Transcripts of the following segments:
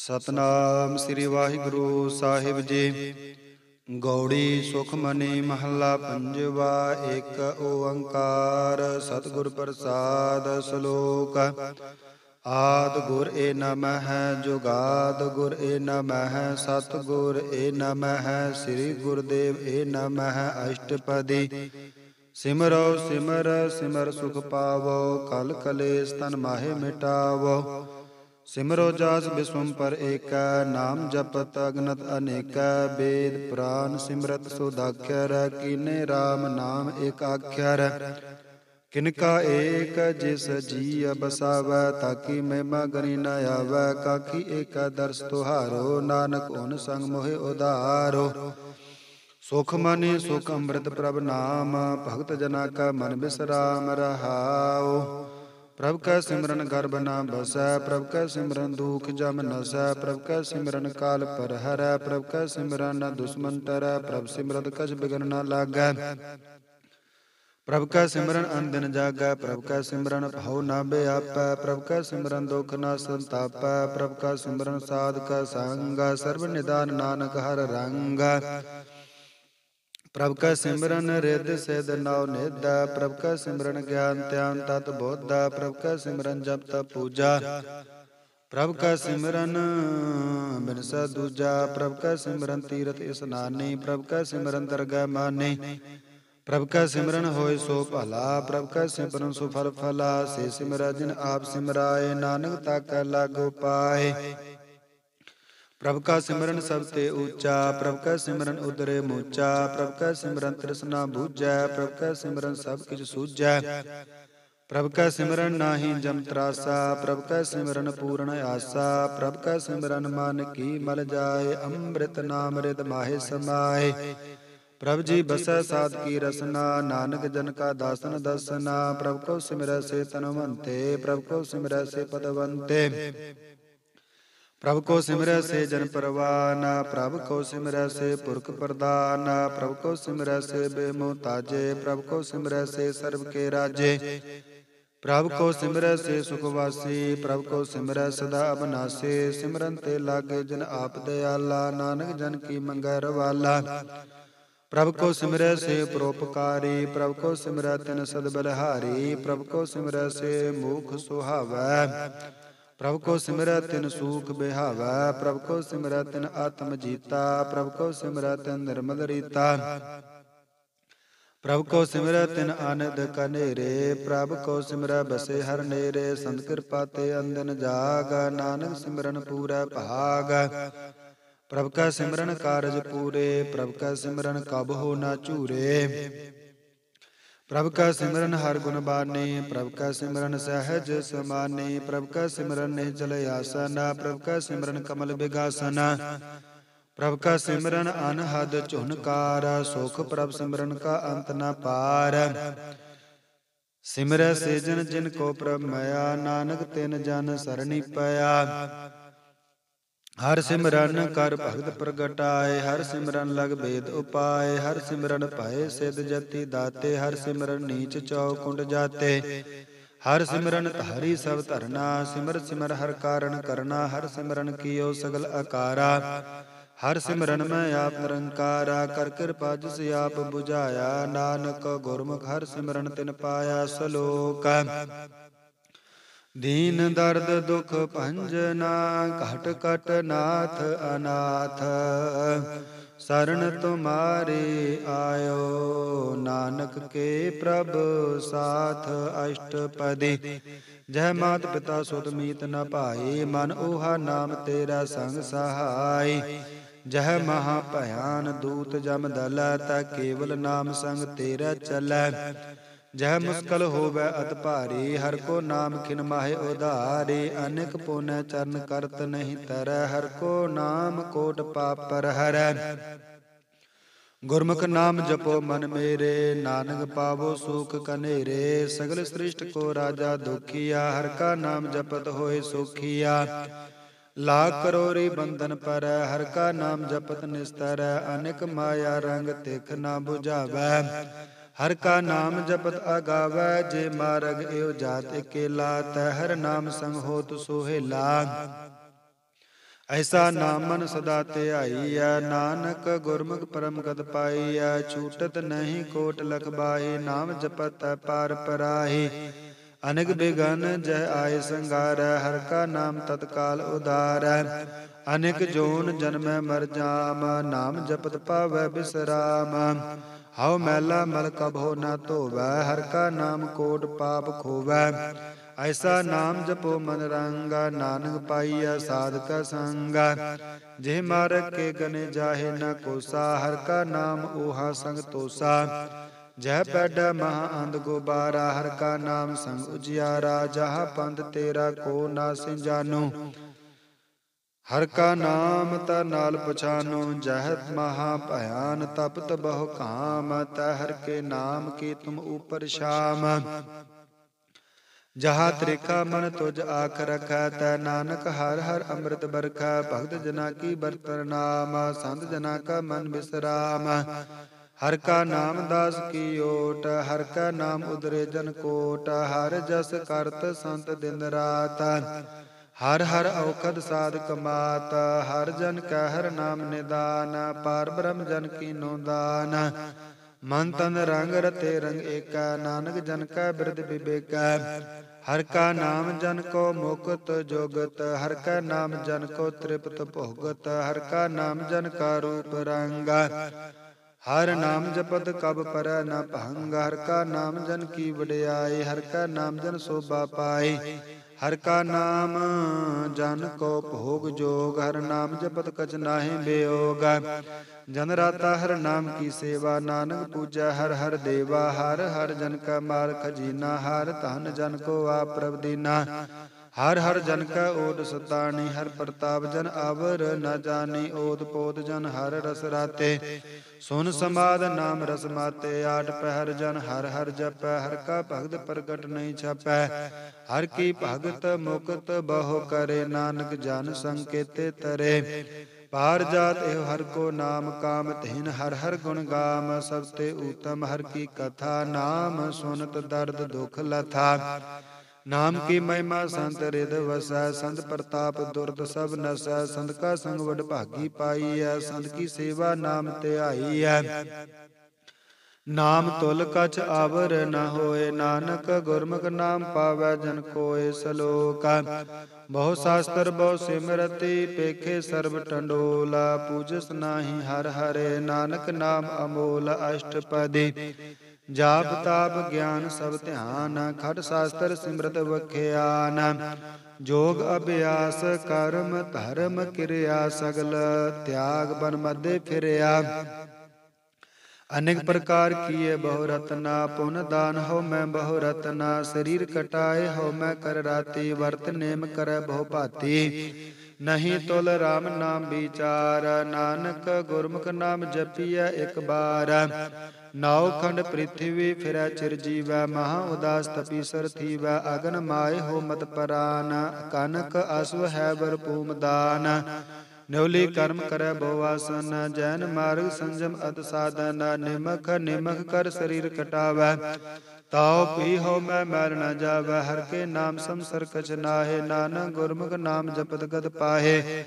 ਸਤਨਾਮ ਸ੍ਰੀ ਵਾਹਿਗੁਰੂ ਸਾਹਿਬ ਜੀ ਗੌੜੀ ਸੁਖਮਨੀ ਮਹੱਲਾ ਪੰਜਵਾ ਇੱਕ ਓੰਕਾਰ ਸਤਿਗੁਰ ਪ੍ਰਸਾਦ ਸ਼ਲੋਕ ਆਦ ਗੁਰ ਏ ਨਮਹ ਜੁਗਾਦ ਗੁਰ ਏ ਨਮਹ ਸਤਗੁਰ ਏ ਨਮਹ ਸ੍ਰੀ ਗੁਰਦੇਵ ਏ ਨਮਹ ਅਸ਼ਟਪਦੀ ਸਿਮਰੋ ਸਿਮਰ ਸਿਮਰ ਸੁਖ ਪਾਵੋ ਕਲ ਕਲੇਸ਼ ਤਨ ਮਾਹੇ ਮਿਟਾਵੋ ਸਿਮਰੋ ਜਾਸ ਬਿਸਮ ਪਰ ਏਕਾ ਨਾਮ ਜਪਤ ਅਗਨਤ ਅਨੇਕਾ ਬੇਦ ਪ੍ਰਾਨ ਸਿਮਰਤ ਸੁਦਾਖਰ ਕਿਨੇ RAM ਨਾਮ ਏਕ ਕਿਨ ਕਿਨਕਾ ਏਕ ਜਿਸ ਜੀ ਅਬਸਾਵੈ ਤਾਕੀ ਮਹਿਮਾ ਗਨੀ ਨ ਆਵੈ ਕਾਖੀ ਏਕਾ ਦਰਸ ਤੁਹਾਰੋ ਨਾਨਕ ਹੁਨ ਸੰਗ ਮੋਹਿ ਉਧਾਰੋ ਸੁਖ ਮਨੇ ਸੁਖ ਅੰਮ੍ਰਿਤ ਪ੍ਰਭ ਨਾਮ ਭਗਤ ਜਨਾ ਕਾ ਮਨ ਬਿਸਰਾਮ ਰਹਾਓ ਪ੍ਰਭ ਕੈ ਸਿਮਰਨ ਗਰਬ ਨਾ ਬਸੈ ਪ੍ਰਭ ਕੈ ਸਿਮਰਨ ਦੁਖ ਜਮ ਨਸੈ ਪ੍ਰਭ ਕੈ ਸਿਮਰਨ ਕਾਲ ਪਰ ਹਰੈ ਪ੍ਰਭ ਕੈ ਸਿਮਰਨ ਨ ਦੁਸ਼ਮਨ ਤਰੈ ਪ੍ਰਭ ਸਿਮਰਤ ਕਛ ਬਿਗਨ ਨ ਲਾਗੈ ਪ੍ਰਭ ਕਾ ਸਿਮਰਨ ਅੰਦਨ ਜਾਗੈ ਪ੍ਰਭ ਕਾ ਸਿਮਰਨ ਭਉ ਨਾ ਬਿਆਪੈ ਪ੍ਰਭ ਕਾ ਸਿਮਰਨ ਦੁਖ ਨਾ ਸੰਤਾਪੈ ਪ੍ਰਭ ਕਾ ਸਿਮਰਨ ਸਾਧ ਕਾ ਸੰਗ ਸਰਬ ਨਿਦਾਨ ਨਾਨਕ ਹਰ ਰੰਗ ਪ੍ਰਭ ਕਾ ਸਿਮਰਨ ਰਿੱਧ ਸਿਧ ਨਉ ਨਿਧਾ ਪ੍ਰਭ ਕਾ ਸਿਮਰਨ ਗਿਆਨ ਧਿਆਨ ਤਤ ਬੋਧਾ ਪ੍ਰਭ ਕਾ ਸਿਮਰਨ ਜਪ ਤਪ ਪੂਜਾ ਪ੍ਰਭ ਕਾ ਸਿਮਰਨ ਬਿਨਸਾ ਦੂਜਾ ਪ੍ਰਭ ਕਾ ਸਿਮਰਨ ਤੀਰਥ ਇਸਨਾਨੀ ਪ੍ਰਭ ਕਾ ਸਿਮਰਨ ਦਰਗਾਹ ਮਾਨੀ ਪ੍ਰਭ ਕਾ ਸਿਮਰਨ ਹੋਏ ਸੋ ਭਲਾ ਪ੍ਰਭ ਕਾ ਸਿਮਰਨ ਸੋ ਫਲ ਫਲਾ ਸੇ ਸਿਮਰਾ ਜਿਨ ਆਪ ਸਿਮਰਾਏ ਨਾਨਕ ਤਾ ਲਾਗੋ ਪਾਏ ਪ੍ਰਭ ਕਾ ਸਿਮਰਨ ਸਭ ਤੇ ਊਚਾ ਪ੍ਰਭ ਕਾ ਸਿਮਰਨ ਉਦਰੇ ਮੂਚਾ ਪ੍ਰਭ ਕਾ ਸਿਮਰਨ ਤ੍ਰਿਸ਼ਨਾ ਬੂਝੈ ਪ੍ਰਭ ਕਾ ਸਿਮਰਨ ਸਭ ਕਿਛ ਸੂਝੈ ਪ੍ਰਭ ਕਾ ਸਿਮਰਨ ਨਾਹੀ ਜਮ ਤਰਾਸਾ ਪ੍ਰਭ ਕਾ ਸਿਮਰਨ ਪੂਰਨ ਆਸਾ ਪ੍ਰਭ ਕਾ ਸਿਮਰਨ ਮਨ ਕੀ ਮਲ ਜਾਏ ਅੰਮ੍ਰਿਤ ਨਾਮ ਰਿਤ ਮਾਹੇ ਸਮਾਏ ਪ੍ਰਭ ਜੀ ਬਸੈ ਸਾਧ ਕੀ ਰਸਨਾ ਨਾਨਕ ਜਨ ਕਾ ਦਾਸਨ ਦਸਨਾ ਪ੍ਰਭ ਕੋ ਸਿਮਰੈ ਸੇ ਤਨਵੰਤੇ ਪ੍ਰਭ ਕੋ ਸਿਮਰੈ ਸੇ ਪਦਵੰਤੇ ਪ੍ਰਭ ਕੋ ਸਿਮਰੈ ਸੇ ਜਨ ਪਰਵਾਨ ਪ੍ਰਭ ਕੋ ਸਿਮਰੈ ਸੇ ਪੁਰਖ ਪ੍ਰਦਾਨ ਪ੍ਰਭ ਕੋ ਸਿਮਰੈ ਸੇ ਬੇਮੋਤਾਜੇ ਤਾਜੇ ਪ੍ਰਭ ਕੋ ਸਿਮਰੈ ਸੇ ਸਰਬ ਕੇ ਰਾਜੇ ਪ੍ਰਭ ਕੋ ਸਿਮਰੈ ਸੇ ਸੁਖ ਵਾਸੀ ਪ੍ਰਭ ਕੋ ਸਿਮਰੈ ਸਦਾ ਅਬਨਾਸੀ ਸਿਮਰਨ ਤੇ ਲਾਗੇ ਜਨ ਆਪ ਦਿਆਲਾ ਨਾਨਕ ਜਨ ਕੀ ਮੰਗੈ ਰਵਾਲਾ ਪ੍ਰਭ ਕੋ ਸਿਮਰੈ ਸੇ ਪ੍ਰੋਪਕਾਰੀ ਪ੍ਰਭ ਕੋ ਸਿਮਰੈ ਤਿਨ ਸਦ ਬਲਹਾਰੀ ਪ੍ਰਭ ਕੋ ਸਿਮਰੈ ਸੇ ਮੂਖ ਸੁਹਾਵੈ ਪ੍ਰਭ ਕੋ ਸਿਮਰੈ ਤਿਨ ਸੂਖ ਬਿਹਾਵੈ ਪ੍ਰਭ ਕੋ ਸਿਮਰੈ ਤਿਨ ਆਤਮ ਜੀਤਾ ਪ੍ਰਭ ਕੋ ਸਿਮਰੈ ਤਿਨ ਨਿਰਮਲ ਰੀਤਾ ਪ੍ਰਭ ਕੋ ਸਿਮਰੈ ਤਿਨ ਆਨੰਦ ਕਨੇਰੇ ਪ੍ਰਭ ਕੋ ਸਿਮਰੈ ਬਸੇ ਹਰ ਨੇਰੇ ਸੰਤ ਕਿਰਪਾ ਤੇ ਅੰਦਨ ਜਾਗ ਨਾਨਕ ਸਿਮਰਨ ਪੂਰੈ ਭਾਗ ਪ੍ਰਭ ਕਾ ਸਿਮਰਨ ਕਾਰਜ ਪੂਰੇ ਪ੍ਰਭ ਕਾ ਸਿਮਰਨ ਕਬ ਹੋ ਨਾ ਝੂਰੇ ਪ੍ਰਭ ਕਾ ਸਿਮਰਨ ਹਰ ਗੁਣ ਬਾਣੇ ਪ੍ਰਭ ਕਾ ਸਿਮਰਨ ਸਹਿਜ ਸਮਾਨੇ ਪ੍ਰਭ ਕਾ ਸਿਮਰਨ ਨੇ ਚਲ ਆਸਨਾ ਪ੍ਰਭ ਕਾ ਸਿਮਰਨ ਕਮਲ ਬਿਗਾਸਨਾ ਪ੍ਰਭ ਕਾ ਸਿਮਰਨ ਅਨਹਦ ਝੁਨਕਾਰ ਸੁਖ ਪ੍ਰਭ ਸਿਮਰਨ ਕਾ ਅੰਤ ਨਾ ਪਾਰ ਸਿਮਰੈ ਸੇਜਨ ਜਿਨ ਕੋ ਪ੍ਰਭ ਮਇਆ ਨਾਨਕ ਤਿਨ ਜਨ ਸਰਣੀ ਪਇਆ ਹਰ ਸਿਮਰਨ ਕਰ ਭਗਤ ਪ੍ਰਗਟਾਏ ਹਰ ਸਿਮਰਨ ਲਗ ਬੇਦ ਉਪਾਏ ਹਰ ਸਿਮਰਨ ਭਏ ਸਿਧ ਜਤੀ ਦਾਤੇ ਹਰ ਸਿਮਰਨ ਨੀਚ ਕੁੰਡ ਜਾਤੇ ਹਰ ਸਿਮਰਨ ਧਾਰੀ ਸਭ ਧਰਨਾ ਸਿਮਰ ਸਿਮਰ ਹਰ ਕਾਰਨ ਕਰਨਾ ਹਰ ਸਿਮਰਨ ਕੀਓ ਸਗਲ ਆਕਾਰਾ ਹਰ ਸਿਮਰਨ ਮੈਂ ਆਪ ਨਿਰੰਕਾਰਾ ਕਰ ਕਿਰਪਾ ਜਿਸ ਆਪ 부ਝਾਇਆ ਨਾਨਕ ਗੁਰਮੁਖ ਹਰ ਸਿਮਰਨ ਤਿਨ ਪਾਇਆ ਸਲੋਕ ਦੀਨ ਦਰਦ ਦੁਖ ਭੰਜਨਾ ਘਟ ਘਟ ਨਾਥ ਅਨਾਥ ਸਰਣ ਤੁਮਾਰੇ ਆਇਓ ਨਾਨਕ ਕੇ ਪ੍ਰਭ ਸਾਥ ਅਸ਼ਟਪਦੀ ਜਹ ਮਾਤ ਪਿਤਾ ਸੁਤ ਮੀਤ ਨ ਭਾਈ ਮਨ ਓਹਾ ਨਾਮ ਤੇਰਾ ਸੰਗ ਸਹਾਈ ਜਹ ਮਹਾ ਭਿਆਨ ਦੂਤ ਜਮ ਦਲ ਤਾ ਕੇਵਲ ਨਾਮ ਸੰਗ ਤੇਰਾ ਚੱਲੈ ਜਹ ਮੁਸਕਲ ਹੋਵੇ ਅਤ ਭਾਰੀ ਹਰ ਕੋ ਨਾਮ ਖਿਨ ਮਾਹਿ ਉਧਾਰੇ ਅਨੇਕ ਪੋਨੇ ਚਰਨ ਕਰਤ ਨਹੀਂ ਤਰੈ ਹਰ ਕੋ ਨਾਮ ਕੋਟ ਪਾਪ ਪਰ ਹਰੈ ਗੁਰਮੁਖ ਨਾਮ ਜਪੋ ਮਨ ਮੇਰੇ ਨਾਨਕ ਪਾਵੋ ਸੁਖ ਕਨੇਰੇ ਸਗਲ ਸ੍ਰਿਸ਼ਟ ਕੋ ਰਾਜਾ ਦੁਖੀਆ ਹਰ ਕਾ ਨਾਮ ਜਪਤ ਹੋਏ ਸੁਖੀਆ ਲਾ ਕਰੋਰੀ ਬੰਧਨ ਪਰ ਹਰ ਕਾ ਨਾਮ ਜਪਤ ਨਿਸਤਰ ਅਨੇਕ ਮਾਇਆ ਰੰਗ ਤਿਖ ਨਾ 부ਝਾਵੈ ਹਰ ਕਾ ਨਾਮ ਜਪਤ ਅਗਾਵੈ ਜੇ ਮਾਰਗ ਇਉ ਜਾਤ ਇਕੇਲਾ ਤੈ ਹਰ ਨਾਮ ਸੰਗ ਹੋਤ ਸੋਹਿਲਾ ਐਸਾ ਨਾਮਨ ਸਦਾ ਧਿਆਈਐ ਨਾਨਕ ਗੁਰਮੁਖ ਪਰਮ ਗਤ ਪਾਈਐ ਛੂਟਤ ਨਹੀਂ ਕੋਟ ਲਖਬਾਏ ਨਾਮ ਜਪਤ ਪਾਰ ਪਰਾਹੀ ਅਨਗ ਬਿਗਨ ਜੈ ਆਏ ਸੰਗਾਰ ਹਰ ਕਾ ਨਾਮ ਤਤਕਾਲ ਉਦਾਰੈ ਅਨੇਕ ਜੋਨ ਜਨਮੈ ਮਰ ਜਾਮ ਨਾਮ ਜਪਤ ਪਾਵੈ ਬਿਸਰਾਮ ਹਉ ਮੈਲਾ ਮਲ ਕਭੋ ਨਾ ਧੋਵੈ ਹਰ ਕਾ ਨਾਮ ਕੋਟ ਪਾਪ ਖੋਵੈ ਐਸਾ ਨਾਮ ਜਪੋ ਮਨ ਰੰਗਾ ਨਾਨਕ ਪਾਈਆ ਸਾਧਕਾ ਸੰਗਾ ਜੇ ਮਰ ਕੇ ਗਨੇ ਜਾਹੇ ਨਾ ਕੋਸਾ ਹਰ ਕਾ ਨਾਮ ਓਹਾ ਸੰਗ ਤੋਸਾ ਜਹ ਪੈਡਾ ਮਹਾ ਅੰਧ ਗੋਬਾਰਾ ਹਰ ਕਾ ਨਾਮ ਸੰਗ ਉਜਿਆਰਾ ਜਹ ਪੰਦ ਤੇਰਾ ਕੋ ਨਾ ਸਿੰਜਾਨੋ ਹਰ ਕਾ ਨਾਮ ਤਾ ਨਾਲ ਪਛਾਨੋ ਜਹਤ ਮਹਾ ਭਿਆਨ ਤਪਤ ਬਹੁ ਕਾਮ ਤਾ ਹਰ ਕੇ ਨਾਮ ਕੀ ਤੁਮ ਉਪਰ ਸ਼ਾਮ ਜਹਾ ਤ੍ਰਿਕਾ ਮਨ ਤੁਜ ਆਖ ਰਖਾ ਤੈ ਨਾਨਕ ਹਰ ਹਰ ਅੰਮ੍ਰਿਤ ਵਰਖਾ ਭਗਤ ਜਨਾ ਕੀ ਬਰਤਨ ਨਾਮ ਸੰਤ ਜਨਾ ਕਾ ਮਨ ਬਿਸਰਾਮ ਹਰ ਕਾ ਨਾਮ ਦਾਸ ਕੀ ਓਟ ਹਰ ਕਾ ਨਾਮ ਉਦਰੇ ਜਨ ਕੋਟ ਹਰ ਜਸ ਕਰਤ ਸੰਤ ਦਿਨ ਰਾਤ ਹਰ ਹਰ ਔਕਦ ਸਾਧਕ ਕਮਾਤ ਹਰ ਜਨ ਕਾ ਹਰ ਨਾਮ ਨਿਦਾਨ ਪਾਰ ਬ੍ਰਹਮ ਜਨ ਕੀ ਨੋਦਾਨ ਮਨ ਤਨ ਰੰਗ ਰਤੇ ਰੰਗ ਏਕਾ ਨਾਨਕ ਜਨ ਕਾ ਬਿਰਧ ਵਿਵੇਕਾ ਹਰ ਕਾ ਨਾਮ ਜਨ ਕੋ ਮੁਕਤ ਜੁਗਤ ਹਰ ਕਾ ਨਾਮ ਜਨ ਕੋ ਤ੍ਰਿਪਤ ਭੋਗਤ ਹਰ ਕਾ ਨਾਮ ਜਨ ਕਾ ਰੂਪ ਰੰਗ ਹਰ ਨਾਮ ਜਪਤ ਕਬ ਪਰ ਨ ਭੰਗ ਹਰ ਕਾ ਨਾਮ ਜਨ ਕੀ ਵਡਿਆਈ ਹਰ ਕਾ ਨਾਮ ਜਨ ਸੋਭਾ ਪਾਈ ਹਰ ਕਾ ਨਾਮ ਜਨ ਕੋ ਭੋਗ ਜੋਗ ਹਰ ਨਾਮ ਜਪਤ ਕਛ ਨਾਹੀ ਬਿਯੋਗ ਜਨ ਰਾਤਾ ਹਰ ਨਾਮ ਕੀ ਸੇਵਾ ਨਾਨਕ ਪੂਜਾ ਹਰ ਹਰ ਦੇਵਾ ਹਰ ਹਰ ਜਨ ਕਾ ਮਾਲ ਖਜੀਨਾ ਹਰ ਧਨ ਜਨ ਕੋ ਆਪ ਪ੍ਰਭ ਦੀਨਾ ਹਰ ਹਰ ਜਨ ਕਾ ਓਟ ਸਤਾਣੀ ਹਰ ਪ੍ਰਤਾਪ ਜਨ ਆਵਰ ਨ ਜਾਣੀ ਓਤ ਪੋਤ ਜਨ ਹਰ ਰਸ ਰਾਤੇ ਸੁਨ ਸਮਾਦ ਨਾਮ ਰਸ ਮਾਤੇ ਆਠ ਪਹਿਰ ਜਨ ਹਰ ਹਰ ਜਪੈ ਹਰ ਕਾ ਭਗਤ ਪ੍ਰਗਟ ਨਹੀਂ ਛਪੈ ਹਰ ਕੀ ਭਗਤ ਮੁਕਤ ਬਹੁ ਕਰੇ ਨਾਨਕ ਜਨ ਸੰਕੇਤੇ ਤਰੇ ਪਾਰ ਜਾਤ ਇਹ ਹਰ ਕੋ ਨਾਮ ਕਾਮ ਤਿਨ ਹਰ ਹਰ ਗੁਣ ਗਾਮ ਸਭ ਤੇ ਊਤਮ ਹਰ ਕੀ ਕਥਾ ਨਾਮ ਸੁਨਤ ਦਰਦ ਦੁਖ ਲਥਾ ਨਾਮ ਕੀ ਮਹਿਮਾ ਸੰਤ ਰਿਦ ਵਸੈ ਸੰਤ ਪ੍ਰਤਾਪ ਦੁਰਦ ਸਭ ਨਸੈ ਸੰਤ ਕਾ ਸੰਗ ਵਡ ਭਾਗੀ ਪਾਈ ਐ ਸੰਤ ਕੀ ਸੇਵਾ ਨਾਮ ਧਿਆਈ ਐ ਨਾਮ ਤੁਲ ਕਛ ਆਵਰ ਨ ਹੋਏ ਨਾਨਕ ਗੁਰਮੁਖ ਨਾਮ ਪਾਵੈ ਜਨ ਕੋਏ ਸਲੋਕ ਬਹੁ ਸਾਸਤਰ ਬਹੁ ਸਿਮਰਤੀ ਪੇਖੇ ਸਰਬ ਟੰਡੋਲਾ ਪੂਜਸ ਨਾਹੀ ਹਰ ਹਰੇ ਨਾਨਕ ਨਾਮ ਅਮੋਲ ਅਸ਼ਟਪਦੀ ਜਾਪ ਤਾਪ ਗਿਆਨ ਸਭ ਧਿਆਨ ਖਟ ਸਾਸਤਰ ਸਿਮਰਤ ਵਖਿਆਨ ਜੋਗ ਅਭਿਆਸ ਕਰਮ ਧਰਮ ਕਿਰਿਆ ਸਗਲ ਤਿਆਗ ਬਨ ਮਦੇ ਫਿਰਿਆ ਅਨੇਕ ਪ੍ਰਕਾਰ ਕੀਏ ਬਹੁ ਰਤਨਾ ਪੁਨ ਦਾਨ ਹੋ ਮੈਂ ਬਹੁ ਰਤਨਾ ਸਰੀਰ ਕਟਾਏ ਹੋ ਮੈਂ ਕਰ ਰਾਤੀ ਵਰਤ ਨੇਮ ਕਰੈ ਬਹੁ ਭਾਤੀ ਨਹੀਂ ਤੁਲ RAM ਨਾਮ ਵਿਚਾਰ ਨਾਨਕ ਗੁਰਮੁਖ ਨਾਮ ਜਪੀਐ ਇੱਕ ਬਾਰ ਨਾਉ ਖੰਡ ਪ੍ਰਿਥਿਵੀ ਫਿਰੈ ਚਿਰ ਜੀਵੈ ਮਹਾ ਉਦਾਸ ਤਪੀ ਸਰਥੀ ਵੈ ਅਗਨ ਮਾਏ ਹੋ ਮਤ ਪਰਾਨ ਕਨਕ ਅਸਵ ਹੈ ਵਰਪੂਮ ਦਾਨ ਨਿਉਲੀ ਕਰਮ ਕਰੈ ਬੋ ਆਸਨ ਜੈਨ ਮਾਰਗ ਸੰਜਮ ਅਤ ਸਾਧਨ ਨਿਮਖ ਨਿਮਖ ਕਰ ਸਰੀਰ ਕਟਾਵੈ ਤਾਉ ਪੀ ਹੋ ਮੈਂ ਮਰ ਨ ਜਾਵੈ ਹਰ ਕੇ ਨਾਮ ਸੰਸਰ ਕਛ ਨਾਹੇ ਨਾਨਕ ਗੁਰਮੁਖ ਨਾਮ ਜਪਤ ਗਤ ਪਾਹੇ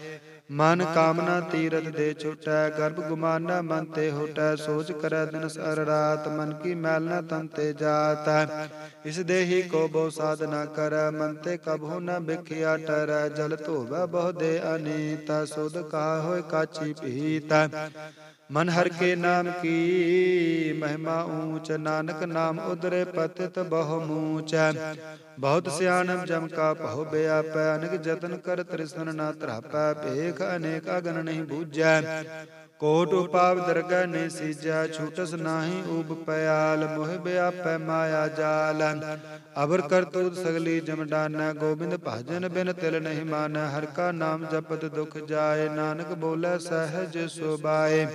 ਮਨ ਕਾਮਨਾ ਤੀਰਤ ਦੇ ਛੁਟੈ ਗਰਭ ਗੁਮਾਨਾ ਮਨ ਤੇ ਹੋਟੈ ਸੋਚ ਕਰੈ ਦਿਨ ਸਰ ਰਾਤ ਮਨ ਕੀ ਮੈਲ ਨ ਤਨ ਤੇ ਜਾਤ ਇਸ ਦੇਹੀ ਕੋ ਬਹੁ ਸਾਧਨਾ ਕਰੈ ਮਨ ਤੇ ਕਭੂ ਨ ਬਿਖਿਆ ਟਰੈ ਜਲ ਧੋਵੈ ਬਹੁ ਦੇ ਅਨੀਤਾ ਸੁਧ ਕਾ ਹੋਇ ਕਾਚੀ ਪੀਤਾ ਮਨ ਹਰ ਕੇ ਨਾਮ ਕੀ ਮਹਿਮਾ ਊਚ ਨਾਨਕ ਨਾਮ ਉਦਰੇ ਪਤਿਤ ਬਹੁ ਮੂਚ ਬਹੁਤ ਸਿਆਣਮ ਜਮ ਕਾ ਭਉ ਬਿਆਪੈ ਅਨੇਕ ਜਤਨ ਕਰ ਤ੍ਰਿਸ਼ਨ ਨਾ ਤਰਾਪੈ ਭੇਖ ਅਨੇਕ ਅਗਨ ਨਹੀਂ ਬੂਝੈ ਕੋਟ ਉਪਾਵ ਦਰਗਹਿ ਨੇ ਸੀਜਾ ਛੂਟਸ ਨਾਹੀ ਊਬ ਪਿਆਲ ਮੋਹਿ ਬਿਆਪੈ ਮਾਇਆ ਜਾਲ ਅਬਰ ਕਰਤੂਤ ਸਗਲੀ ਜਮਡਾਨਾ ਗੋਬਿੰਦ ਭਜਨ ਬਿਨ ਤਿਲ ਨਹੀਂ ਮਾਨ ਹਰ ਕਾ ਨਾਮ ਜਪਤ ਦੁਖ ਜਾਏ ਨਾਨਕ ਬੋਲੇ ਸਹਿਜ ਸੁਭਾਏ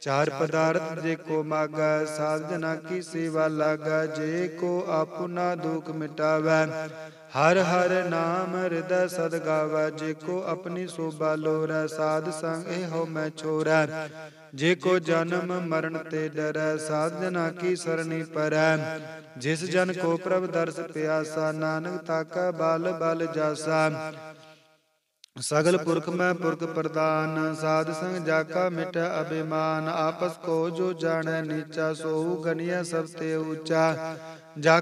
ਚਾਰ ਪਦਾਰਥ ਜੇ ਕੋ ਮਾਗਾ ਸਾਧ ਜਨਾ ਕੀ ਸੇਵਾ ਲਾਗਾ ਜੇ ਕੋ ਆਪਣਾ ਦੁਖ ਮਿਟਾਵੇ ਹਰ ਹਰ ਨਾਮ ਹਿਰਦੈ ਸਦ ਗਾਵੇ ਜੇ ਕੋ ਆਪਣੀ ਸੋਭਾ ਲੋਰੈ ਸਾਧ ਸੰਗ ਇਹੋ ਮੈਂ ਛੋਰੈ ਜੇ ਕੋ ਜਨਮ ਮਰਨ ਤੇ ਡਰੈ ਸਾਧ ਜਨਾ ਕੀ ਸਰਣੀ ਪਰੈ ਜਿਸ ਜਨ ਕੋ ਪ੍ਰਭ ਦਰਸ ਪਿਆਸਾ ਨਾਨਕ ਤਾਕਾ ਬਲ ਬਲ ਜਾਸਾ ਸਗਲ ਪੁਰਖ ਮੈਂ ਪੁਰਖ ਪ੍ਰਦਾਨ ਸਾਧ ਸੰਗ ਜਾ ਕਾ ਮਿਟੈ ਅਭਿਮਾਨ ਆਪਸ ਕੋ ਜੋ ਜਾਣੈ ਨੀਚਾ ਸੋਉ ਗਨਿਆ ਸਭ ਤੇ ਉੱਚਾ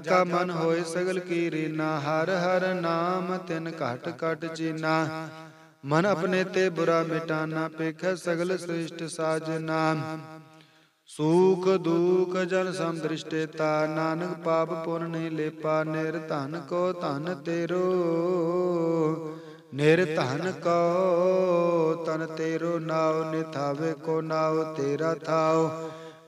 ਕਾ ਮਨ ਹੋਏ ਸਗਲ ਕੀ ਰੀਨਾ ਹਰ ਹਰ ਨਾਮ ਤਿਨ ਘਟ ਘਟ ਜੀਨਾ ਮਨ ਆਪਣੇ ਤੇ ਬੁਰਾ ਮਿਟਾਨਾ ਪੇਖੈ ਸਗਲ ਸ੍ਰਿਸ਼ਟ ਸਾਜਨਾ ਸੂਖ ਦੂਖ ਜਨ ਸੰਦ੍ਰਿਸ਼ਟੇ ਤਾ ਨਾਨਕ ਪਾਪ ਪੁਰਨੇ ਲੇਪਾ ਨਿਰ ਧਨ ਕੋ ਧਨ ਤੇਰੋ ਨਿਰਧਨ ਕੋ ਤਨ ਤੇਰੋ ਨਾਉ ਨਿਥਾਵੇ ਕੋ ਨਾਉ ਤੇਰਾ ਥਾਉ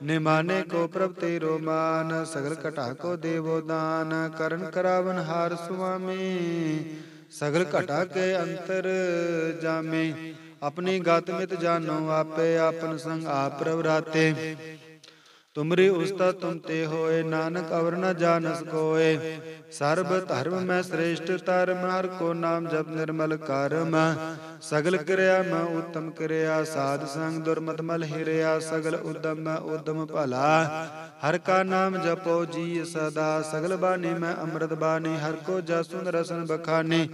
ਨਿਮਾਨੇ ਕੋ ਪ੍ਰਭ ਤੇਰੋ ਮਾਨ ਸਗਲ ਘਟਾ ਕੋ ਦੇਵੋ ਦਾਨ ਕਰਨ ਕਰਾਵਨ ਹਾਰ ਸੁਆਮੀ ਸਗਲ ਘਟਾ ਕੇ ਅੰਤਰ ਜਾਮੇ ਆਪਣੀ ਗਤ ਮਿਤ ਜਾਣੋ ਆਪੇ ਆਪਨ ਸੰਗ ਆਪ ਪ੍ਰਭ ਰਾਤੇ ਤੁਮਰੇ ਉਸਤਾ ਤੁਮ ਤੇ ਹੋਏ ਨਾਨਕ ਅਵਰ ਨ ਜਾਣਸ ਕੋਏ ਸਰਬ ਧਰਮ ਮੈਂ ਸ੍ਰੇਸ਼ਟ ਧਰਮ ਹਰ ਕੋ ਨਾਮ ਜਪ ਨਿਰਮਲ ਕਰਮ ਸਗਲ ਕਿਰਿਆ ਮੈਂ ਉਤਮ ਕਿਰਿਆ ਸਾਧ ਸੰਗ ਦੁਰਮਤ ਮਲ ਹਿਰਿਆ ਸਗਲ ਉਦਮ ਮੈਂ ਉਦਮ ਭਲਾ ਹਰ ਕਾ ਨਾਮ ਜਪੋ ਜੀ ਸਦਾ ਸਗਲ ਬਾਣੀ ਮੈਂ ਅੰਮ੍ਰਿਤ ਬਾਣੀ ਹਰ ਕੋ ਜਸੁਨ ਰਸਨ ਬਖਾਨੀ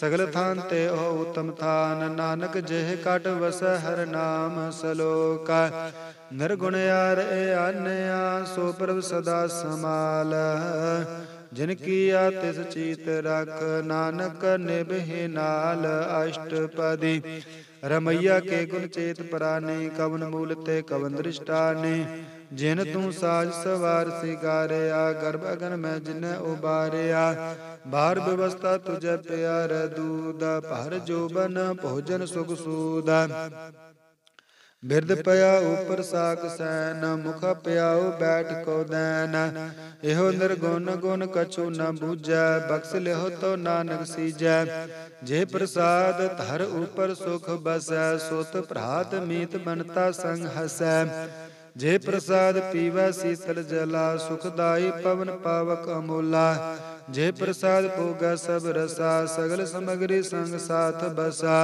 ਸਗਲ ਥਾਨ ਤੇ ਹੋ ਉਤਮ ਥਾਨ ਨਾਨਕ ਜਿਹ ਕਟ ਵਸ ਹਰ ਨਾਮ ਸਲੋਕਾ ਨਿਰਗੁਣ ਯਾਰ ਆਨਿਆ ਸੋ ਪ੍ਰਭ ਸਦਾ ਸਮਾਲ ਜਿਨ ਕੀ ਆ ਤਿਸ ਚੀਤ ਰਖ ਨਾਨਕ ਨਿਭੇ ਨਾਲ ਅਸ਼ਟਪਦੀ ਰਮਈਆ ਕੇ ਗੁਣ ਚੇਤ ਪ੍ਰਾਨੀ ਕਵਨ ਮੂਲ ਤੇ ਕਵਨ ਦ੍ਰਿਸ਼ਟਾਨੀ ਜਿਨ ਤੂੰ ਸਾਜ ਸਵਾਰ ਸਿਗਾਰਿਆ ਗਰਭਗਨ ਅਗਨ ਮੈਂ ਜਿਨ ਉਬਾਰਿਆ ਬਾਹਰ ਵਿਵਸਥਾ ਤੁਜ ਪਿਆਰ ਦੂਦਾ ਭਰ ਜੋਬਨ ਭੋਜਨ ਸੁਖ ਸੂਦਾ ਬਿਰਧ ਪਿਆ ਉਪਰ ਸਾਖ ਸੈਨ ਮੁਖ ਪਿਆਉ ਬੈਠ ਕੋ ਦੈਨ ਇਹੋ ਨਿਰਗੁਣ ਗੁਣ ਕਛੂ ਨ ਬੂਝੈ ਬਖਸ ਲਿਹੁ ਤੋ ਨਾਨਕ ਸੀਜੈ ਜੇ ਪ੍ਰਸਾਦ ਧਰ ਉਪਰ ਸੁਖ ਬਸੈ ਸੁਤ ਭਰਾਤ ਮੀਤ ਬਨਤਾ ਸੰਗ ਹਸੈ ਜੇ ਪ੍ਰਸਾਦ ਪੀਵੈ ਸੀਤਲ ਜਲਾ ਸੁਖਦਾਈ ਪਵਨ ਪਾਵਕ ਅਮੋਲਾ ਜੇ ਪ੍ਰਸਾਦ ਭੋਗਾ ਸਭ ਰਸਾ ਸਗਲ ਸਮਗਰੀ ਸੰਗ ਸਾਥ ਬਸਾ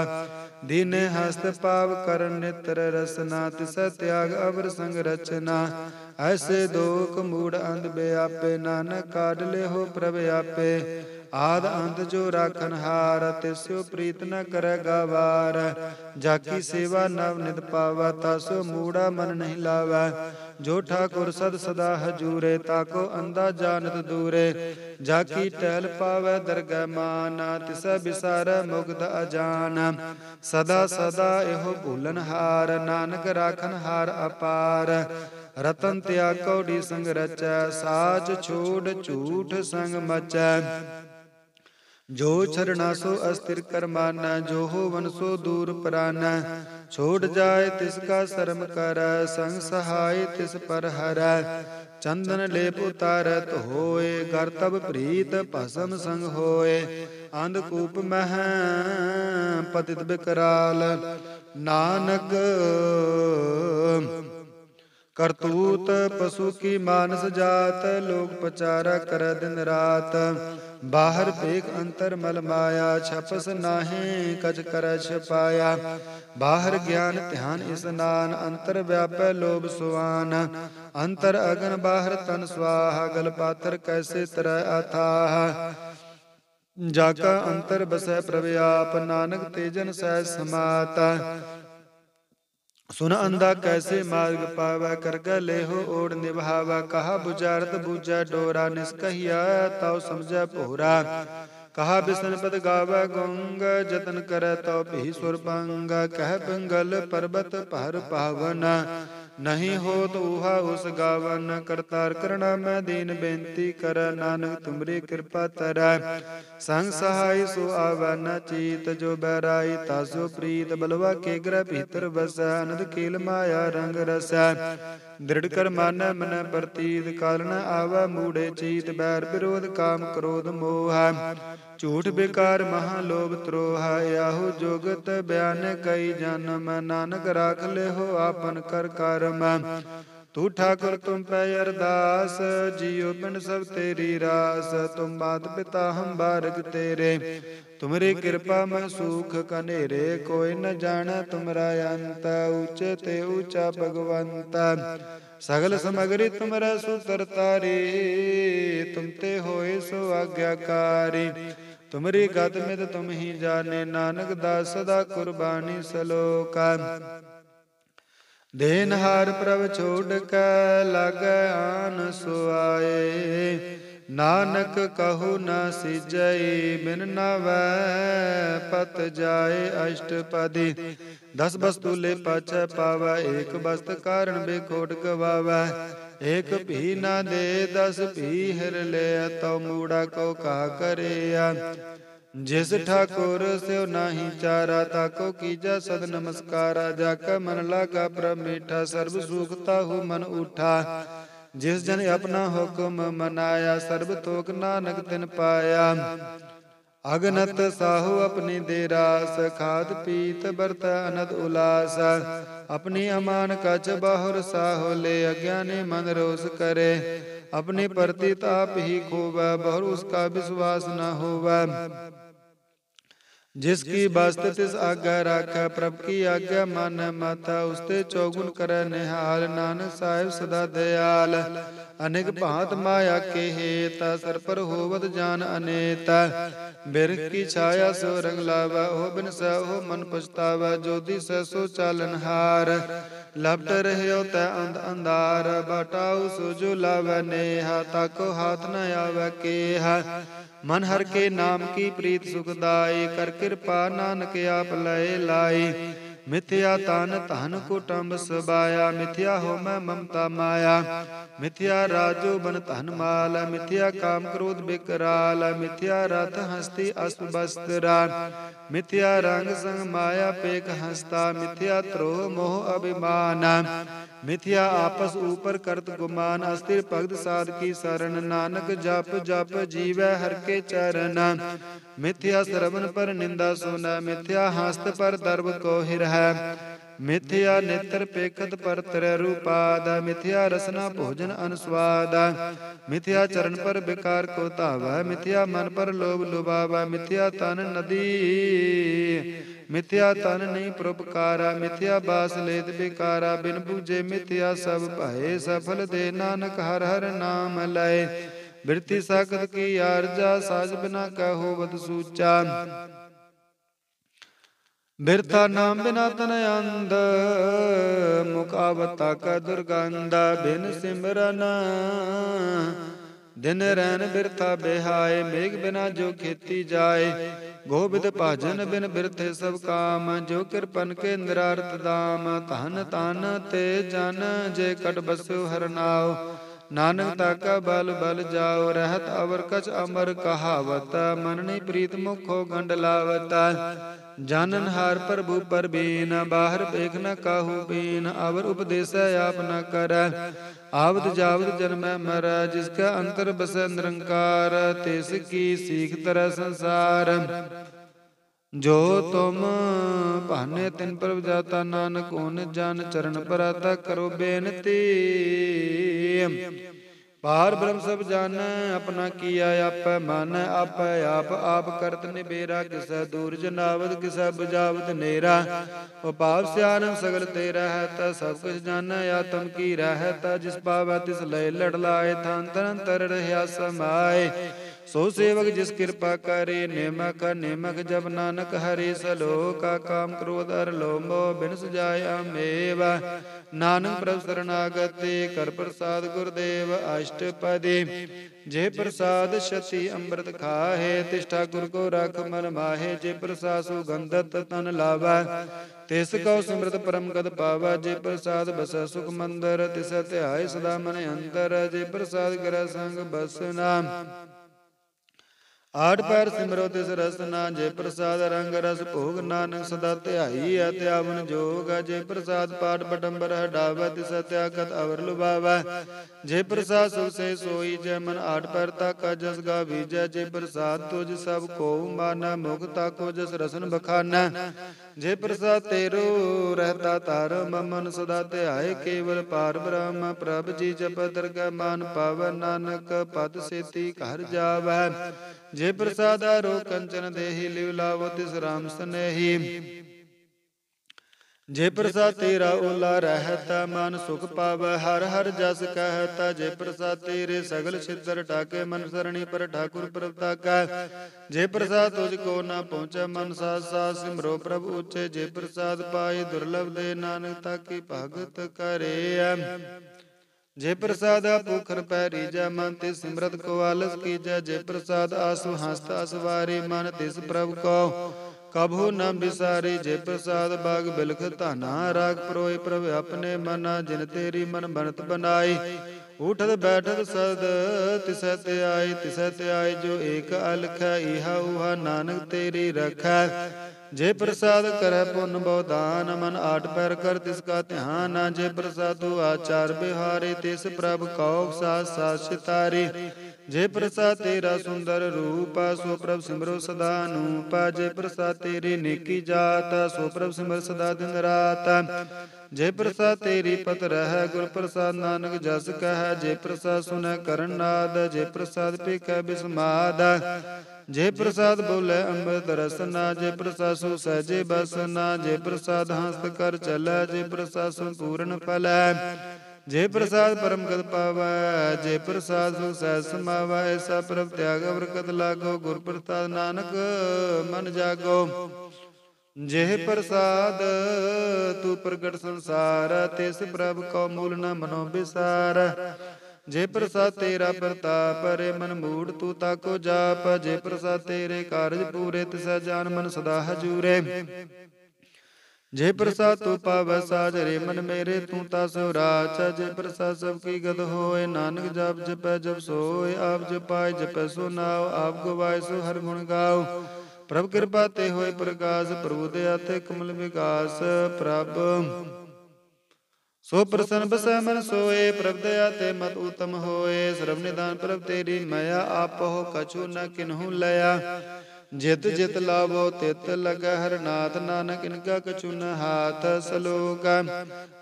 ਦੀਨੇ ਹਸਤ ਪਾਵ ਕਰਨ ਨਿਤਰ ਰਸਨਾ ਤਿਸ ਤਿਆਗ ਅਵਰ ਸੰਗ ਰਚਨਾ ਐਸੇ ਦੋਖ ਮੂੜ ਅੰਧ ਬਿਆਪੇ ਨਾਨਕ ਕਾਢ ਲਿਓ ਪ੍ਰਭ ਆਪੇ ਆਦ ਅੰਤ ਜੋ ਰਾਖਨ ਹਾਰ ਤਿਸਿਉ ਪ੍ਰੀਤ ਨ ਕਰੈ ਗਵਾਰ ਜਾ ਕੀ ਸੇਵਾ ਨਵ ਨਿਤ ਪਾਵਾ ਤਸ ਮੂੜਾ ਮਨ ਨਹੀਂ ਲਾਵਾ ਜੋ ਠਾਕੁਰ ਸਦ ਸਦਾ ਹਜੂਰੇ ਤਾਕੋ ਅੰਦਾ ਜਾਣਤ ਦੂਰੇ ਜਾ ਕੀ ਟਹਿਲ ਪਾਵੇ ਦਰਗਹਿ ਮਾਨਾ ਤਿਸੈ ਬਿਸਾਰ ਮੁਗਦ ਅਜਾਨ ਸਦਾ ਸਦਾ ਇਹੋ ਭੂਲਨ ਹਾਰ ਨਾਨਕ ਰਾਖਨ ਹਾਰ ਅਪਾਰ ਰਤਨ ਤਿਆ ਕੌੜੀ ਸੰਗ ਰਚੈ ਸਾਚ ਛੋੜ ਝੂਠ ਸੰਗ ਮਚੈ ਜੋ ਛਰਣਾ ਸੋ ਅਸਤਿਰ ਕਰਮਾਨਾ ਜੋ ਹੋਵਨ ਸੋ ਦੂਰ ਪਰਾਨਾ ਛੋੜ ਜਾਏ ਤਿਸ ਕਾ ਸਰਮ ਕਰ ਸੰਗ ਸਹਾਇ ਤਿਸ ਪਰ ਹਰੈ ਚੰਦਨ ਲੇਪ ਉਤਾਰਤ ਹੋਏ ਗਰ ਤਬ ਪ੍ਰੀਤ ਭਸਮ ਸੰਗ ਹੋਏ ਅੰਧ ਕੂਪ ਮਹ ਪਤਿਤ ਬਿਕਰਾਲ ਨਾਨਕ ਕਰਤੂਤ ਪਸ਼ੂ ਕੀ ਮਾਨਸ ਜਾਤ ਲੋਕ ਪਚਾਰਾ ਕਰ ਦਿਨ ਰਾਤ ਬਾਹਰ ਦੇਖ ਅੰਤਰ ਮਲ ਮਾਇਆ ਛਪਸ ਨਾਹੀ ਕਜ ਕਰ ਛਪਾਇਆ ਬਾਹਰ ਗਿਆਨ ਧਿਆਨ ਇਸਨਾਨ ਅੰਤਰ ਵਿਆਪੈ ਲੋਭ ਸੁਆਨ ਅੰਤਰ ਅਗਨ ਬਾਹਰ ਤਨ ਸਵਾਹਾ ਗਲ ਪਾਤਰ ਕੈਸੇ ਤਰੈ ਆਥਾਹ ਜਾਕਾ ਅੰਤਰ ਬਸੈ ਪ੍ਰਭ ਆਪ ਨਾਨਕ ਤੇਜਨ ਸਹਿ ਸਮਾਤਾ ਸੁਨ ਅੰਦਾ ਕੈਸੇ ਮਾਰਗ ਪਾਵਾ ਕਰ ਗਲੇ ਹੋ ਓੜ ਨਿਭਾਵਾ ਕਹਾ ਬੁਜਾਰਤ ਬੂਜਾ ਡੋਰਾ ਨਿਸ ਕਹੀਆ ਤਉ ਸਮਝੈ ਭੋਰਾ ਕਹਾ ਬਿਸਨ ਪਦ ਗਾਵਾ ਗੰਗ ਜਤਨ ਕਰੈ ਤਉ ਭੀ ਸੁਰ ਪੰਗ ਕਹਿ ਪੰਗਲ ਪਰਬਤ ਭਰ ਪਾਵਨ ਨਹੀਂ ਹੋ ਤੂਹਾ ਉਸ ਗਾਵਨ ਕਰਤਾਰ ਕਰਣਾ ਮੈਂ ਦੀਨ ਬੇਨਤੀ ਕਰ ਨਾਨਕ ਤੁਮਰੀ ਕਿਰਪਾ ਤਰੈ ਸੰਗ ਸਹਾਇ ਸੋ ਆਵਨ ਚੀਤ ਜੋ ਬਹਿਰਾਈ ਤਾਸੋ ਪ੍ਰੀਤ ਬਲਵਾ ਕੇ ਗ੍ਰਹਿ ਭੀਤਰ ਵਸੈ ਅਨੰਦ ਕੀਲ ਮਾਇਆ ਰੰਗ ਰਸੈ ਦ੍ਰਿੜ ਕਰ ਮਨ ਮਨ ਪ੍ਰਤੀਤ ਕਾਲਨ ਆਵੈ ਮੂੜੇ ਚੀਤ ਬੈਰ ਵਿਰੋਧ ਕਾਮ ਕ੍ਰੋਧ ਮੋਹ ਝੂਠ ਬਿਕਾਰ ਮਹਾ ਲੋਭ ਤ੍ਰੋਹਾ ਆਹੋ ਜੁਗਤ ਬਿਆਨ ਕਈ ਜਨਮ ਨਾਨਕ ਲੈ ਲਿਓ ਆਪਨ ਕਰ ਕਰਮ ਤੂੰ ਠਾਕੁਰ ਤੁਮ ਪੈ ਅਰਦਾਸ ਜੀਉ ਪਿੰਡ ਸਭ ਤੇਰੀ ਰਾਸ ਤੁਮ ਬਾਤ ਪਿਤਾ ਹਮ ਬਾਰਕ ਤੇਰੇ ਤੁਮਰੀ ਕਿਰਪਾ ਮੈਂ ਸੂਖ ਕਨੇਰੇ ਕੋਈ ਨ ਜਾਣ ਤੁਮਰਾ ਅੰਤ ਉੱਚ ਤੇ ਉੱਚਾ ਭਗਵੰਤ ਸਗਲ ਸਮਗਰੀ ਤੁਮਰੈ ਸੁਤਰ ਤਾਰੇ ਤੁਮ ਤੇ ਹੋਏ ਸੋ ਆਗਿਆਕਾਰੀ ਤੁਮਰੀ ਗਤ ਮਿਤ ਤੁਮ ਹੀ ਜਾਣੇ ਨਾਨਕ ਦਾਸ ਸਦਾ ਕੁਰਬਾਨੀ ਸਲੋਕਾ ਦੇਨ ਹਾਰ ਪ੍ਰਭ ਛੋੜ ਕੇ ਲਾਗੈ ਆਨ ਸੁਆਏ ਨਾਨਕ ਕਹੋ ਨਾ ਸਿਜੈ ਬਿਨ ਨਵੈ ਪਤ ਜਾਏ ਅਸ਼ਟਪਦੀ ਦਸ ਬਸਤੂ ਲੈ ਪਾਛੈ ਪਾਵੈ ਏਕ ਬਸਤ ਕਾਰਨ ਬੇਖੋਟ ਗਵਾਵੈ ਏਕ ਭੀ ਨਾ ਦੇ ਦਸ ਭੀ ਹਿਰ ਲੈ ਤਉ ਮੂੜਾ ਕੋ ਕਾ ਕਰਿਆ ਜਿਸ ਠਾਕੁਰ ਸਿਉ ਨਾਹੀ ਚਾਰਾ ਤਾਕੋ ਕੀਜੈ ਸਦ ਨਮਸਕਾਰਾ ਜਾ ਕੈ ਮਨ ਲਾਗਾ ਪ੍ਰਮੇਠਾ ਸਰਬ ਸੁਖ ਤਾਹੂ ਮਨ ਉਠਾ ਜਿਸ ਜਨ ਆਪਣਾ ਹੁਕਮ ਮਨਾਇਆ ਸਰਬ ਤੋਕ ਨਾਨਕ ਤਿਨ ਪਾਇਆ ਅਗਨਤ ਸਾਹੁ ਆਪਣੀ ਦੇ ਰਾਸ ਖਾਦ ਪੀਤ ਬਰਤ ਅਨੰਦ ਉਲਾਸ ਆਪਣੀ ਅਮਾਨ ਕਚ ਬਾਹਰ ਸਾਹੋ ਲੈ ਅਗਿਆਨੇ ਮਨ ਰੋਸ ਕਰੇ ਆਪਣੇ ਪ੍ਰਤੀ ਤਾਪ ਹੀ ਖੋਵਾ ਬਹੁਰ ਕਾ ਵਿਸ਼ਵਾਸ ਨਾ ਹੋਵੈ ਜਿਸ ਕੀ ਬਸਤ ਤਿਸ ਆਗਾ ਰਾਖਾ ਪ੍ਰਭ ਕੀ ਆਗਿਆ ਮਨ ਮਾਤਾ ਉਸਤੇ ਚੌਗੁਣ ਕਰੈ ਨਿਹਾਲ ਨਾਨਕ ਸਾਹਿਬ ਸਦਾ ਦਿਆਲ ਅਨੇਕ ਭਾਂਤ ਮਾਇਆ ਕੇ ਹੇਤਾ ਸਰਪਰ ਹੋਵਤ ਜਾਨ ਅਨੇਤਾ ਬਿਰਖ ਕੀ ਛਾਇਆ ਸੋ ਰੰਗ ਲਾਵਾ ਉਹ ਬਿਨ ਸਹੁ ਮਨ ਪਛਤਾਵਾ ਜੋਦੀ ਸੈ ਸੋ ਚਾਲਨ ਹਾਰ ਲਪਟ ਰਹਿਓ ਤੈ ਅੰਧ ਅੰਧਾਰ ਬਟਾਉ ਸੋ ਜੋ ਲਾਵੈ ਨੇਹਾ ਤਾਕੋ ਹਾਥ ਨ ਆਵੈ ਕੇਹਾ ਮਨ ਹਰ ਕੇ ਨਾਮ ਕੀ ਪ੍ਰੀਤ ਸੁਖਦਾਈ ਕਰਕੇ ਕਿਰਪਾ ਨਾਨਕ ਆਪ ਲਏ ਲਾਈ ਮਿਥਿਆ ਤਨ ਧਨ ਕੁਟੰਬ ਸਬਾਇਆ ਮਿਥਿਆ ਹੋ ਮੈਂ ਮਮਤਾ ਮਾਇਆ ਮਿਥਿਆ ਰਾਜੋ ਬਨ ਧਨ ਮਾਲ ਮਿਥਿਆ ਕਾਮ ਕ੍ਰੋਧ ਬਿਕਰਾਲ ਮਿਥਿਆ ਰਤ ਹਸਤੀ ਅਸਪ ਬਸਤਰਾ ਮਿਥਿਆ ਰੰਗ ਸੰਗ ਮਾਇਆ ਪੇਕ ਹਸਤਾ ਮਿਥਿਆ ਤ੍ਰੋ ਮੋਹ ਅਭਿਮਾਨ ਮਿਥਿਆ ਆਪਸ ਉਪਰ ਕਰਤ ਗੁਮਾਨ ਅਸਤਿਰ ਭਗਤ ਸਾਧ ਕੀ ਸਰਣ ਨਾਨਕ ਜਪ ਜਪ ਜੀਵੈ ਹਰ ਕੇ ਚਰਨ ਮਿਥਿਆ ਸਰਵਨ ਪਰ ਨਿੰਦਾ ਸੁਨਾ ਮਿਥਿਆ ਹਸਤ ਪਰ ਦਰਬ ਕੋ ਹਿਰਹ ਹੈ ਮਿਥਿਆ ਨੇਤਰ ਪੇਖਤ ਪਰਤਰ ਦਾ ਮਿਥਿਆ ਰਸਨਾ ਭੋਜਨ ਅਨਸਵਾਦ ਮਿਥਿਆ ਚਰਨ ਪਰ ਬਿਕਾਰ ਕੋ ਧਾਵਾ ਮਿਥਿਆ ਮਨ ਪਰ ਲੋਭ ਲੁਭਾਵੈ ਮਿਥਿਆ ਤਨ ਨਦੀ ਮਿਥਿਆ ਤਨ ਨਹੀਂ ਪ੍ਰਭਕਾਰਾ ਮਿਥਿਆ ਬਾਸ ਲੇਤ ਬਿਕਾਰਾ ਬਿਨ ਬੂਝੇ ਮਿਥਿਆ ਸਭ ਭਏ ਸਫਲ ਦੇ ਨਾਨਕ ਹਰ ਹਰ ਨਾਮ ਲਏ ਬਿਰਤੀ ਸਾਖਤ ਕੀ ਅਰਜਾ ਸਾਜ ਬਿਨਾ ਕਹੋ ਵਦ ਸੂਚਾ ਬਿਰਥਾ ਨਾਮ ਬਿਨਾ ਤਨ ਅੰਧ ਮੁਕਾਵਤਾ ਕਾ ਦੁਰਗੰਧਾ ਬਿਨ ਸਿਮਰਨ ਦਿਨ ਰਹਿਨ ਬਿਰਥਾ ਬਿਹਾਏ ਮੇਗ ਬਿਨਾ ਜੋ ਖੇਤੀ ਜਾਏ ਗੋਬਿੰਦ ਭਜਨ ਬਿਨ ਬਿਰਥੇ ਸਭ ਕਾਮ ਜੋ ਕਿਰਪਨ ਕੇ ਨਿਰਾਰਤ ਦਾਮ ਧਨ ਤਨ ਤੇ ਜਨ ਜੇ ਕਟ ਬਸਿਓ ਹਰਨਾਓ ਨਾਨਕ ਤਾਕਾ ਬਲ ਬਲ ਜਾਓ ਰਹਿਤ ਅਵਰ ਕਛ ਅਮਰ ਕਹਾਵਤ ਮਨਨੀ ਪ੍ਰੀਤ ਮੁਖੋ ਗੰਡ ਲਾਵਤ ਜਾਨਨ ਹਾਰ ਪ੍ਰਭੂ ਪਰਬੀਨ ਬਾਹਰ ਵੇਖ ਨ ਕਾਹੂ ਬੀਨ ਅਵਰ ਉਪਦੇਸੈ ਆਪ ਨ ਕਰੈ ਆਵਦ ਜਾਵਦ ਜਨਮੈ ਮਰੈ ਜਿਸ ਕਾ ਅੰਤਰ ਬਸੈ ਨਿਰੰਕਾਰ ਤਿਸ ਕੀ ਸੀਖ ਤਰੈ ਸੰਸਾਰ ਜੋ ਤੁਮ ਭਾਨੇ ਤਿਨ ਪ੍ਰਭ ਜਾਤਾ ਨਾਨਕ ਓਨ ਜਨ ਚਰਨ ਪਰਾਤਾ ਕਰੋ ਬੇਨਤੀ ਪਾਰ ਬ੍ਰਹਮ ਸਭ ਜਾਣੈ ਆਪਣਾ ਕੀਆ ਆਪੈ ਮਨ ਆਪੈ ਆਪ ਆਪ ਕਰਤ ਨਿਬੇਰਾ ਕਿਸੈ ਦੂਰ ਜਨਾਵਤ ਕਿਸੈ ਬਜਾਵਤ ਨੇਰਾ ਉਪਾਪ ਸਿਆਨੰ ਸਗਲ ਤੇ ਹੈ ਤਾ ਸਭ ਕੁਛ ਜਾਨ ਆਤਮ ਕੀ ਰਹਿ ਤਾ ਜਿਸ ਪਾਵੈ ਤਿਸ ਲੈ ਲੜ ਲਾਏ ਥਾਂ ਤਰੰਤਰ ਰਹਿਆ ਸਮਾਏ ਸੋ ਸੇਵਕ ਜਿਸ ਕਿਰਪਾ ਕਰੇ ਨਿਮਕ ਨਿਮਕ ਜਬ ਨਾਨਕ ਹਰੇ ਸਲੋਕਾ ਕਾਮ ਕ੍ਰੋਧ ਅਰ ਲੋਮੋ ਬਿਨਸ ਜਾਇਆ ਮੇਵ ਨਾਨਕ ਪ੍ਰਭ ਸਰਣਾਗਤੇ ਕਰ ਪ੍ਰਸਾਦ ਗੁਰਦੇਵ ਅਸ਼ਟਪਦੀ ਜੇ ਪ੍ਰਸਾਦ ਛਤੀ ਅੰਮ੍ਰਿਤ ਖਾਹੇ ਤਿਸ਼ਠਾ ਗੁਰ ਕੋ ਰਖ ਮਨ ਮਾਹੇ ਜੇ ਪ੍ਰਸਾਦ ਸੁਗੰਧਤ ਤਨ ਲਾਵਾ ਤਿਸ ਕੋ ਸਿਮਰਤ ਪਰਮ ਗਦ ਪਾਵਾ ਜੇ ਪ੍ਰਸਾਦ ਬਸ ਸੁਖ ਮੰਦਰ ਤਿਸ ਧਿਆਇ ਸਦਾ ਮਨ ਅੰਤਰ ਜੇ ਪ੍ਰਸਾਦ ਕਰ ਸੰਗ ਬਸਨਾ ਆਠ ਪੈਰ ਸਿਮਰੋ ਤਿਸ ਰਸਨਾ ਜੇ ਪ੍ਰਸਾਦ ਰੰਗ ਰਸ ਭੋਗ ਨਾਨਕ ਸਦਾ ਧਿਆਈ ਅਤਿਆਵਨ ਜੋਗ ਜੇ ਪ੍ਰਸਾਦ ਪਾਟ ਬਟੰਬਰ ਹਟਾਵੈ ਤਿਸ ਅਤਿਆਗਤ ਅਵਰ ਲੁਭਾਵੈ ਜੇ ਪ੍ਰਸਾਦ ਸੋ ਸੇ ਸੋਈ ਜੇ ਮਨ ਆਠ ਪੈਰ ਤੱਕ ਜਸ ਗਾ ਬੀਜੈ ਜੇ ਪ੍ਰਸਾਦ ਤੁਜ ਸਭ ਕੋ ਮਨ ਮੁਕਤਾ ਕੋ ਜਸ ਰਸਨ ਬਖਾਨਾ ਜੇ ਪ੍ਰਸਾਦ ਤੇਰੋ ਰਹਤਾ ਤਾਰ ਮਮਨ ਸਦਾ ਧਿਆਏ ਕੇਵਲ ਪਾਰ ਬ੍ਰਹਮ ਪ੍ਰਭ ਜੀ ਜਪ ਦਰਗਹਿ ਮਾਨ ਪਾਵਨ ਨਾਨਕ ਪਦ ਸੇਤੀ ਘਰ ਜਾਵੈ ਜੇ ਪ੍ਰਸਾਦ ਰੋ ਕੰਚਨ ਦੇਹੀ ਲਿਵ ਲਾਵੋ ਤਿਸ ਰਾਮ ਸਨੇਹੀ ਜੇ ਪ੍ਰਸਾਦ ਤੇਰਾ ਉਲਾ ਰਹਤਾ ਮਨ ਸੁਖ ਪਾਵੈ ਹਰ ਹਰ ਜਸ ਕਹਤਾ ਜੇ ਪ੍ਰਸਾਦ ਤੇਰੇ ਸਗਲ ਛਿੱਦਰ ਟਾਕੇ ਮਨ ਸਰਣੀ ਪਰ ਠਾਕੁਰ ਪ੍ਰਭਤਾ ਕਾ ਜੇ ਪ੍ਰਸਾਦ ਤੁਝ ਕੋ ਨਾ ਪਹੁੰਚੈ ਮਨ ਸਾਧ ਸਾ ਸਿਮਰੋ ਪ੍ਰਭ ਉੱਚੇ ਜੇ ਪ੍ਰਸਾਦ ਪਾਏ ਦੁਰਲਭ ਦੇ ਨਾਨਕ ਤਾ ਕੀ ਭਗਤ ਕਰੇ ਆ ਜੇ ਪ੍ਰਸਾਦ ਪੁਖਰ ਪੈ ਰੀਜੈ ਮਨ ਤੇ ਸਿਮਰਤ ਕੋ ਆਲਸ ਕੀਜੈ ਜੇ ਪ੍ਰਸਾਦ ਆਸੁ ਹਸਤਾ ਸਵਾਰੇ ਮਨ ਤਿਸ ਪ੍ਰਭ ਕੋ ਕਬਹੁ ਨ ਬਿਸਾਰੇ ਜੇ ਪ੍ਰਸਾਦ ਬਾਗ ਬਿਲਖ ਧਾਨਾ ਰਾਗ ਪਰੋਏ ਪ੍ਰਭ ਆਪਣੇ ਮਨਾ ਜਿਨ ਤੇਰੀ ਮਨ ਬਨਤ ਬਨਾਈ ਉਠਦ ਬੈਠਦ ਸਦ ਤਿਸੈ ਤੇ ਆਏ ਤਿਸੈ ਤੇ ਆਏ ਜੋ ਏਕ ਅਲਖੈ ਇਹਾ ਉਹਾ ਨਾਨਕ ਤੇਰੀ ਰਖੈ ਜੇ ਪ੍ਰਸਾਦ ਕਰੈ ਪੁੰਨ ਬਹੁ ਦਾਨ ਮਨ ਆਟ ਪੈਰ ਕਰ ਤਿਸ ਕਾ ਧਿਆਨ ਜੇ ਪ੍ਰਸਾਦੁ ਆਚਾਰ ਬਿਹਾਰੇ ਤਿਸ ਪ੍ਰਭ ਕਉ ਸਾਸ ਸਾਸ ਸਿਤਾਰੇ ਜੇ ਪ੍ਰਸਾਦ ਤੇਰਾ ਸੁੰਦਰ ਰੂਪ ਸੋ ਪ੍ਰਭ ਸਿਮਰੋ ਸਦਾ ਅਨੂਪ ਜੇ ਪ੍ਰਸਾਦ ਤੇਰੀ ਨੇਕੀ ਜਾਤ ਸੋ ਪ੍ਰਭ ਸਿਮਰ ਸਦਾ ਦਿਨ ਰਾਤ ਜੇ ਪ੍ਰਸਾਦ ਤੇਰੀ ਪਤ ਰਹਿ ਗੁਰ ਪ੍ਰਸਾਦ ਨਾਨਕ ਜਸ ਕਹਿ ਜੇ ਪ੍ਰਸਾਦ ਸੁਨੈ ਕਰਨ ਨਾਦ ਜੇ ਪ੍ਰਸਾਦ ਪੇਖੈ ਬਿਸਮਾਦ ਜੇ ਪ੍ਰਸਾਦ ਬੋਲੇ ਅੰਮ੍ਰਿਤ ਰਸਨਾ ਜੇ ਪ੍ਰਸਾਦ ਸੋ ਸਹਜੇ ਬਸਨਾ ਜੇ ਪ੍ਰਸਾਦ ਹਸਤ ਕਰ ਚਲੈ ਜੇ ਪ੍ਰਸਾਦ ਸੰਪੂਰਨ ਫਲੈ ਜੇ ਪ੍ਰਸਾਦ ਪਰਮ ਗਤ ਪਾਵੈ ਜੇ ਪ੍ਰਸਾਦ ਸੁਖ ਸਹਿ ਸਮਾਵੈ ਸਭ ਪ੍ਰਭ ਤਿਆਗ ਅਵਰਕਤ ਲਾਗੋ ਗੁਰ ਪ੍ਰਸਾਦ ਨਾਨਕ ਮਨ ਜਾਗੋ ਜੇ ਪ੍ਰਸਾਦ ਤੂੰ ਪ੍ਰਗਟ ਸੰਸਾਰ ਤਿਸ ਪ੍ਰਭ ਕੋ ਮੂਲ ਨ ਮਨੋ ਬਿਸਾਰ ਜੇ ਪ੍ਰਸਾਦ ਤੇਰਾ ਪ੍ਰਤਾਪ ਰੇ ਮਨ ਮੂੜ ਤੂੰ ਤਾਕੋ ਜਾਪ ਜੇ ਪ੍ਰਸਾਦ ਤੇਰੇ ਕਾਰਜ ਪੂਰੇ ਤਿਸ ਜਾਨ ਮਨ ਸਦਾ ਹਜੂਰੇ ਜੇ ਪ੍ਰਸਾਦ ਤੂੰ ਪਾਵੈ ਸਾਜਰੇ ਮਨ ਮੇਰੇ ਤੂੰ ਤਾ ਸੋ ਰਾਚਾ ਜੇ ਪ੍ਰਸਾਦ ਸਭ ਕੀ ਗਤ ਹੋਏ ਨਾਨਕ ਜਪ ਜਪੈ ਜਪ ਸੋਏ ਆਪ ਜਪਾਇ ਜਪੈ ਸੋ ਨਾਉ ਆਪ ਗਵਾਏ ਸੋ ਹਰ ਗੁਣ ਗਾਉ ਪ੍ਰਭ ਕਿਰਪਾ ਤੇ ਹੋਏ ਪ੍ਰਕਾਸ਼ ਪ੍ਰਭੂ ਦੇ ਆਤੇ ਕਮਲ ਵਿਕਾਸ ਪ੍ਰਭ ਸੋ ਪ੍ਰਸੰਨ ਬਸੈ ਮਨ ਸੋਏ ਪ੍ਰਭ ਦਇਆ ਤੇ ਮਤ ਉਤਮ ਹੋਏ ਸਰਬ ਨਿਦਾਨ ਪ੍ਰਭ ਤੇਰੀ ਮਇਆ ਆਪਹੁ ਕਛੂ ਨ ਕਿਨਹੁ ਲਿਆ ਜਿਤ ਜਿਤ ਲਾਵੋ ਤਿਤ ਲਗੈ ਹਰਨਾਥ ਨਾਨਕ ਇਨਕਾ ਕਚੁਨ ਹਾਥ ਸਲੋਕ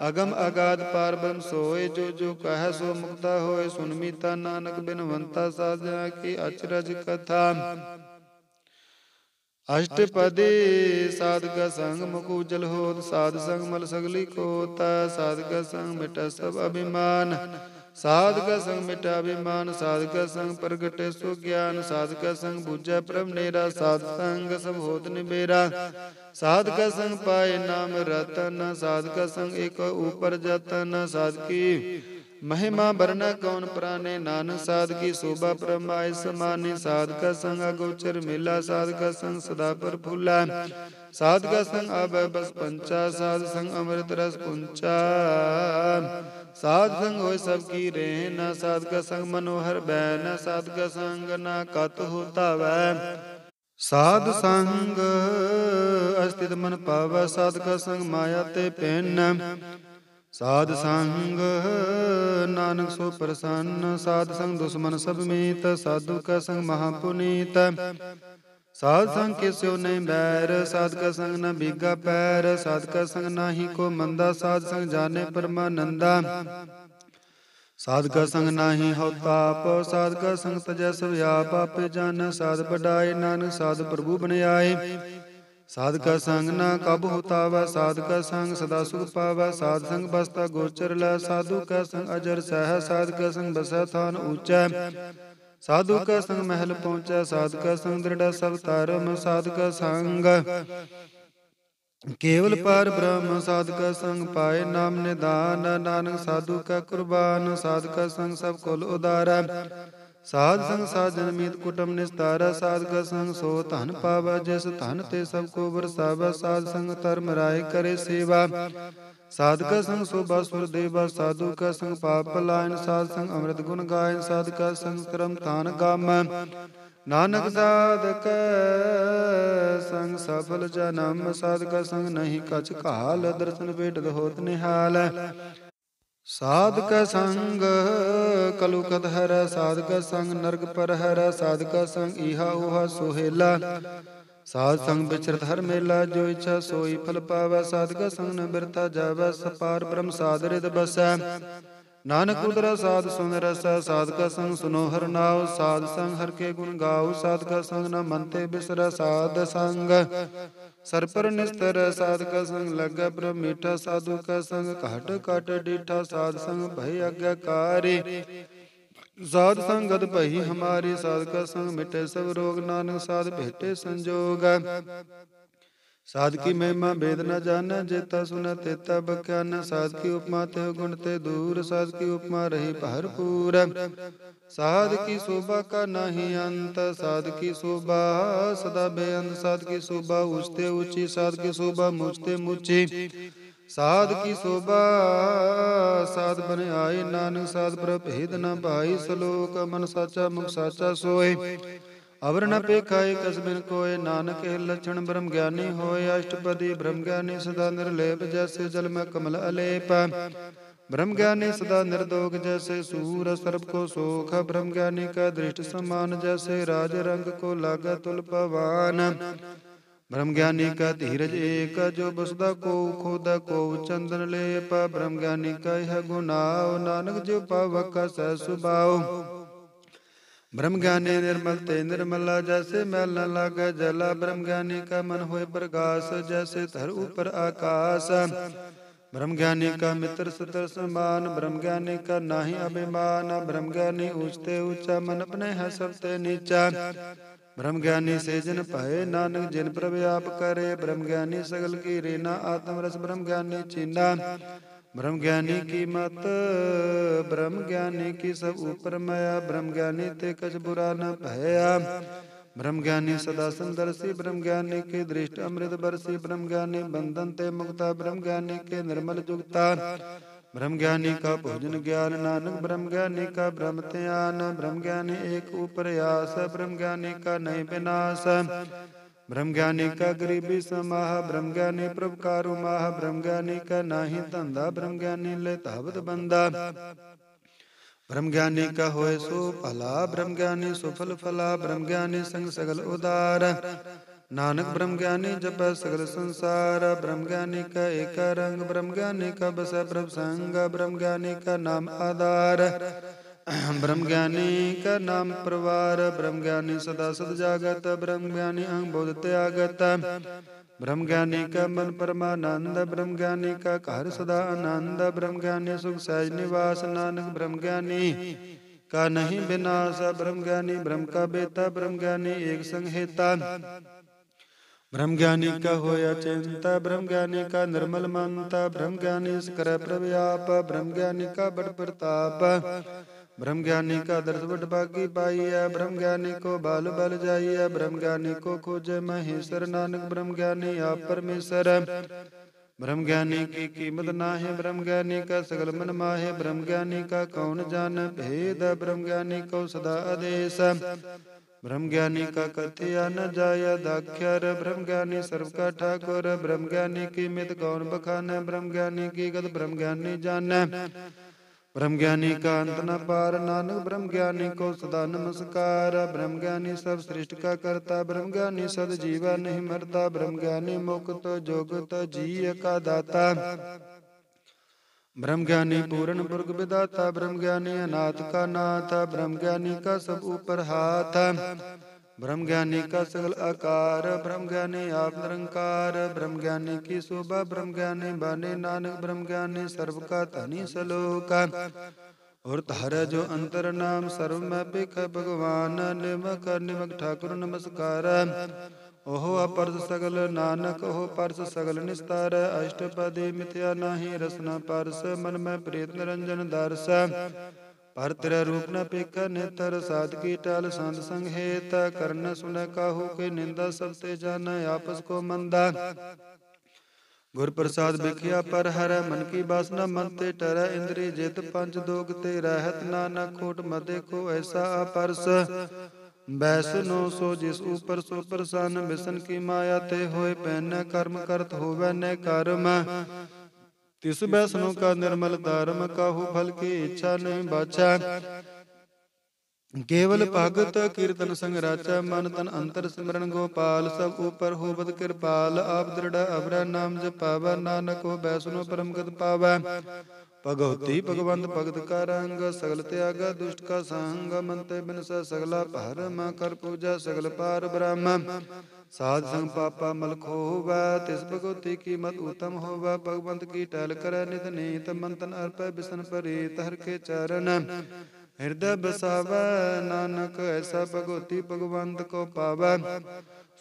ਅਗਮ ਅਗਾਦ ਪਾਰ ਬ੍ਰਹਮ ਸੋਏ ਜੋ ਜੋ ਕਹੈ ਸੋ ਮੁਕਤਾ ਹੋਏ ਸੁਨ ਮੀਤਾ ਨਾਨਕ ਬਿਨਵੰਤਾ ਸਾਜਨਾ ਕੀ ਅਚਰਜ ਕਥਾ ਅਸ਼ਟਪਦੀ ਸਾਧਕ ਸੰਗ ਮਕੂਜਲ ਹੋਤ ਸਾਧ ਸੰਗ ਮਲ ਸਗਲੀ ਕੋਤ ਸਾਧਕ ਸੰਗ ਮਿਟਾ ਸਭ ਅਭਿਮਾਨ ਸਾਧਕਾ ਸੰਗ ਮਿਟਾ ਮਾਨ ਸਾਧਕਾ ਸੰਗ ਪ੍ਰਗਟੇ ਸੋ ਗਿਆਨ ਸਾਧਕਾ ਸੰਗ ਬੂਝੈ ਪ੍ਰਭ ਨੇਰਾ ਸਾਧ ਸੰਗ ਸਭ ਹੋਤ ਨਿਬੇਰਾ ਸਾਧਕਾ ਸੰਗ ਪਾਏ ਨਾਮ ਰਤਨ ਸਾਧਕਾ ਸੰਗ ਇਕ ਉਪਰ ਜਤਨ ਸਾਧਕੀ महिमा बरना कौन प्राणे नान साध की शोभा परमाय समाने साध का संग अगोचर मेला साध का संग सदा पर फूला साध का संग अब बस पंचा साध संग अमृत रस पुंचा साध संग हो सबकी रे न साध का संग मनोहर बै न साध का संग ना कत होता वै ਸਾਧ ਸੰਗ ਅਸਤਿਤ ਮਨ ਪਾਵੈ ਸਾਧਕਾ ਸੰਗ ਮਾਇਆ ਤੇ ਪੈਨ ਸਾਧ ਸੰਗ ਨਾਨਕ ਸੋ ਪ੍ਰਸੰਨ ਸਾਧ ਸੰਗ ਦੁਸ਼ਮਨ ਸਭ ਮੀਤ ਸਾਧੂ ਕਾ ਸੰਗ ਮਹਾਪੁਨੀਤ ਪੁਨੀਤ ਸਾਧ ਸੰਗ ਕਿਸਿਓ ਨਹੀਂ ਬੈਰ ਸਾਧ ਕਾ ਸੰਗ ਨਾ ਬੀਗਾ ਪੈਰ ਸਾਧ ਕਾ ਸੰਗ ਨਾਹੀ ਕੋ ਮੰਦਾ ਸਾਧ ਸੰਗ ਜਾਣੇ ਪਰਮਾਨੰਦਾ ਸਾਧ ਕਾ ਸੰਗ ਨਾਹੀ ਹਉ ਤਾਪ ਸਾਧ ਕਾ ਸੰਗ ਤਜੈ ਸਭ ਆਪੇ ਜਨ ਸਾਧ ਬਡਾਏ ਨਾਨਕ ਸਾਧ ਪ੍ਰਭੂ ਬਣ ਆਏ ਸਾਧਕਾ ਸੰਗ ਨਾ ਕਬ ਹੋਤਾਵਾ ਸਾਧਕਾ ਸੰਗ ਸਦਾ ਸੁਖ ਪਾਵਾ ਸਾਧ ਸੰਗ ਬਸਤਾ ਗੋਚਰ ਲੈ ਸਾਧੂ ਕਾ ਸੰਗ ਅਜਰ ਸਹਿ ਸਾਧਕਾ ਸੰਗ ਬਸੈ ਥਾਨ ਊਚੈ ਸਾਧੂ ਕਾ ਸੰਗ ਮਹਿਲ ਪਹੁੰਚੈ ਸਾਧਕਾ ਸੰਗ ਦ੍ਰਿੜਾ ਸਭ ਧਰਮ ਸਾਧਕਾ ਸੰਗ ਕੇਵਲ ਪਰ ਬ੍ਰਹਮ ਸਾਧਕਾ ਸੰਗ ਪਾਏ ਨਾਮ ਨਿਦਾਨ ਨਾਨਕ ਸਾਧੂ ਕਾ ਕੁਰਬਾਨ ਸਾਧਕਾ ਸੰਗ ਸਭ ਕੁਲ ਉਦਾਰਾ ਸਾਧ ਸੰਗ ਸਾਜਨ ਮੀਤ ਕੁਟਮ ਨਿਸਤਾਰਾ ਸਾਧ ਸੰਗ ਸੋ ਧਨ ਪਾਵਾ ਜਿਸ ਧਨ ਤੇ ਸਭ ਕੋ ਵਰਸਾਵਾ ਸਾਧ ਸੰਗ ਧਰਮ ਰਾਏ ਕਰੇ ਸੇਵਾ ਸਾਧ ਸੰਗ ਸੋਭਾ ਸੁਰ ਦੇਵਾ ਸਾਧੂ ਕਾ ਸੰਗ ਪਾਪ ਲਾਇਨ ਸਾਧ ਸੰਗ ਅੰਮ੍ਰਿਤ ਗੁਣ ਗਾਇਨ ਸਾਧ ਸੰਗ ਕਰਮ ਤਾਨ ਕਾਮ ਨਾਨਕ ਸਾਧਕ ਸੰਗ ਸਫਲ ਜਨਮ ਸਾਧ ਸੰਗ ਨਹੀਂ ਕਛ ਘਾਲ ਦਰਸ਼ਨ ਭੇਟਤ ਹੋਤ ਨਿਹਾਲ ਸਾਧਕ ਸੰਗ ਕਲੁਕਤ ਹਰ ਸਾਧਕ ਸੰਗ ਨਰਗ ਪਰ ਹਰ ਸਾਧਕ ਸੰਗ ਇਹਾ ਉਹਾ ਸੋਹਿਲਾ ਸਾਧ ਸੰਗ ਵਿਚਰਤ ਹਰ ਮੇਲਾ ਜੋ ਇੱਛਾ ਸੋਈ ਫਲ ਪਾਵੈ ਸਾਧਕ ਸੰਗ ਨ ਬਿਰਤਾ ਜਾਵੈ ਸਪਾਰ ਬ੍ਰਹਮ ਸਾਧ ਰਿਤ ਬਸੈ ਨਾਨਕ ਉਦਰਾ ਸਾਧ ਸੁਨ ਰਸ ਸਾਧ ਸੰਗ ਸੁਨੋ ਹਰ ਨਾਉ ਸਾਧ ਸੰਗ ਹਰ ਕੇ ਗੁਣ ਗਾਉ ਸਾਧ ਸੰਗ ਨ ਮੰਤੇ ਬਿਸਰ ਸਾਧ ਸੰਗ ਸਰ ਪਰ ਨਿਸਤਰ ਸਾਧ ਸੰਗ ਲੱਗਾ ਬ੍ਰਹਮ ਮੀਠਾ ਸਾਧੂ ਕਾ ਸੰਗ ਘਟ ਘਟ ਡੀਠਾ ਸਾਧ ਸੰਗ ਭਈ ਆਗਿਆਕਾਰੀ ਸਾਧ ਸੰਗਤ ਭਈ ਹਮਾਰੀ ਸਾਧ ਸੰਗ ਮਿਟੇ ਸਭ ਰੋਗ ਨਾਨਕ ਸਾਧ ਭੇਟੇ ਸੰਜੋਗ ਸਾਧਕੀ ਮਹਿਮਾ ਬੇਦ ਨ ਜਾਣੈ ਜੇਤਾ ਸੁਨੈ ਤੇਤਾ ਬਖਿਆਨ ਸਾਧਕੀ ਉਪਮਾ ਤੇ ਗੁਣ ਤੇ ਦੂਰ ਸਾਧਕੀ ਉਪਮਾ ਰਹੀ ਭਰਪੂਰ ਸਾਧਕੀ ਸੋਭਾ ਕਾ ਨਹੀਂ ਅੰਤ ਸਾਧਕੀ ਸੋਭਾ ਸਦਾ ਬੇਅੰਤ ਸਾਧਕੀ ਸੋਭਾ ਉਸਤੇ ਉੱਚੀ ਸਾਧਕੀ ਸੋਭਾ ਮੁਚਤੇ ਮੁਚੀ ਸਾਧ ਕੀ ਸੋਭਾ ਸਾਧ ਬਨ ਨਾਨਕ ਸਾਧ ਪ੍ਰਭੇਦ ਨ ਭਾਈ ਸਲੋਕ ਮਨ ਸਾਚਾ ਮੁਖ ਸਾਚਾ ਸੋਏ ਅਵਰ ਨ ਪੇਖਾਇ ਕਸ ਬਿਨ ਕੋਏ ਨਾਨਕ ਇਹ ਲਛਣ ਬ੍ਰਹਮ ਗਿਆਨੀ ਹੋਏ ਅਸ਼ਟਪਦੀ ਬ੍ਰਹਮ ਗਿਆਨੀ ਸਦਾ ਨਿਰਲੇਪ ਜੈਸੇ ਜਲ ਮੈਂ ਕਮਲ ਅਲੇਪ ਬ੍ਰਹਮ ਗਿਆਨੀ ਸਦਾ ਨਿਰਦੋਗ ਜੈਸੇ ਸੂਰ ਸਰਬ ਕੋ ਸੋਖ ਬ੍ਰਹਮ ਗਿਆਨੀ ਕਾ ਦ੍ਰਿਸ਼ਟ ਸਮਾਨ ਜੈਸੇ ਰਾਜ ਰੰਗ ਕੋ ਲਗ ਤੁਲ ਪਵਾਨ ਬ੍ਰਹਮ ਗਿਆਨੀ ਕਾ ਧੀਰਜ ਏਕ ਜੋ ਬਸਦਾ ਕੋ ਖੋਦਾ ਕੋ ਚੰਦਨ ਲੇਪ ਬ੍ਰਹਮ ਗਿਆਨੀ ਕਾ ਇਹ ਗੁਨਾਉ ਨਾਨਕ ਜਿਉ ਪਵਕ ਸਹਿ ਸੁਭਾਉ ਬ੍ਰਹਮ ਗਿਆਨੀ ਨਿਰਮਲ ਤੇ ਨਿਰਮਲਾ ਜੈਸੇ ਮੈਲ ਨ ਲਾਗੈ ਜਲਾ ਬ੍ਰਹਮ ਗਿਆਨੀ ਕਾ ਮਨ ਹੋਏ ਪ੍ਰਗਾਸ ਜੈਸੇ ਧਰ ਉਪਰ ਆਕਾਸ ਬ੍ਰਹਮ ਗਿਆਨੀ ਕਾ ਮਿੱਤਰ ਸਤਰ ਸਮਾਨ ਬ੍ਰਹਮ ਗਿਆਨੀ ਕਾ ਨਾਹੀ ਅਭਿਮਾਨ ਬ੍ਰਹਮ ਗਿਆਨੀ ਉੱਚ ਤੇ ਉੱਚਾ ਮਨ ਆਪਣੇ ਹੈ ਸਭ ਤੇ ਨੀਚਾ ਬ੍ਰਹਮ ਗਿਆਨੀ ਸੇ ਜਨ ਭਏ ਨਾਨਕ ਜਿਨ ਪ੍ਰਭ ਆਪ ਕਰੇ ਬ੍ਰਹਮ ਗਿਆਨੀ ਸਗਲ ਕੀ ਰੇਨਾ ਆਤਮ ਰਸ ਬ੍ਰਹਮ ਗਿਆਨੀ ਚੀਨਾ ब्रह्म ज्ञानी की मत ब्रह्म ज्ञानी की सब ऊपर मया ब्रह्म ज्ञानी ते कछ बुरा न भया ब्रह्म ज्ञानी सदा संदर्शी ब्रह्म ज्ञानी के दृष्ट अमृत बरसी ब्रह्म ज्ञानी बंधन ते मुक्ता ब्रह्म ज्ञानी के निर्मल जुगता ब्रह्म ज्ञानी का भोजन ज्ञान नानक ब्रह्म ज्ञानी का ब्रह्म त्यान ब्रह्म ज्ञानी एक ऊपर आस ब्रह्म ज्ञानी का नहीं विनाश ਬ੍ਰਹਮ ਗਿਆਨੀ ਕਾ ਗਰੀਬੀ ਸਮਾਹ ਬ੍ਰਹਮ ਗਿਆਨੀ ਪ੍ਰਭ ਕਾਰੂ ਮਾਹ ਬ੍ਰਹਮ ਗਿਆਨੀ ਕਾ ਨਾਹੀ ਧੰਦਾ ਬ੍ਰਹਮ ਗਿਆਨੀ ਲੈ ਤਾਵਤ ਬੰਦਾ ਬ੍ਰਹਮ ਗਿਆਨੀ ਕਾ ਹੋਏ ਸੋ ਭਲਾ ਬ੍ਰਹਮ ਗਿਆਨੀ ਸੁਫਲ ਫਲਾ ਬ੍ਰਹਮ ਗਿਆਨੀ ਸੰਗ ਸਗਲ ਉਦਾਰ ਨਾਨਕ ਬ੍ਰਹਮ ਗਿਆਨੀ ਜਪੈ ਸਗਲ ਸੰਸਾਰ ਬ੍ਰਹਮ ਗਿਆਨੀ ਕਾ ਏਕ ਰੰਗ ਬ੍ਰਹਮ ਗਿਆਨੀ ਕਾ ਬਸੈ ਪ੍ਰਭ ਸੰਗ ਬ੍ਰਹਮ ਗਿਆਨੀ ਕਾ ਨਾਮ ਆਧਾਰ ਬ੍ਰਹਮ ਗਿਆਨੀ ਕਾ ਨਾਮ ਪਰਵਾਰ ਬ੍ਰਹਮ ਗਿਆਨੀ ਸਦਾ ਸਦ ਜਾਗਤ ਬ੍ਰਹਮ ਗਿਆਨੀ ਅੰਗ ਬੋਧ ਤਿਆਗਤ ਬ੍ਰਹਮ ਗਿਆਨੀ ਕਾ ਮਨ ਪਰਮਾਨੰਦ ਬ੍ਰਹਮ ਗਿਆਨੀ ਕਾ ਘਰ ਸਦਾ ਆਨੰਦ ਬ੍ਰਹਮ ਗਿਆਨੀ ਸੁਖ ਸਹਿਜ ਨਿਵਾਸ ਨਾਨਕ ਬ੍ਰਹਮ ਗਿਆਨੀ ਕਾ ਨਹੀਂ ਬਿਨਾਸ਼ ਬ੍ਰਹਮ ਗਿਆਨੀ ਬ੍ਰਹਮ ਕਾ ਬੇਤਾ ਬ੍ਰਹਮ ਗਿਆਨੀ ਏਕ ਸੰਹੇਤਾ ਬ੍ਰਹਮ ਗਿਆਨੀ ਕਾ ਹੋਇਆ ਚਿੰਤਾ ਬ੍ਰਹਮ ਗਿਆਨੀ ਕਾ ਨਿਰਮਲ ਤਾ ਬ੍ਰਹਮ ਗਿਆਨੀ ਸਕਰ ਪ੍ਰਭ ਆਪ ਬ੍ਰਹਮ ਗਿਆਨੀ ਕਾ ਬੜ ਪ੍ਰਤਾਪ ब्रह्म ज्ञानी का दर्द बट बागी है ब्रह्म ज्ञानी को बाल बल है ब्रह्म ज्ञानी को खोज महेश्वर नानक ब्रह्म ज्ञानी आप परमेश्वर ब्रह्म ज्ञानी की कीमत ना है ब्रह्म ज्ञानी का सगल मन माहे ब्रह्म ज्ञानी का कौन जान भेद ब्रह्म ज्ञानी को सदा आदेश ब्रह्म ज्ञानी का कथिया न जाया दाक्षर ब्रह्म ज्ञानी सर्व का ठाकुर ब्रह्म ज्ञानी की मित कौन बखान ब्रह्म ज्ञानी की गत ब्रह्म ज्ञानी जान ब्रह्म ज्ञानी का अंत न पार नानक ब्रह्म ज्ञानी को सदा नमस्कार ब्रह्म ज्ञानी सब सृष्टि का करता ब्रह्म ज्ञानी सद जीवा नहीं मरता ब्रह्म ज्ञानी मुक्त तो जोगत तो जी का दाता ब्रह्म ज्ञानी पूर्ण पुर्ग विदाता ब्रह्म ज्ञानी अनाथ का नाथ ब्रह्म ज्ञानी का सब ऊपर हाथ ਬ੍ਰਹਮ ਗਿਆਨੀ ਕਾ ਸਗਲ ਆਕਾਰ ਬ੍ਰਹਮ ਗਿਆਨੀ ਆਪ ਨਿਰੰਕਾਰ ਬ੍ਰਹਮ ਗਿਆਨੀ ਕੀ ਸੋਭਾ ਬ੍ਰਹਮ ਗਿਆਨੀ ਬਾਨੇ ਨਾਨਕ ਬ੍ਰਹਮ ਗਿਆਨੀ ਸਰਬ ਕਾ ਧਨੀ ਸਲੋਕ ਔਰ ਧਾਰ ਜੋ ਅੰਤਰ ਨਾਮ ਸਰਬ ਮੈਂ ਬਿਖ ਭਗਵਾਨ ਨਿਮਕ ਨਿਮਕ ਠਾਕੁਰ ਨਮਸਕਾਰ ਉਹ ਅਪਰਸ ਸਗਲ ਨਾਨਕ ਉਹ ਪਰਸ ਸਗਲ ਨਿਸਤਾਰ ਅਸ਼ਟਪਦੀ ਮਿਥਿਆ ਨਾਹੀ ਰਸਨਾ ਪਰਸ ਮਨ ਮੈਂ ਪ੍ਰੀਤ ਨਿਰੰਜਨ ਦਰਸ ਪਰ ਤੇਰਾ ਰੂਪ ਨ ਪੇਖਾ ਨੇਤਰ ਸਾਧ ਕੀ ਟਲ ਸੰਤ ਸੰਗ ਹੇਤ ਕਰਨ ਸੁਨ ਕਾਹੂ ਕੇ ਨਿੰਦਾ ਸਭ ਤੇ ਜਾਣ ਆਪਸ ਕੋ ਮੰਦਾ ਗੁਰ ਪ੍ਰਸਾਦ ਵਿਖਿਆ ਪਰ ਹਰ ਮਨ ਕੀ ਨ ਮਨ ਤੇ ਟਰ ਇੰਦਰੀ ਜਿਤ ਪੰਜ ਦੋਗ ਤੇ ਰਹਿਤ ਨਾਨਕ ਖੋਟ ਮਦੇ ਕੋ ਐਸਾ ਆਪਰਸ ਬੈਸਨੋ ਸੋ ਜਿਸ ਉਪਰ ਸੋ ਪ੍ਰਸੰਨ ਬਿਸਨ ਕੀ ਮਾਇਆ ਤੇ ਹੋਏ ਪੈਨ ਕਰਮ ਕਰਤ ਹੋਵੇ ਨੇ ਕਰਮ ਤਿਸ ਬੈਸਨੋ ਕਾ ਨਿਰਮਲ ਧਰਮ ਕਾਹੂ ਫਲ ਕੀ ਇੱਛਾ ਨਹੀਂ ਬਾਚਾ ਕੇਵਲ ਭਗਤ ਕੀਰਤਨ ਸੰਗ ਰਾਚਾ ਮਨ ਤਨ ਅੰਤਰ ਸਿਮਰਨ ਗੋਪਾਲ ਸਭ ਉਪਰ ਹੋਵਤ ਕਿਰਪਾਲ ਆਪ ਦਰੜਾ ਅਬਰ ਨਾਮ ਜਪਾਵਾ ਨਾਨਕ ਹੋ ਬੈਸਨੋ ਪਰਮਗਤ ਪਾਵੈ ਭਗਉਤੀ ਭਗਵੰਤ ਭਗਤ ਕਾ ਰੰਗ ਸਗਲ ਤਿਆਗਾ ਦੁਸ਼ਟ ਕਾ ਸੰਗ ਮੰਤੇ ਬਿਨਸਾ ਸਗਲਾ ਭਰਮ ਕਰ ਪੂਜਾ ਸਗਲ ਪਾਰ ਬ੍ਰਹਮ ਸਾਧ ਸੰਗ ਪਾਪਾ ਮਲਖ ਹੋਵੇ ਤਿਸ ਭਗਵਤੀ ਕੀ ਮਤ ਉਤਮ ਹੋਵੇ ਭਗਵੰਤ ਕੀ ਟਲ ਕਰੈ ਨਿਤ ਨੀਤ ਮੰਤਨ ਅਰਪੈ ਬਿਸਨ ਪਰੇ ਤਹਰ ਕੇ ਚਰਨ ਹਿਰਦੈ ਬਸਾਵੈ ਨਾਨਕ ਐਸਾ ਭਗਵਤੀ ਭਗਵੰਤ ਕੋ ਪਾਵੈ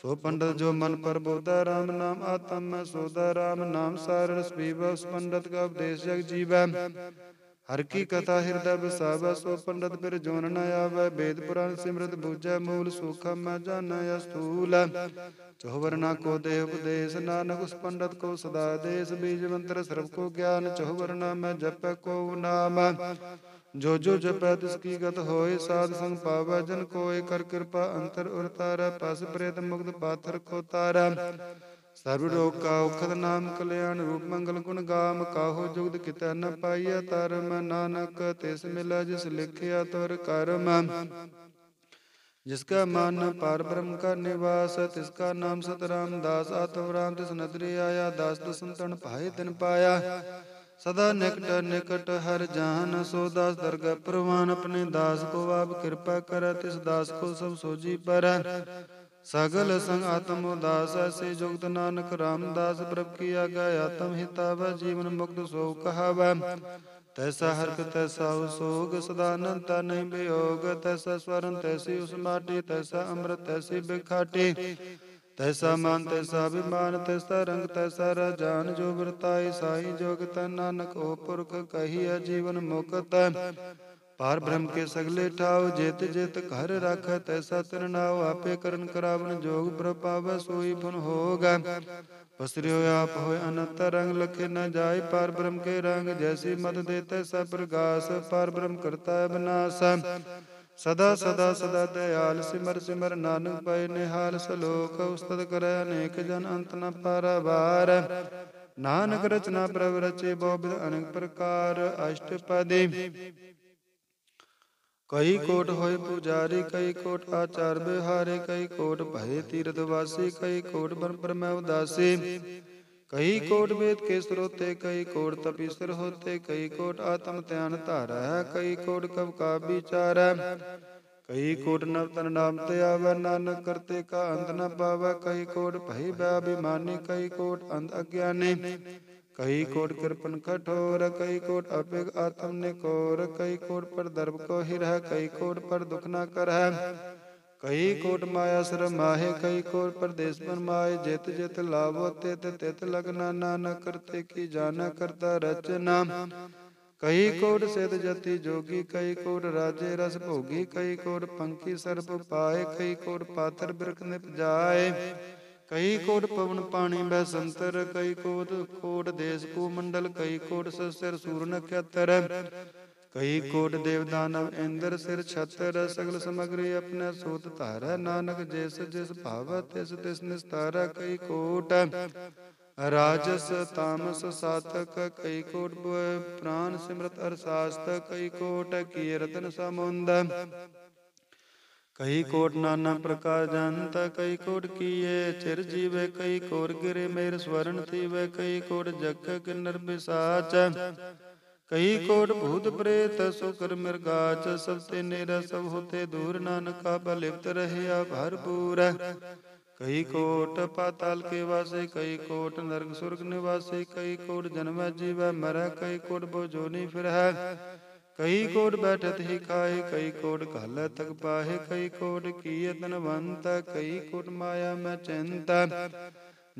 ਸੋ ਪੰਡਤ ਜੋ ਮਨ ਪਰਬੋਧਾ ਰਾਮ ਨਾਮ ਆਤਮ ਸੋਦਾ ਰਾਮ ਨਾਮ ਸਾਰ ਰਸ ਪੀਵੈ ਉਸ ਪੰਡਤ ਕਾ ਉਪਦੇਸ਼ ਜਗ ਜੀਵੈ ਹਰ ਕੀ ਕਥਾ ਹਿਰਦੈ ਬਸਾਵੈ ਸੋ ਪੰਡਤ ਬਿਰ ਜੋਨ ਨ ਆਵੈ ਵੇਦ ਪੁਰਾਨ ਸਿਮਰਤ ਬੂਝੈ ਮੂਲ ਸੁਖਮ ਮੈਂ ਜਾਣੈ ਅਸਤੂਲ ਜੋ ਵਰਨਾ ਕੋ ਦੇ ਉਪਦੇਸ ਨਾਨਕ ਉਸ ਪੰਡਤ ਕੋ ਸਦਾ ਦੇਸ ਬੀਜ ਮੰਤਰ ਸਰਬ ਕੋ ਗਿਆਨ ਜੋ ਵਰਨਾ ਮੈਂ ਜਪੈ ਕੋ ਨਾਮ ਜੋ ਜੋ ਜਪੈ ਤਿਸ ਕੀ ਗਤ ਹੋਏ ਸਾਧ ਸੰਗ ਪਾਵੈ ਜਨ ਕੋਏ ਕਰ ਕਿਰਪਾ ਅੰਤਰ ਉਰਤਾਰੈ ਪਸ ਪ੍ਰੇਤ ਮੁਕਤ ਪਾਥਰ ਕੋ ਤਾਰੈ ਸਰਬ ਰੋਗ ਕਾ ਔਖਦ ਨਾਮ ਕਲਿਆਣ ਰੂਪ ਮੰਗਲ ਗੁਣ ਗਾਮ ਕਾਹੋ ਜੁਗਤ ਕਿਤੈ ਨ ਪਾਈਐ ਤਰਮ ਨਾਨਕ ਤਿਸ ਮਿਲੈ ਜਿਸ ਲਿਖਿਆ ਤੁਰ ਕਰਮ ਜਿਸ ਕਾ ਮਨ ਪਰ ਬ੍ਰਹਮ ਕਾ ਨਿਵਾਸ ਤਿਸ ਕਾ ਨਾਮ ਸਤਰਾਮ ਦਾਸ ਆਤਮਰਾਮ ਤਿਸ ਨਦਰੀ ਆਇਆ ਦਾਸ ਦਸਨ ਤਨ ਭਾਏ ਤਨ ਪਾਇਆ ਸਦਾ ਨਿਕਟ ਨਿਕਟ ਹਰ ਜਾਨ ਸੋ ਦਾਸ ਦਰਗਾਹ ਪ੍ਰਵਾਨ ਆਪਣੇ ਦਾਸ ਕੋ ਆਪ ਕਿਰਪਾ ਕਰ ਤਿਸ ਦਾਸ ਕੋ ਸਭ ਸੋਜੀ ਪਰ ਸਗਲ ਸੰਗ ਆਤਮ ਉਦਾਸ ਸੇ ਜੁਗਤ ਨਾਨਕ ਰਾਮਦਾਸ ਪ੍ਰਭ ਕੀ ਆਗਾ ਆਤਮ ਹਿਤਾ ਵਾ ਜੀਵਨ ਮੁਕਤ ਸੋ ਕਹਾਵੈ ਤੈਸਾ ਹਰਕ ਤੈਸਾ ਉਸੋਗ ਸਦਾ ਅਨੰਤ ਨਹੀਂ ਬਿਯੋਗ ਤੈਸਾ ਸਵਰਨ ਤੈਸੀ ਉਸ ਮਾਟੀ ਤੈਸਾ ਅੰਮ੍ਰਿਤ ਤੈਸੀ ਬਿਖਾਟੀ ਤੈਸਾ ਮਨ ਤੈਸਾ ਅਭਿਮਾਨ ਤੈਸਾ ਰੰਗ ਤੈਸਾ ਰਜਾਨ ਜੋ ਵਰਤਾਈ ਸਾਈ ਜੋਗ ਨਾਨਕ ਉਹ ਪੁਰਖ ਕਹੀਐ ਜੀਵਨ ਮੁਕਤ ਪਾਰ ਬ੍ਰਹਮ ਕੇ ਸਗਲੇ ਠਾਉ ਜਿਤ ਜਿਤ ਘਰ ਰਖਤ ਐਸਾ ਤਰਨਾਉ ਆਪੇ ਕਰਨ ਕਰਾਵਨ ਜੋਗ ਪ੍ਰਪਾਵੈ ਸੋਈ ਫਨ ਹੋਗਾ ਪਸਰਿਓ ਆਪ ਹੋਇ ਅਨੰਤ ਰੰਗ ਲਖੇ ਨ ਜਾਏ ਪਾਰ ਬ੍ਰਹਮ ਕੇ ਰੰਗ ਜੈਸੀ ਮਦ ਦੇਤੈ ਸਭ ਪ੍ਰਗਾਸ ਪਾਰ ਬ੍ਰਹਮ ਕਰਤਾ ਬਨਾਸ ਸਦਾ ਸਦਾ ਸਦਾ ਦਇਆਲ ਸਿਮਰ ਸਿਮਰ ਨਾਨਕ ਪਏ ਨਿਹਾਲ ਸਲੋਕ ਉਸਤਤ ਕਰੈ ਅਨੇਕ ਜਨ ਅੰਤ ਨ ਪਰਵਾਰ ਨਾਨਕ ਰਚਨਾ ਪ੍ਰਭ ਰਚੇ ਬੋਬਿਦ ਅਨੇਕ ਪ੍ਰਕਾਰ ਅਸ਼ਟਪਦੀ ਕਈ ਕੋਟ ਹੋਏ ਪੁਜਾਰੀ ਕਈ ਕੋਟ ਆਚਾਰ ਬਿਹਾਰੇ ਕਈ ਕੋਟ ਭਏ ਤੀਰਥ ਵਾਸੀ ਕਈ ਕੋਟ ਬਰ ਪਰਮੈ ਉਦਾਸੀ ਕਈ ਕੋਟ ਵੇਦ ਕੇ ਸਰੋਤੇ ਕਈ ਕੋਟ ਤਪੀਸਰ ਹੋਤੇ ਕਈ ਕੋਟ ਆਤਮ ਧਿਆਨ ਧਾਰੈ ਕਈ ਕੋਟ ਕਵ ਕਾ ਵਿਚਾਰੈ ਕਈ ਕੋਟ ਨਵ ਤਨ ਨਾਮ ਤੇ ਆਵੈ ਨਾਨਕ ਕਰਤੇ ਕਾ ਅੰਤ ਨ ਪਾਵੈ ਕਈ ਕੋਟ ਭਈ ਬੈ ਅਭਿਮਾਨੀ ਕਈ ਕੋਟ ਅੰਧ ਅਗਿਆਨੀ कई कोट कृपन कठोर कई कोट अपेग आत्म ने कोर कई कोट पर दर्भ को हिर कई कोट पर दुख न कर कई कोट माया सर माहे कई कोट पर देश पर माये जित जित लाभो तित तित लगना नाना करते की जाना करता रचना कई कोट सिद्ध जति जोगी कई कोट राजे रस भोगी कई कोट पंखी सर्प पाए कई कोट पाथर बिरख निप जाए ਕਈ ਕੋਟ ਪਵਨ ਪਾਣੀ ਬੈ ਸੰਤਰ ਕਈ ਕੋਟ ਕੋਟ ਦੇਸ ਕੋ ਮੰਡਲ ਕਈ ਕੋਟ ਸਸਰ ਸੂਰ ਨਖਤਰ ਕਈ ਕੋਟ ਦਾਨਵ ਇੰਦਰ ਸਿਰ ਛਤਰ ਸਗਲ ਸਮਗਰੀ ਆਪਣੇ ਸੋਤ ਧਾਰੈ ਨਾਨਕ ਜਿਸ ਜਿਸ ਭਾਵ ਤਿਸ ਤਿਸ ਨਿਸਤਾਰ ਕਈ ਕੋਟ ਰਾਜਸ ਤਾਮਸ ਸਾਤਕ ਕਈ ਕੋਟ ਪ੍ਰਾਨ ਸਿਮਰਤ ਅਰਸਾਸਤ ਕਈ ਕੋਟ ਕੀ ਰਤਨ ਸਮੁੰਦ ਕਈ ਕੋਟ ਨਾਨਾ ਪ੍ਰਕਾਰ ਜੰਤ ਕਈ ਕੋਟ ਕੀਏ ਚਿਰ ਜੀਵੇ ਕਈ ਕੋਰ ਗਿਰੇ ਮੇਰ ਸਵਰਨ ਤੀਵੇ ਕਈ ਕੋਟ ਜਗਕ ਨਿਰਬਿਸਾਚ ਕਈ ਕੋਟ ਭੂਤ ਪ੍ਰੇਤ ਸੁਕਰ ਮਿਰਗਾਚ ਸਭ ਤੇ ਨੇਰਾ ਸਭ ਹੋਤੇ ਦੂਰ ਨਾਨਕਾ ਬਲਿਪਤ ਰਹਿਆ ਭਰਪੂਰ ਕਈ ਕੋਟ ਪਾਤਲ ਕੇ ਵਾਸੇ ਕਈ ਕੋਟ ਨਰਕ ਸੁਰਗ ਨਿਵਾਸੇ ਕਈ ਕੋਟ ਜਨਮ ਜੀਵ ਮਰੈ ਕਈ ਕੋਟ ਬੋਜੋਨੀ ਫਿਰਹਿ ਕਈ ਕੋਟ ਬੈਠਤ ਹੀ ਕਾਏ ਕਈ ਕੋਟ ਘਾਲੈ ਤਕ ਪਾਹੇ ਕਈ ਕੋਟ ਕੀਏ ਤਨਵੰਤ ਕਈ ਕੋਟ ਮਾਇਆ ਮੈਂ ਚਿੰਤ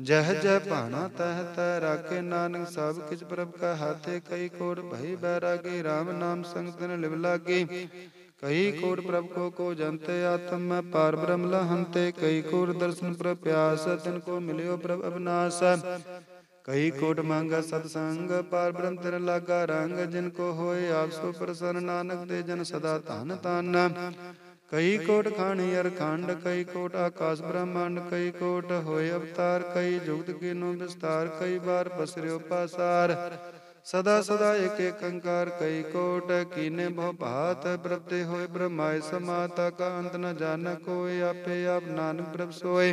ਜਹ ਜਹ ਭਾਣਾ ਤਹ ਤਹ ਰਾਖੇ ਨਾਨਕ ਸਭ ਕਿਛ ਪ੍ਰਭ ਕਾ ਹਾਥੇ ਕਈ ਕੋਟ ਭਈ ਬੈਰਾਗੇ RAM ਨਾਮ ਸੰਗ ਤਨ ਲਿਵ ਲਾਗੇ ਕਈ ਕੋਟ ਪ੍ਰਭ ਕੋ ਕੋ ਜੰਤੇ ਆਤਮ ਮੈਂ ਪਾਰ ਬ੍ਰਹਮ ਲਹੰਤੇ ਕਈ ਕੋਟ ਦਰਸ਼ਨ ਪ੍ਰਭ ਪਿਆਸ ਤਿਨ ਕੋ ਮਿਲਿਓ ਪ੍ਰਭ ਅਬਨਾਸ ਕਈ ਕੋਟ ਮੰਗਾ ਸਤ ਸੰਗ ਪਰ ਬ੍ਰਹਮ ਲਾਗਾ ਰੰਗ ਜਿਨ ਕੋ ਹੋਏ ਆਪ ਸੋ ਪ੍ਰਸੰਨ ਨਾਨਕ ਤੇ ਜਨ ਸਦਾ ਧਨ ਤਨ ਕਈ ਕੋਟ ਖਾਣੀ ਖੰਡ ਕਈ ਕੋਟ ਆਕਾਸ਼ ਬ੍ਰਹਮੰਡ ਕਈ ਕੋਟ ਹੋਏ ਅਵਤਾਰ ਕਈ ਜੁਗਤ ਨੂੰ ਵਿਸਤਾਰ ਕਈ ਬਾਰ ਪਸਰਿਓ ਪਾਸਾਰ ਸਦਾ ਸਦਾ ਏਕ ਏਕੰਕਾਰ ਕਈ ਕੋਟ ਕੀਨੇ ਬਹੁ ਭਾਤ ਬ੍ਰਤੇ ਹੋਏ ਬ੍ਰਹਮਾਇ ਸਮਾਤਾ ਕਾ ਅੰਤ ਨ ਜਾਣ ਕੋਏ ਆਪੇ ਆਪ ਨਾਨਕ ਪ੍ਰਭ ਸੋਏ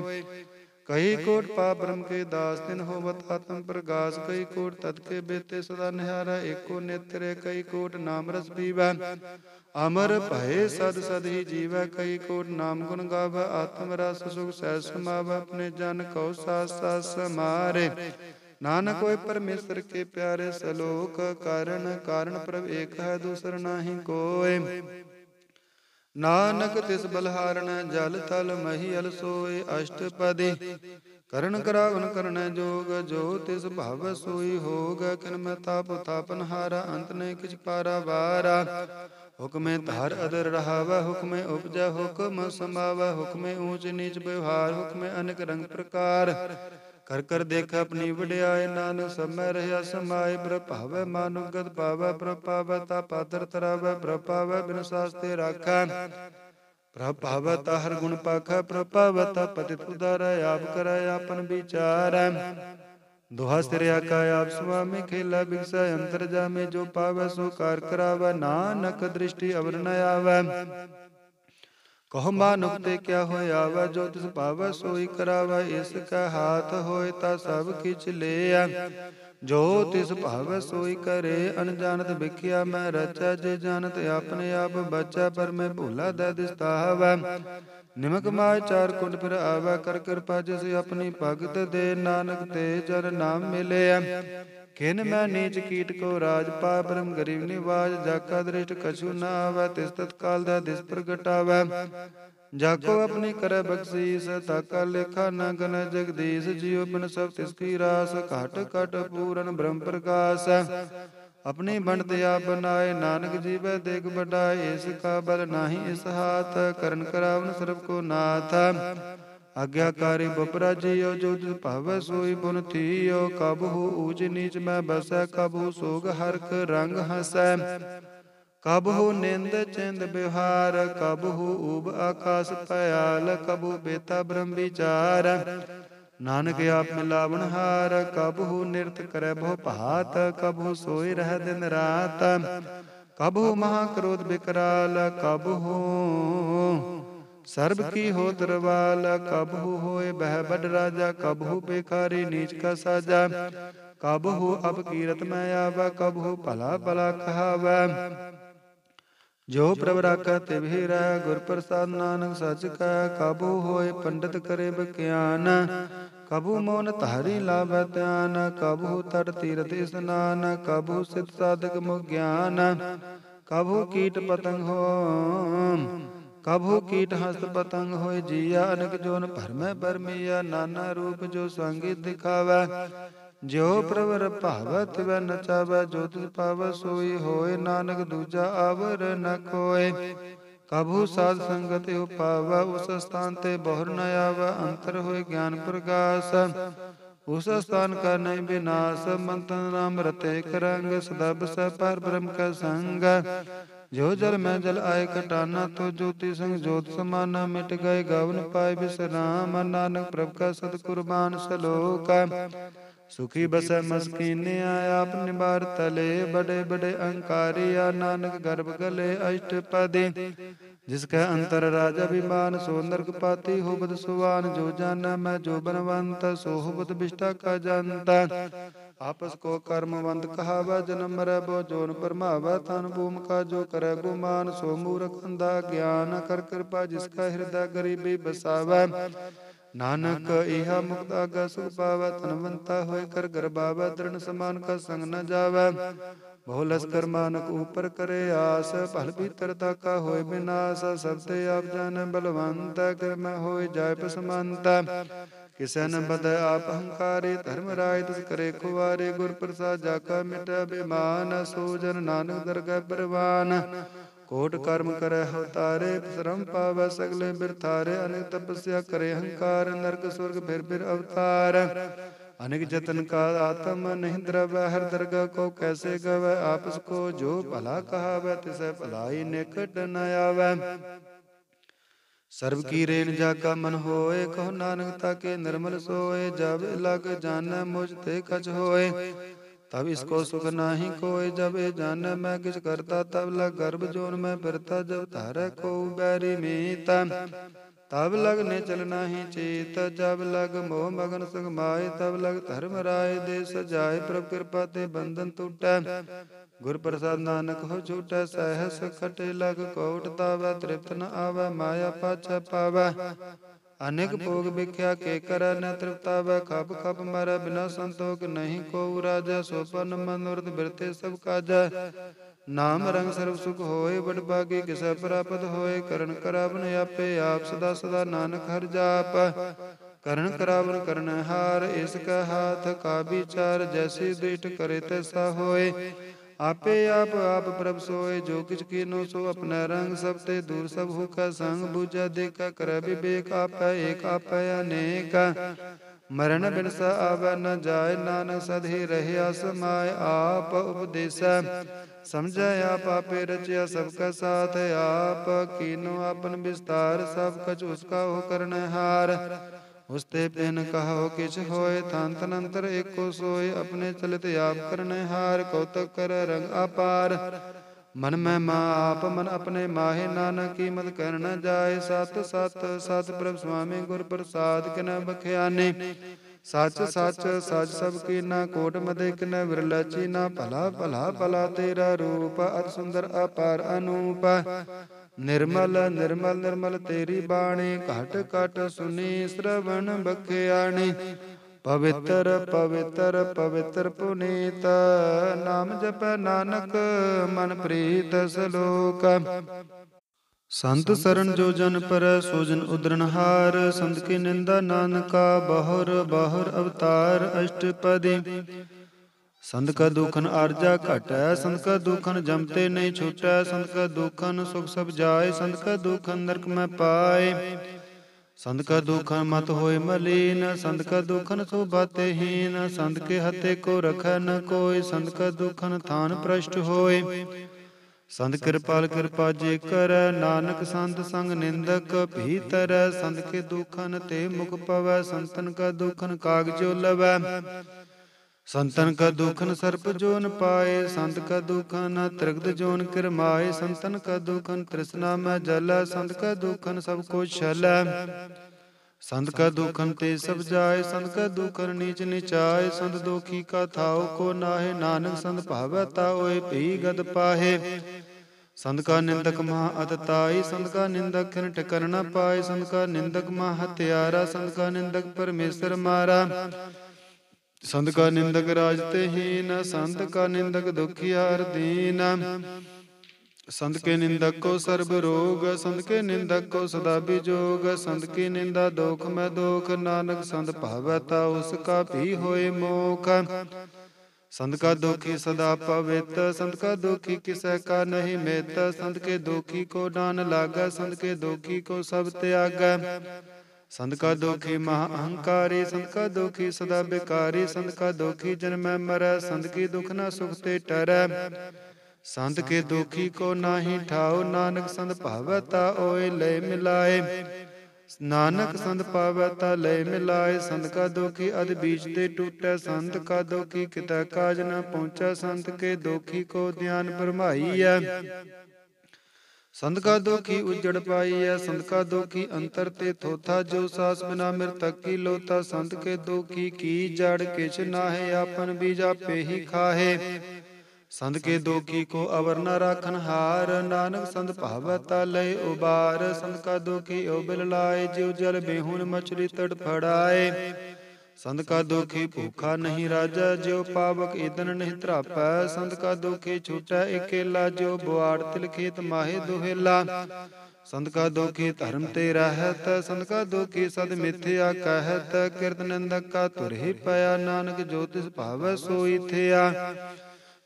ਕਈ ਕੋਟ ਪਾ ਬ੍ਰਹਮ ਕੇ ਦਾਸ ਤਿਨ ਹੋਵਤ ਆਤਮ ਪ੍ਰਗਾਸ ਕਈ ਕੋਟ ਤਦ ਕੇ ਬੇਤੇ ਸਦਾ ਨਿਹਾਰਾ ਏਕੋ ਨੇਤਰੇ ਕਈ ਕੋਟ ਨਾਮ ਰਸ ਪੀਵੈ ਅਮਰ ਭਏ ਸਦ ਸਦ ਹੀ ਜੀਵੈ ਕਈ ਕੋਟ ਨਾਮ ਗੁਣ ਗਾਵੈ ਆਤਮ ਰਸ ਸੁਖ ਸਹਿ ਸਮਾਵੈ ਆਪਣੇ ਜਨ ਕਉ ਸਾਸ ਸਾਸ ਸਮਾਰੇ ਨਾਨਕ ਹੋਏ ਪਰਮੇਸ਼ਰ ਕੇ ਪਿਆਰੇ ਸਲੋਕ ਕਰਨ ਕਾਰਨ ਪ੍ਰਭ ਏਕ ਹੈ ਦੂਸਰ ਨਾਹੀ ਕੋਏ ਨਾਨਕ ਤਿਸ ਬਲਹਾਰਨ ਜਲ ਤਲ ਮਹੀ ਅਲ ਸੋਏ ਅਸ਼ਟਪਦੀ ਕਰਨ ਕਰਾਵਨ ਕਰਨੇ ਜੋਗ ਜੋ ਤਿਸ ਭਵ ਸੋਈ ਹੋਗ ਕਿਨ ਮੈ ਤਪ ਤਪਨ ਹਾਰਾ ਅੰਤ ਨੇ ਕਿਛ ਪਾਰਾ ਵਾਰਾ ਹੁਕਮੇ ਧਰ ਅਦਰ ਰਹਾਵਾ ਹੁਕਮੇ ਉਪਜਾ ਹੁਕਮ ਸਮਾਵਾ ਹੁਕਮੇ ਊਚ ਨੀਚ ਵਿਵਹਾਰ ਹੁਕਮੇ ਅਨੇਕ ਰੰਗ ਪ੍ਰਕਾਰ ਕਰ ਕਰ ਦੇਖ ਆਪਣੀ ਵਡਿਆਏ ਨਾਨ ਸਮੈ ਰਹਾ ਸਮਾਏ ਪ੍ਰਭਾਵੈ ਗਤ ਪਾਵੈ ਪ੍ਰਭਾਵੈ ਤਾ ਪਾਦਰ ਤਰਾਵੈ ਪ੍ਰਭਾਵੈ ਬਿਨ ਸਾਸਤੇ ਰਾਖੈ ਪ੍ਰਭਾਵੈ ਤਾ ਹਰ ਗੁਣ ਪਾਖੈ ਪ੍ਰਭਾਵੈ ਤਾ ਪਤਿਤ ਉਦਾਰੈ ਆਪ ਕਰੈ ਆਪਨ ਵਿਚਾਰੈ ਦੁਹਾ ਸਿਰਿਆ ਕਾ ਆਪ ਸੁਆਮੀ ਖੇਲਾ ਬਿਗਸੈ ਅੰਤਰ ਜਾਮੇ ਜੋ ਪਾਵੈ ਸੋ ਕਰ ਕਰਾਵੈ ਨਾਨਕ ਦ੍ਰਿਸ਼ਟੀ ਅਵਰਨ ਆਵੈ ਕਹ ਮਾਨੁਕ ਤੇ ਕਿਆ ਹੋਇਆ ਆਵੈ ਜੋ ਤਿਸ ਪਾਵੈ ਸੋਈ ਕਰਾਵਾ ਇਸ ਕਾ ਹਾਥ ਹੋਇ ਤਾ ਸਭ ਕਿਛ ਲਿਆ ਜੋ ਤਿਸ ਭਾਵੈ ਸੋਈ ਕਰੇ ਅਣਜਾਣਤ ਵਿਖਿਆ ਮੈਂ ਰਚੈ ਜੇ ਜਾਣਤ ਆਪਣੇ ਆਪ ਬਚੈ ਪਰ ਮੈਂ ਭੁਲਾ ਦਾ ਦਿਸਤਾ ਹਵੈ ਨਿਮਕ ਮਾਇ ਚਾਰ ਕੁੰਡ ਫਿਰ ਆਵੈ ਕਰ ਕਿਰਪਾ ਜਿਸ ਆਪਣੀ ਭਗਤ ਦੇ ਨਾਨਕ ਤੇ ਜਰ ਨਾਮ ਮਿਲਿਆ ਕਿਨ ਮੈਂ ਨੀਚ ਕੀਟ ਕੋ ਰਾਜ ਪਾ ਬ੍ਰਹਮ ਗਰੀਬ ਨਿਵਾਜ ਜਾਕਾ ਦ੍ਰਿਸ਼ਟ ਕਛੂ ਨਾ ਆਵੈ ਤਿਸ ਤਤ ਕਾਲ ਦਾ ਦਿਸ ਪ੍ਰਗਟਾਵੈ ਕੋ ਆਪਣੀ ਕਰੈ ਬਖਸ਼ੀਸ ਕਾ ਲੇਖਾ ਨਾ ਗਨ ਜਗਦੀਸ਼ ਜੀਉ ਬਿਨ ਸਭ ਤਿਸ ਕੀ ਰਾਸ ਘਟ ਘਟ ਪੂਰਨ ਬ੍ਰਹਮ ਪ੍ਰਕਾਸ਼ ਆਪਣੀ ਤੇ ਆਪ ਬਨਾਏ ਨਾਨਕ ਜੀਵੈ ਦੇਖ ਬਡਾਏ ਇਸ ਕਾ ਬਲ ਨਾਹੀ ਇਸ ਹਾਥ ਕਰਨ ਕਰਾਵਨ ਸਰਬ ਕੋ ਨਾਥ ਅਗਿਆਕਾਰੀ ਬਪਰਾ ਜੀਉ ਜੁਦ ਭਵ ਸੋਈ ਬੁਨ ਥੀਓ ਕਬਹੂ ਊਜ ਨੀਚ ਮੈਂ ਬਸੈ ਕਬਹੂ ਸੋਗ ਹਰਖ ਰੰਗ ਹਸੈ ਕਬਹੂ ਨਿੰਦ ਚਿੰਦ ਬਿਹਾਰ ਕਬਹੂ ਊਬ ਆਕਾਸ ਪਿਆਲ ਕਬੂ ਬੇਤਾ ਬ੍ਰਹਮ ਵਿਚਾਰ ਨਾਨਕ ਆਪ ਮਿਲਾਵਣ ਹਾਰ ਕਬਹੂ ਨਿਰਤ ਕਰੈ ਬਹੁ ਭਾਤ ਕਬਹੂ ਸੋਈ ਰਹਿ ਦਿਨ ਰਾਤ ਕਬਹੂ ਮਹਾ ਕ੍ਰੋਧ ਬਿਕਰਾਲ ਕਬਹੂ ਸਰਬ ਕੀ ਹੋ ਤਰਵਾਲ ਕਬਹੂ ਹੋਏ ਬਹਿ ਬਡ ਰਾਜਾ ਕਬਹੂ ਬੇਕਾਰੀ ਨੀਚ ਕਾ ਸਾਜਾ ਕਬਹੂ ਅਬ ਕੀਰਤ ਮੈਂ ਆਵਾ ਕਬਹੂ ਭਲਾ ਭਲਾ ਕਹਾਵਾ ਜੋ ਪ੍ਰਭ ਰਾਖਾ ਤੇ ਬਿਹਰਾ ਗੁਰ ਪ੍ਰਸਾਦ ਨਾਨਕ ਸੱਚ ਕਾ ਕਬੂ ਹੋਏ ਪੰਡਤ ਕਰੇ ਬਕਿਆਨ ਕਬੂ ਮੋਨ ਧਾਰੀ ਲਾਭ ਧਿਆਨ ਕਬੂ ਤੜ ਤੀਰਥ ਇਸਨਾਨ ਕਬੂ ਸਿਧ ਸਾਧਕ ਮੁਗ ਗਿਆਨ ਕਬੂ ਕੀਟ ਪਤੰਗ ਹੋ ਕਭੂ ਕੀਟ ਹਸਤ ਪਤੰਗ ਹੋਏ ਜੀਆ ਅਨਕ ਜੋਨ ਭਰਮੈ ਬਰਮੀਆ ਨਾਨਾ ਰੂਪ ਜੋ ਸੰਗੀਤ ਦਿਖਾਵੇ ਜੋ ਪ੍ਰਵਰ ਭਾਵਤ ਵੈ ਨਚਾਵੇ ਜੋ ਤਿਸ ਪਾਵੈ ਸੋਈ ਹੋਏ ਨਾਨਕ ਦੂਜਾ ਆਵਰ ਨ ਕੋਏ ਕਭੂ ਸਾਧ ਸੰਗਤ ਉਪਾਵ ਉਸ ਸਥਾਨ ਤੇ ਬਹੁਰ ਨ ਆਵ ਅੰਤਰ ਹੋਏ ਗਿਆਨ ਪ੍ਰਕਾਸ਼ ਉਸ ਸਥਾਨ ਕਾ ਨਹੀਂ ਬਿਨਾਸ ਮੰਤਨ ਨਾਮ ਰਤੇ ਕਰੰਗ ਸਦਬ ਸਭ ਪਰ ਬ੍ਰਹਮ ਕਾ ਸੰਗ ਜੋ ਜਲ ਮੈਂ ਜਲ ਆਏ ਕਟਾਨਾ ਤੋ ਜੋਤੀ ਸੰਗ ਜੋਤ ਸਮਾਨਾ ਮਿਟ ਗਏ ਗਵਨ ਪਾਏ ਬਿਸਰਾਮ ਨਾਨਕ ਪ੍ਰਭ ਕਾ ਸਤ ਕੁਰਬਾਨ ਹੈ ਸੁਖੀ ਬਸੈ ਮਸਕੀਨਿਆ ਆਪ ਬਾਰ ਤਲੇ ਬੜੇ ਬੜੇ ਅਹੰਕਾਰਿਆ ਨਾਨਕ ਗਰਬ ਗਲੇ ਅਸ਼ਟ ਪਦੇ ਜਿਸ ਕੈ ਅੰਤਰ ਰਾਜ ਅਭਿਮਾਨ ਸੋ ਨਰਕ ਪਾਤੀ ਬਦ ਸੁਵਾਨ ਜੋ ਜਨ ਮੈਂ ਜੋ ਬਨਵੰਤ ਸੋ ਹੋਬਤ ਬਿਸ਼ਟਾ ਕਾ ਜੰਤ ਆਪਸ ਕੋ ਕਰਮਵੰਦ ਕਹਾਵਾ ਜਨਮ ਮਰੈ ਬੋ ਜੋਨ ਪਰਮਾਵਾ ਤਨ ਭੂਮ ਕਾ ਜੋ ਕਰੈ ਗੁਮਾਨ ਸੋ ਮੂਰਖ ਅੰਦਾ ਗਿਆਨ ਕਰ ਕਿਰਪਾ ਜਿਸ ਕਾ ਹਿਰਦਾ ਗਰੀਬੀ ਬਸਾਵੈ ਨਾਨਕ ਇਹਾ ਮੁਕਤ ਗਾ ਸੁਖ ਪਾਵੈ ਤਨਵੰਤਾ ਹੋਏ ਕਰ ਗਰਬਾਵੈ ਦਰਨ ਸਮਾਨ ਕਾ ਸੰਗ ਨ ਜਾਵੈ ਬਹੁ ਲਸਕਰ ਮਾਨਕ ਉਪਰ ਕਰੇ ਆਸ ਭਲ ਭੀਤਰ ਤਾਕਾ ਹੋਏ ਬਿਨਾਸ ਸਭ ਤੇ ਆਪ ਜਨ ਬਲਵੰਤ ਕਰ ਮੈਂ ਹੋਏ ਜਾਇ ਪਸਮੰਤ ਕਿਸੈ ਨ ਬਦ ਆਪ ਹੰਕਾਰੇ ਧਰਮ ਰਾਇ ਤਿਸ ਕਰੇ ਖੁਵਾਰੇ ਗੁਰ ਪ੍ਰਸਾਦ ਜਾ ਕਾ ਮਿਟੈ ਬਿਮਾਨ ਸੋ ਜਨ ਨਾਨਕ ਦਰਗਹਿ ਪਰਵਾਨ ਕੋਟ ਕਰਮ ਕਰੈ ਹਉਤਾਰੇ ਸ਼ਰਮ ਪਾਵੈ ਸਗਲੇ ਬਿਰਥਾਰੇ ਅਨੇਕ ਤਪਸਿਆ ਕਰੇ ਹੰਕਾਰ ਨਰਕ ਸੁਰਗ ਫਿਰ ਫਿਰ ਅਵਤਾਰ ਅਨੇਕ ਜਤਨ ਕਾ ਆਤਮ ਨਹੀਂ ਦਰਵੈ ਹਰ ਦਰਗਾ ਕੋ ਕੈਸੇ ਗਵੈ ਆਪਸ ਕੋ ਜੋ ਭਲਾ ਕਹਾਵੈ ਤਿਸੈ ਭਲਾਈ ਨਿਕਟ ਨ ਆਵੈ ਸਰਬ ਕੀ ਰੇਨ ਜਾ ਕਾ ਮਨ ਹੋਏ ਕੋ ਨਾਨਕ ਤਾ ਕੇ ਨਿਰਮਲ ਸੋਏ ਜਬ ਲਗ ਜਾਣੈ ਮੁਝ ਤੇ ਕਛ ਹੋਏ ਤਬ ਇਸ ਕੋ ਸੁਖ ਨਹੀਂ ਕੋਈ ਜਬ ਇਹ ਜਨ ਮੈਂ ਕਿਛ ਕਰਤਾ ਤਬ ਲਗ ਗਰਭ ਜੋਨ ਮੈਂ ਬਿਰਤਾ ਜਬ ਧਾਰੇ ਕੋ ਬੈਰੀ ਮੀਤ ਤਬ ਲਗ ਨੇ ਚਲ ਨਾਹੀ ਚੇਤ ਜਬ ਲਗ ਮੋਹ ਮਗਨ ਸੁਖ ਮਾਏ ਤਬ ਲਗ ਧਰਮ ਰਾਏ ਦੇ ਸਜਾਏ ਪ੍ਰਭ ਕਿਰਪਾ ਤੇ ਬੰਧਨ ਟੁੱਟੈ ਗੁਰ ਪ੍ਰਸਾਦ ਨਾਨਕ ਹੋ ਛੂਟੈ ਸਹਿ ਸਖਟ ਲਗ ਕੋਟ ਤਾਵੈ ਤ੍ਰਿਪਤ ਨ ਆਵੈ ਮਾਇਆ ਪਛ ਪਾਵੈ ਅਨੇਕ ਭੋਗ ਵਿਖਿਆ ਕੇ ਕਰੈ ਨ ਤ੍ਰਿਪਤਾਵੈ ਖਪ ਖਪ ਮਰੈ ਬਿਨਾ ਸੰਤੋਖ ਨਹੀਂ ਕੋ ਰਾਜਾ ਸੋਪਨ ਮਨੁਰਤ ਬਿਰਤੇ ਸਭ ਕਾਜੈ ਨਾਮ ਰੰਗ ਸਰਬ ਸੁਖ ਹੋਏ ਵਡ ਭਾਗੀ ਕਿਸੈ ਪ੍ਰਾਪਤ ਹੋਏ ਕਰਨ ਕਰਾਵਨ ਆਪੇ ਆਪ ਸਦਾ ਸਦਾ ਨਾਨਕ ਹਰ ਜਾਪ ਕਰਨ ਕਰਾਵਨ ਕਰਨ ਹਾਰ ਇਸ ਕਾ ਹਾਥ ਕਾ ਵਿਚਾਰ ਜੈਸੀ ਦ੍ਰਿਸ਼ਟ ਕਰੇ ਤੈਸਾ ਹੋਏ ਆਪੇ ਆਪ ਆਪ ਪ੍ਰਭ ਸੋਏ ਜੋ ਕਿਛ ਕੀਨੋ ਸੋ ਆਪਣਾ ਰੰਗ ਸਭ ਤੇ ਦੂਰ ਸਭ ਹੋ ਸੰਗ ਬੂਝਾ ਦੇਖਾ ਕਰ ਬਿਬੇਕ ਆਪੈ ਏਕ ਆਪੈ ਅਨੇਕ ਮਰਨ ਬਿਨ ਸ ਆਵੈ ਨ ਜਾਏ ਨਾਨਕ ਸਦਹਿ ਰਹਿਆ ਸਮਾਇ ਆਪ ਉਪਦੇਸੈ ਸਮਝੈ ਆਪ ਆਪੇ ਰਚਿਆ ਸਭ ਕਾ ਸਾਥ ਆਪ ਕੀਨੋ ਆਪਨ ਵਿਸਤਾਰ ਸਭ ਕਛ ਉਸ ਕਾ ਹੋ ਕਰਨ ਹਾਰ ਉਸਤੇ ਬਿਨ ਕਹੋ ਕਿਛ ਹੋਏ ਤੰਤ ਨੰਤਰ ਏਕੋ ਸੋਏ ਆਪਣੇ ਚਲਿਤ ਆਪ ਕਰਨੇ ਹਾਰ ਕੌਤਕ ਕਰ ਰੰਗ ਅਪਾਰ ਮਨ ਮੈਂ ਮਾ ਆਪ ਮਨ ਆਪਣੇ ਮਾਹੇ ਨਾਨਕ ਕੀਮਤ ਕਰਨ ਜਾਏ ਸਤ ਸਤ ਸਤ ਪ੍ਰਭ ਸੁਆਮੀ ਗੁਰ ਪ੍ਰਸਾਦ ਕਿਨ ਬਖਿਆਨੇ ਸੱਚ ਸੱਚ ਸੱਚ ਸਭ ਕੀ ਨਾ ਕੋਟ ਮਦੇ ਕਿਨ ਵਿਰਲਾ ਨਾ ਭਲਾ ਭਲਾ ਭਲਾ ਤੇਰਾ ਰੂਪ ਅਤ ਸੁੰਦਰ ਅਪਾਰ ਅਨੂਪ ਨਿਰਮਲ ਨਿਰਮਲ ਨਿਰਮਲ ਤੇਰੀ ਬਾਣੀ ਘਟ ਘਟ ਸੁਨੀ ਸਰਵਣ ਬਖਿਆਣੀ ਪਵਿੱਤਰ ਪਵਿੱਤਰ ਪਵਿੱਤਰ ਪੁਨੀਤ ਨਾਮ ਜਪ ਨਾਨਕ ਮਨ ਪ੍ਰੀਤ ਸਲੋਕ ਸੰਤ ਸਰਨ ਜੋ ਜਨ ਪਰ ਸੋਜਨ ਉਦਰਨ ਹਾਰ ਸੰਤ ਕੀ ਨਿੰਦਾ ਨਾਨਕਾ ਬਹੁਰ ਬਹੁਰ ਅਵਤਾਰ ਅਸ਼ਟਪਦੀ ਸੰਤ ਕਾ ਦੁਖਨ ਅਰਜਾ ਘਟੈ ਸੰਤ ਕਾ ਦੁਖਨ ਜਮਤੇ ਨਹੀਂ ਛੁਟੈ ਸੰਤ ਕਾ ਦੁਖਨ ਸੁਖ ਸਭ ਜਾਏ ਸੰਤ ਕਾ ਦੁਖਨ ਨਰਕ ਮੈਂ ਪਾਏ ਸੰਤ ਕਾ ਦੁਖਨ ਮਤ ਹੋਏ ਮਲੀਨ ਸੰਤ ਕਾ ਦੁਖਨ ਸੋ ਬਾਤੇ ਹੀਨ ਸੰਤ ਕੇ ਹੱਤੇ ਕੋ ਰਖੈ ਨ ਕੋਈ ਸੰਤ ਕਾ ਦੁਖਨ ਥਾਨ ਪ੍ਰਸ਼ਟ ਹੋਏ ਸੰਤ ਕਿਰਪਾਲ ਕਿਰਪਾ ਜੇ ਕਰ ਨਾਨਕ ਸੰਤ ਸੰਗ ਨਿੰਦਕ ਭੀਤਰ ਸੰਤ ਕੇ ਦੁਖਨ ਤੇ ਮੁਖ ਪਵੈ ਸੰਤਨ ਕਾ ਦੁਖਨ ਕਾਗਜੋ ਲਵੈ ਸੰਤਨ ਕਾ ਦੁਖਨ ਸਰਪ ਜੋਨ ਪਾਏ ਸੰਤ ਕਾ ਦੁਖਨ ਤ੍ਰਿਗਦ ਜੋਨ ਕਿਰਮਾਏ ਸੰਤਨ ਕਾ ਦੁਖਨ ਤ੍ਰਿਸ਼ਨਾ ਮੈਂ ਜਲ ਸੰਤ ਕਾ ਦੁਖਨ ਸਭ ਕੋ ਛਲ ਸੰਤ ਕਾ ਦੁਖਨ ਤੇ ਸਭ ਜਾਏ ਸੰਤ ਕਾ ਦੁਖਨ ਨੀਚ ਨਿਚਾਏ ਸੰਤ ਦੁਖੀ ਕਾ ਥਾਉ ਕੋ ਨਾਹੇ ਨਾਨਕ ਸੰਤ ਭਾਵੈ ਓਏ ਭਈ ਗਦ ਪਾਹੇ ਸੰਤ ਕਾ ਨਿੰਦਕ ਮਹਾ ਅਤਤਾਈ ਸੰਤ ਕਾ ਨਿੰਦਕ ਖਿਨ ਟਕਰਨਾ ਪਾਏ ਸੰਤ ਕਾ ਨਿੰਦਕ ਮਹਾ ਹਤਿਆਰਾ ਸੰਤ ਕਾ ਨਿੰਦਕ ਪਰਮੇਸ਼ਰ ਮਾਰਾ ਸੰਤ ਕਾ ਨਿੰਦਕ ਰਾਜ ਤੇ ਹੀਨ ਸੰਤ ਕਾ ਨਿੰਦਕ ਦੁਖਿਆਰ ਦੀਨ ਸੰਤ ਕੇ ਨਿੰਦਕ ਕੋ ਸਰਬ ਰੋਗ ਸੰਤ ਕੇ ਨਿੰਦਕ ਕੋ ਸਦਾ ਬਿਜੋਗ ਸੰਤ ਕੀ ਨਿੰਦਾ ਦੋਖ ਮੈਂ ਦੋਖ ਨਾਨਕ ਸੰਤ ਭਾਵੈ ਤਾ ਉਸ ਕਾ ਭੀ ਹੋਏ ਮੋਖ ਸੰਤ ਕਾ ਦੁਖੀ ਸਦਾ ਪਵਿੱਤ ਸੰਤ ਕਾ ਦੁਖੀ ਕਿਸੈ ਕਾ ਨਹੀਂ ਮੇਤ ਸੰਤ ਕੇ ਦੁਖੀ ਕੋ ਨਾਨ ਲਾਗਾ ਸੰਤ ਕੇ ਦੁਖੀ ਕੋ ਸਭ ਤਿਆਗੈ ਸੰਤ ਕਾ ਦੋਖੀ ਮਹਾ ਅਹੰਕਾਰੀ ਸੰਤ ਕਾ ਦੋਖੀ ਸਦਾ ਬਿਕਾਰੀ ਸੰਤ ਕਾ ਦੋਖੀ ਜਨਮੈ ਮਰੈ ਸੰਤ ਕੀ ਦੁਖ ਨਾ ਸੁਖ ਤੇ ਟਰੈ ਸੰਤ ਕੇ ਦੋਖੀ ਕੋ ਨਾਹੀ ਠਾਉ ਨਾਨਕ ਸੰਤ ਭਾਵੈ ਤਾ ਓਏ ਲੈ ਮਿਲਾਏ ਨਾਨਕ ਸੰਤ ਪਾਵੈ ਤਾ ਲੈ ਮਿਲਾਏ ਸੰਤ ਕਾ ਦੋਖੀ ਅਦ ਬੀਜ ਤੇ ਟੁੱਟੈ ਸੰਤ ਕਾ ਦੋਖੀ ਕਿਤਾ ਕਾਜ ਨਾ ਪਹੁੰਚੈ ਸੰਤ ਕੇ ਦੋਖੀ ਕੋ ਧਿਆਨ ਫਰਮਾਈਐ ਸੰਤ ਕਾ ਦੁਖੀ ਉਜੜ ਪਾਈ ਐ ਸੰਤ ਕਾ ਦੁਖੀ ਅੰਤਰ ਤੇ ਥੋਥਾ ਜੋ ਸਾਸ ਬਿਨਾ ਮਿਰ ਕੀ ਲੋਤਾ ਸੰਤ ਕੇ ਦੁਖੀ ਕੀ ਜੜ ਕਿਛ ਨਾਹੇ ਆਪਨ ਬੀਜਾ ਪੇਹੀ ਖਾਹੇ ਸੰਤ ਕੇ ਦੋਖੀ ਕੋ ਅਵਰ ਨ ਰਾਖਨ ਹਾਰ ਨਾਨਕ ਸੰਤ ਭਾਵਤ ਲੈ ਉਬਾਰ ਸੰਤ ਕਾ ਦੋਖੀ ਓ ਬਿਲ ਲਾਏ ਜਿਉ ਜਲ ਬੇਹੁਨ ਮਛਲੀ ਤੜ ਫੜਾਏ ਸੰਤ ਕਾ ਦੁਖੀ ਭੁੱਖਾ ਨਹੀਂ ਰਾਜਾ ਜਿਉ ਪਾਵਕ ਇਦਨ ਨਹੀਂ ਧਰਾਪੈ ਸੰਤ ਕਾ ਦੁਖੀ ਛੁਟੈ ਇਕੇਲਾ ਜਿਉ ਬੁਆੜ ਤਿਲ ਖੇਤ ਮਾਹੇ ਦੁਹੇਲਾ ਸੰਤ ਕਾ ਦੁਖੀ ਧਰਮ ਤੇ ਰਹਿਤ ਸੰਤ ਕਾ ਦੁਖੀ ਸਦ ਮਿੱਥਿਆ ਕਹਿਤ ਕਿਰਤ ਨਿੰਦਕ ਕਾ ਤੁਰਹਿ ਪਿਆ ਨਾਨਕ ਜੋ ਤਿਸ ਭਾਵੈ ਸੋਈ ਥਿਆ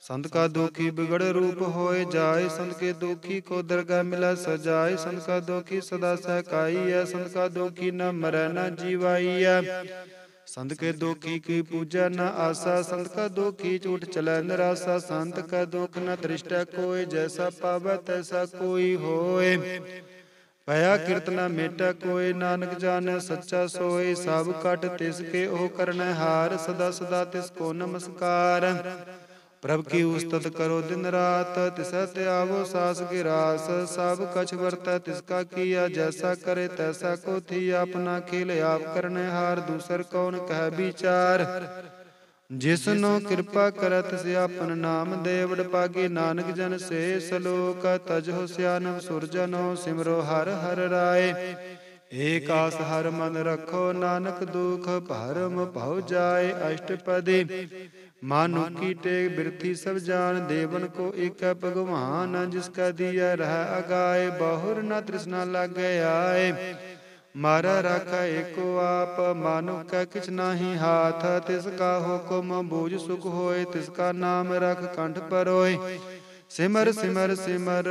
ਸੰਤ ਕਾ ਦੁਖੀ ਬਿਗੜ ਰੂਪ ਹੋਏ ਜਾਏ ਸੰਤ ਕੇ ਦੁਖੀ ਕੋ ਦਰਗਾ ਮਿਲਾ ਸਜਾਏ ਸੰਤ ਕਾ ਦੁਖੀ ਸਦਾ ਸਹਕਾਈ ਐ ਸੰਤ ਕਾ ਦੁਖੀ ਨ ਮਰੈ ਨ ਜੀਵਾਈ ਐ ਸੰਤ ਕੇ ਦੁਖੀ ਕੀ ਪੂਜਾ ਨ ਆਸਾ ਸੰਤ ਕਾ ਦੁਖੀ ਝੂਠ ਚਲੈ ਨਿਰਾਸਾ ਸੰਤ ਕਾ ਦੁਖ ਨ ਤ੍ਰਿਸ਼ਟਾ ਕੋਈ ਜੈਸਾ ਪਾਵੈ ਤੈਸਾ ਕੋਈ ਹੋਏ ਭਇਆ ਕੀਰਤਨਾ ਮੇਟਾ ਕੋਈ ਨਾਨਕ ਜਾਣੈ ਸੱਚਾ ਸੋਈ ਸਭ ਕਟ ਤਿਸ ਕੇ ਉਹ ਕਰਨੈ ਹਾਰ ਸਦਾ ਸਦਾ ਤਿਸ ਕੋ ਨਮਸਕਾਰ ਪ੍ਰਭ ਕੀ ਉਸਤਤ ਕਰੋ ਦਿਨ ਰਾਤ ਤਿਸ ਆਵੋ ਸਾਸ ਰਾਸ ਸਭ ਕਛ ਵਰਤੈ ਤਿਸ ਕਾ ਕੀਆ ਜੈਸਾ ਕਰੇ ਤੈਸਾ ਕੋ ਥੀ ਆਪਨਾ ਖੇਲ ਆਪ ਕਰਨੇ ਹਾਰ ਦੂਸਰ ਕੌਣ ਕਹਿ ਵਿਚਾਰ ਜਿਸਨੋ ਕਿਰਪਾ ਕਰਤ ਸੇ ਆਪਨ ਨਾਮ ਦੇਵੜ ਪਾਗੇ ਨਾਨਕ ਜਨ ਸੇ ਸਲੋਕ ਤਜ ਹੋ ਸਿਆਨਵ ਸੁਰਜਨੋ ਸਿਮਰੋ ਹਰ ਹਰ ਰਾਏ ਏਕ ਆਸ ਹਰ ਮਨ ਰਖੋ ਨਾਨਕ ਦੁਖ ਭਰਮ ਭਉ ਜਾਏ ਅਸ਼ਟਪਦੀ ਮਾਨੁ ਕੀ ਬਿਰਥੀ ਸਭ ਜਾਣ ਦੇਵਨ ਕੋ ਏਕ ਭਗਵਾਨ ਜਿਸ ਕਾ ਦੀਆ ਰਹਾ ਅਗਾਏ ਬਹੁਰ ਨ ਤ੍ਰਿਸ਼ਨਾ ਲਗ ਆਏ ਮਾਰਾ ਰਖੈ ਏਕੋ ਆਪ ਮਾਨੁ ਕੈ ਕਿਛ ਨਾਹੀ ਹਾਥ ਤਿਸ ਕਾ ਹੁਕਮ ਬੂਝ ਸੁਖ ਹੋਏ ਤਿਸ ਕਾ ਨਾਮ ਰਖ ਕੰਠ ਪਰੋਏ ਸਿਮਰ ਸਿਮਰ ਸਿਮਰ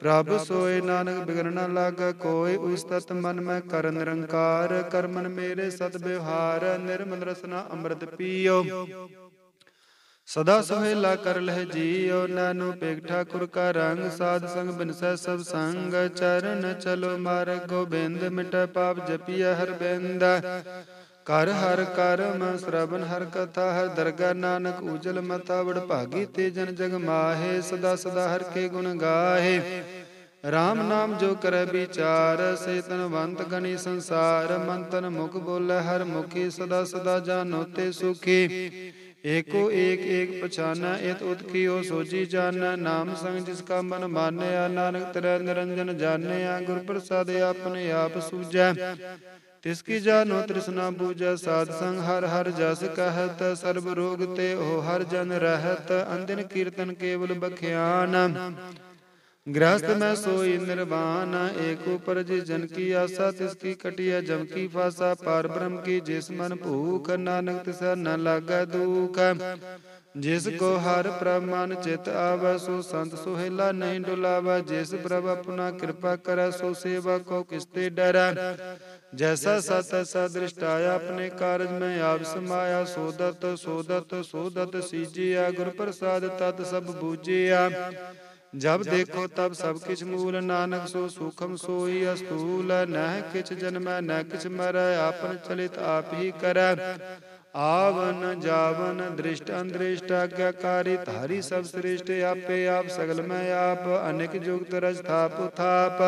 ਪ੍ਰਭ ਸੋਏ ਨਾਨਕ ਬਿਗਨ ਨ ਲਾਗੈ ਕੋਈ ਤਤ ਮਨ ਮੈਂ ਕਰ ਨਿਰੰਕਾਰ ਕਰਮਨ ਮੇਰੇ ਸਤ ਬਿਵਹਾਰ ਨਿਰਮਲ ਰਸਨਾ ਅੰਮ੍ਰਿਤ ਪੀਓ ਸਦਾ ਸੁਹੇਲਾ ਕਰ ਲਹਿ ਜੀਉ ਨਾਨੂ ਪੇਖ ਠਾਕੁਰ ਕਾ ਰੰਗ ਸਾਧ ਸੰਗ ਬਿਨਸੈ ਸਭ ਸੰਗ ਚਰਨ ਚਲੋ ਮਾਰਗ ਗੋਬਿੰਦ ਮਿਟੈ ਪਾਪ ਜਪੀਐ ਹਰ ਬਿੰਦ ਕਰ ਹਰ ਕਰਮ ਸ੍ਰਵਨ ਹਰ ਕਥਾ ਹਰ ਦਰਗਾ ਨਾਨਕ ਉਜਲ ਮਤਾ ਵਡ ਭਾਗੀ ਤੇ ਜਨ ਜਗ ਮਾਹੇ ਸਦਾ ਸਦਾ ਹਰ ਕੇ ਗੁਣ ਗਾਹੇ RAM ਨਾਮ ਜੋ ਕਰੇ ਵਿਚਾਰ ਸੇ ਤਨਵੰਤ ਗਣੀ ਸੰਸਾਰ ਮੰਤਨ ਮੁਖ ਬੋਲੇ ਹਰ ਮੁਖੀ ਸਦਾ ਸਦਾ ਜਾਨੋ ਤੇ ਸੁਖੀ ਏਕੋ ਏਕ ਏਕ ਪਛਾਨਾ ਇਤ ਉਤਕੀਓ ਸੋਜੀ ਜਾਣਾ ਨਾਮ ਸੰਗ ਜਿਸ ਕਾ ਮਨ ਮਾਨਿਆ ਨਾਨਕ ਤੇਰਾ ਨਿਰੰਜਨ ਜਾਣਿਆ ਗੁਰ ਪ੍ਰਸਾਦ ਆਪਨੇ ਆਪ ਸੂਜੈ ਕੀ ਜਾਨੋ ਤ੍ਰਿਸ਼ਨਾ ਬੂਜਾ ਸਾਧ ਸੰਗ ਹਰ ਹਰ ਜਸ ਕਹਤ ਸਰਬ ਰੋਗ ਤੇ ਉਹ ਹਰ ਜਨ ਰਹਤ ਅੰਦਿਨ ਕੀਰਤਨ ਕੇਵਲ ਬਖਿਆਨ ਗ੍ਰਸਤ ਮੈਂ ਸੋਈ ਨਿਰਵਾਨ ਏਕ ਉਪਰ ਜਿ ਜਨ ਕੀ ਆਸਾ ਤਿਸ ਕੀ ਕਟਿਆ ਜਮ ਕੀ ਫਾਸਾ ਪਾਰ ਬ੍ਰਹਮ ਕੀ ਜਿਸ ਮਨ ਭੂਖ ਨਾਨਕ ਤਿਸ ਨ ਲਾਗਾ ਦੁਖ ਜਿਸ ਕੋ ਹਰ ਪ੍ਰਭ ਮਨ ਚਿਤ ਆਵੈ ਸੋ ਸੰਤ ਸੁਹਿਲਾ ਨਹੀਂ ਡੁਲਾਵਾ ਜਿਸ ਪ੍ਰਭ ਆਪਣਾ ਕਿਰਪਾ ਕਰੈ ਸੋ ਸੇਵਾ ਕੋ ਕਿਸਤੇ ਡਰੈ ਜੈਸਾ ਸਤ ਸਦ੍ਰਿਸ਼ਟਾ ਆਪਣੇ ਕਾਰਜ ਮੈਂ ਆਪ ਸਮਾਇਆ ਸੋਦਤ ਸੋਦਤ ਸੋਦਤ ਸੀਜਿਆ ਗੁਰ ਪ੍ਰਸਾਦ ਤਤ ਸਭ ਬੂਝਿਆ ਜਬ ਦੇਖੋ ਤਬ ਸਭ ਕਿਛ ਮੂਲ ਨਾਨਕ ਸੋ ਸੂਖਮ ਸੋਈ ਅਸਤੂਲ ਨਹਿ ਕਿਛ ਜਨਮੈ ਨਹਿ ਕਿਛ ਮਰੈ ਆਪਨ ਚਲਿਤ ਆਪ ਹੀ ਕਰੈ ਆਵਨ ਜਾਵਨ ਦ੍ਰਿਸ਼ਟ ਅੰਦ੍ਰਿਸ਼ਟ ਆਗਿਆਕਾਰੀ ਧਾਰੀ ਸਭ ਸ੍ਰਿਸ਼ਟ ਆਪੇ ਆਪ ਸਗਲ ਮੈਂ ਆਪ ਅਨੇਕ ਜੁਗਤ ਰਜ ਥਾਪ ਥਾਪ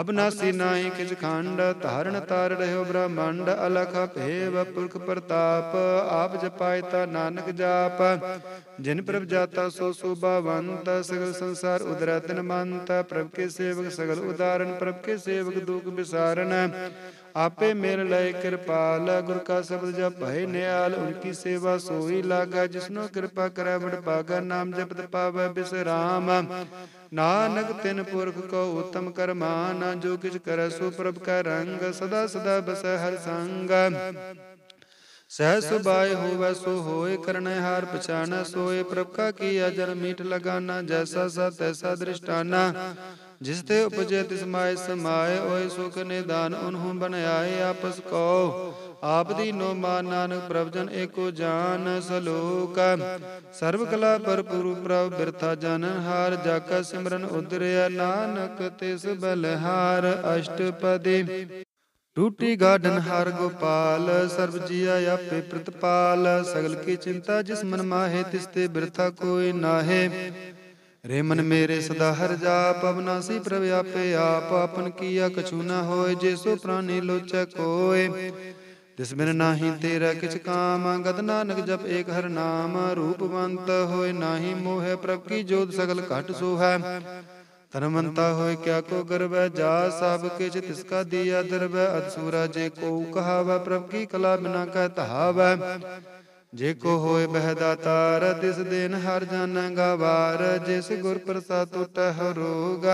ਅਬਨਾਸੀ ਨਾਹੀ ਕਿਛ ਖੰਡ ਧਾਰਨ ਤਾਰ ਰਹਿਓ ਬ੍ਰਹਮੰਡ ਅਲਖ ਭੇਵ ਪੁਰਖ ਪ੍ਰਤਾਪ ਆਪ ਜਪਾਇ ਤਾ ਨਾਨਕ ਜਾਪ ਜਿਨ ਪ੍ਰਭ ਜਾਤਾ ਸੋ ਸੁਭਾਵੰਤ ਸਗਲ ਸੰਸਾਰ ਉਦਰਾ ਮੰਤ ਪ੍ਰਭ ਕੇ ਸੇਵਕ ਸਗਲ ਉਦਾਰਨ ਪ੍ਰਭ ਕੇ ਸੇਵਕ ਦੁਖ ਵਿਸਾਰਨ ਆਪੇ ਮਿਲ ਲੈ ਕਿਰਪਾਲ ਗੁਰ ਕਾ ਸ਼ਬਦ ਜਪ ਭੈ ਨਿਆਲ ਉਨਕੀ ਸੇਵਾ ਸੋਈ ਲਾਗਾ ਜਿਸਨੋ ਕਿਰਪਾ ਕਰੈ ਵਡ ਪਾਗਾ ਨਾਮ ਜਪਤ ਪਾਵੈ ਬਿਸਰਾਮ ਨਾਨਕ ਤਿਨ ਪੁਰਖ ਕੋ ਉਤਮ ਕਰਮਾ ਨਾ ਜੋ ਕਿਛ ਕਰੈ ਸੋ ਪ੍ਰਭ ਕਾ ਰੰਗ ਸਦਾ ਸਦਾ ਬਸੈ ਹਰ ਸੰਗ ਸਹਿ ਸੁਭਾਏ ਹੋਵੈ ਸੋ ਹੋਏ ਕਰਨੈ ਹਾਰ ਪਛਾਨੈ ਸੋਏ ਪ੍ਰਭ ਕਾ ਕੀਆ ਜਲ ਮੀਠ ਲਗਾਨਾ ਜੈਸਾ ਸਤ ਤੈਸਾ ਦ੍ਰਿਸ਼ਟਾਨਾ ਜਿਸ ਤੇ ਉਪਜੇ ਤਿਸ ਮਾਇ ਸਮਾਏ ਓਏ ਸੁਖ ਨਿਦਾਨ ਉਨਹੂ ਬਨਿਆਏ ਆਪਸ ਕੋ ਆਪ ਦੀ ਨੋ ਮਾਨ ਨਾਨਕ ਪ੍ਰਭ ਜਨ ਏਕੋ ਜਾਨ ਸਲੋਕ ਸਰਬ ਕਲਾ ਭਰਪੂਰ ਪ੍ਰਭ ਬਿਰਥਾ ਜਨ ਹਾਰ ਜਾ ਕਾ ਸਿਮਰਨ ਉਦਰਿਆ ਨਾਨਕ ਤਿਸ ਬਲਹਾਰ ਅਸ਼ਟਪਦੀ ਟੂਟੀ ਗਾਰਡਨ ਹਰ ਗੋਪਾਲ ਸਰਬ ਜੀ ਆਪੇ ਪ੍ਰਤਪਾਲ ਸਗਲ ਕੀ ਚਿੰਤਾ ਜਿਸ ਮਨ ਮਾਹੇ ਤਿਸ ਤੇ ਬਿਰਥਾ ਕੋਈ ਨਾਹੇ ਰੇਮਨ ਮੇਰੇ ਸਦਾ ਹਰ ਜਾ ਪਵਨਾਸੀ ਪ੍ਰਭ ਆਪੇ ਆਪ ਆਪਨ ਕੀਆ ਕਛੂ ਨਾ ਹੋਏ ਜੇ ਸੋ ਪ੍ਰਾਨੀ ਲੋਚੈ ਕੋਏ ਤਿਸ ਮਨ ਨਾਹੀ ਤੇਰਾ ਕਿਛ ਕਾਮ ਗਦ ਨਾਨਕ ਜਪ ਏਕ ਹਰ ਨਾਮ ਰੂਪਵੰਤ ਹੋਏ ਨਾਹੀ ਮੋਹ ਪ੍ਰਭ ਕੀ ਜੋਤ ਸਗਲ ਘਟ ਸੋ ਹੈ ਤਨਮੰਤਾ ਹੋਏ ਕਿਆ ਕੋ ਗਰਵੈ ਜਾ ਸਭ ਕਿਛ ਤਿਸ ਕਾ ਦੀਆ ਦਰਬੈ ਅਦਸੂਰਾ ਜੇ ਕੋ ਕਹਾਵੈ ਪ੍ਰਭ ਕੀ ਕਲਾ ਬਿਨਾ ਕਹਿ ਤਹਾਵੈ ਜੇ ਕੋ ਹੋਏ ਬਹਿਦਾ ਤਾਰ ਤਿਸ ਦਿਨ ਹਰ ਜਨ ਗਵਾਰ ਜਿਸ ਗੁਰ ਪ੍ਰਸਾਦ ਟੁਟਹਿ ਰੋਗ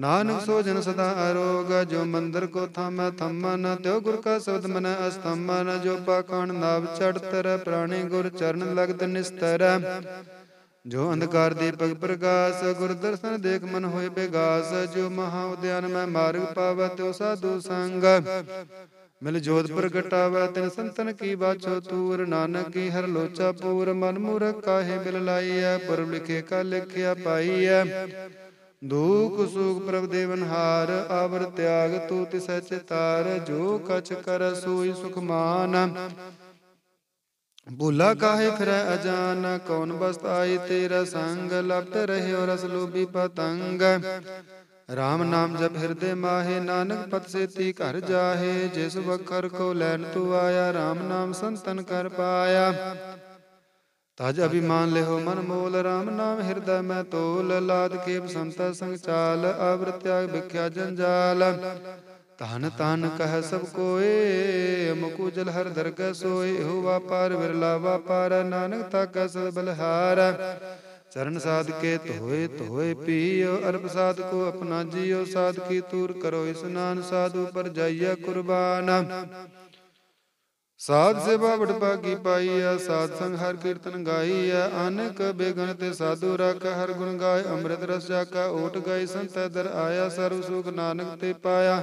ਨਾਨਕ ਸੋ ਜਨ ਸਦਾ ਅਰੋਗ ਜੋ ਮੰਦਰ ਕੋ ਥਮੈ ਥਮਨ ਤਿਉ ਗੁਰ ਕਾ ਸਬਦ ਮਨ ਅਸਤਮਨ ਜੋ ਪਾਕਣ ਨਾਵ ਚੜਤਰ ਪ੍ਰਾਣੀ ਗੁਰ ਚਰਨ ਲਗਦ ਨਿਸਤਰ ਜੋ ਅੰਧਕਾਰ ਦੀਪਕ ਪ੍ਰਕਾਸ਼ ਗੁਰ ਦਰਸ਼ਨ ਦੇਖ ਮਨ ਹੋਏ ਬੇਗਾਸ ਜੋ ਮਹਾ ਉਦਿਆਨ ਮੈਂ ਮਾਰਗ ਪਾਵਤ ਤਿਉ ਸਾਧੂ ਸੰਗ ਮਿਲ ਜੋਤ ਪ੍ਰਗਟਾਵੇ ਤਿਨ ਸੰਤਨ ਕੀ ਬਾਛੋ ਤੂਰ ਨਾਨਕ ਕੀ ਹਰ ਲੋਚਾ ਪੂਰ ਮਨ ਮੂਰਖ ਕਾਹੇ ਮਿਲ ਲਾਈਐ ਪੁਰਬ ਲਿਖੇ ਕਾ ਲਿਖਿਆ ਪਾਈਐ ਦੂਖ ਸੁਖ ਪ੍ਰਭ ਦੇਵਨ ਹਾਰ ਆਵਰ ਤਿਆਗ ਤੂ ਸਚ ਤਾਰ ਜੋ ਕਛ ਕਰ ਸੋਈ ਸੁਖ ਮਾਨ ਬੁਲਾ ਕਾਹੇ ਫਿਰੈ ਅਜਾਨ ਕੌਣ ਬਸਤਾਈ ਤੇਰਾ ਸੰਗ ਲਪਟ ਰਹਿਓ ਰਸ ਲੋਭੀ ਪਤੰਗ ਰਾਮ ਨਾਮ ਜਪ ਹਿਰਦੇ ਮਾਹੇ ਨਾਨਕ ਪਤ ਸੇਤੀ ਘਰ ਜਾਹੇ ਜਿਸ ਵਖਰ ਕੋ ਲੈਣ ਤੂ ਆਇਆ RAM ਨਾਮ ਸੰਤਨ ਕਰ ਪਾਇਆ ਤਜ ਅਭਿਮਾਨ ਲਿਹੋ ਮਨ ਮੋਲ RAM ਨਾਮ ਹਿਰਦੈ ਮੈਂ ਤੋਲ ਲਾਦ ਕੇ ਸੰਤਾ ਸੰਗ ਚਾਲ ਅਵਰ ਤਿਆਗ ਵਿਖਿਆ ਜੰਜਾਲ ਤਨ ਤਨ ਕਹ ਸਭ ਕੋਏ ਮੁਕੂ ਜਲ ਹਰ ਦਰਗਹਿ ਸੋਏ ਹੋ ਵਾਪਾਰ ਵਿਰਲਾ ਵਾਪਾਰ ਨਾਨਕ ਤਾ ਕਾ ਸਦ ਬਲਹਾਰ ਚਰਨ ਸਾਧਕੇ ਧੋਏ ਧੋਏ ਪੀਓ ਅਰਪ ਸਾਧਕੋ ਆਪਣਾ ਜੀਓ ਸਾਧਕੀ ਤੂਰ ਕਰੋ ਇਸਨਾਨ ਸਾਧੂ ਪਰ ਜਾਈਆ ਕੁਰਬਾਨ ਸਾਧ ਸੇਵਾ ਵਡ ਭਾਗੀ ਪਾਈਆ ਸਾਧ ਸੰਗ ਹਰ ਕੀਰਤਨ ਗਾਈਆ ਅਨਕ ਬੇਗਨ ਤੇ ਸਾਧੂ ਰਖ ਹਰ ਗੁਣ ਗਾਏ ਅੰਮ੍ਰਿਤ ਰਸ ਜਾਕਾ ਓਟ ਗਏ ਸੰਤ ਦਰ ਆਇਆ ਸਰਬ ਸੁਖ ਨਾਨਕ ਤੇ ਪਾਇਆ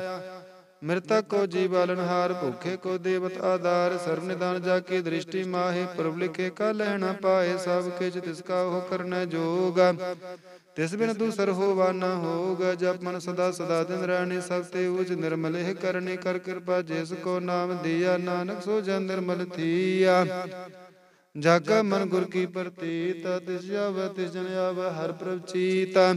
ਮ੍ਰਿਤਕ ਕੋ ਜੀਵਾਲਨ ਹਾਰ ਭੁਖੇ ਕੋ ਦੇਵਤ ਆਧਾਰ ਸਰਬ ਨਿਦਾਨ ਜਾ ਕੇ ਦ੍ਰਿਸ਼ਟੀ ਮਾਹੇ ਪ੍ਰਭ ਲਿਖੇ ਕਾ ਲੈਣਾ ਪਾਏ ਸਭ ਕਿਛ ਤਿਸ ਕਾ ਉਹ ਕਰਨਾ ਜੋਗ ਤਿਸ ਬਿਨ ਦੂਸਰ ਹੋਵਾ ਨਾ ਹੋਗ ਜਪ ਮਨ ਸਦਾ ਸਦਾ ਦਿਨ ਰਹਿਣੇ ਸਭ ਤੇ ਉਜ ਨਿਰਮਲ ਹੈ ਕਰਨੇ ਕਰ ਕਿਰਪਾ ਜਿਸ ਕੋ ਨਾਮ ਦਿਆ ਨਾਨਕ ਸੋ ਜਨ ਨਿਰਮਲ ਥੀਆ ਜਗ ਮਨ ਗੁਰ ਕੀ ਪ੍ਰਤੀਤ ਤਿਸ ਜਵ ਤਿਸ ਜਨ ਆਵ ਹਰ ਪ੍ਰਭ ਚੀਤਾ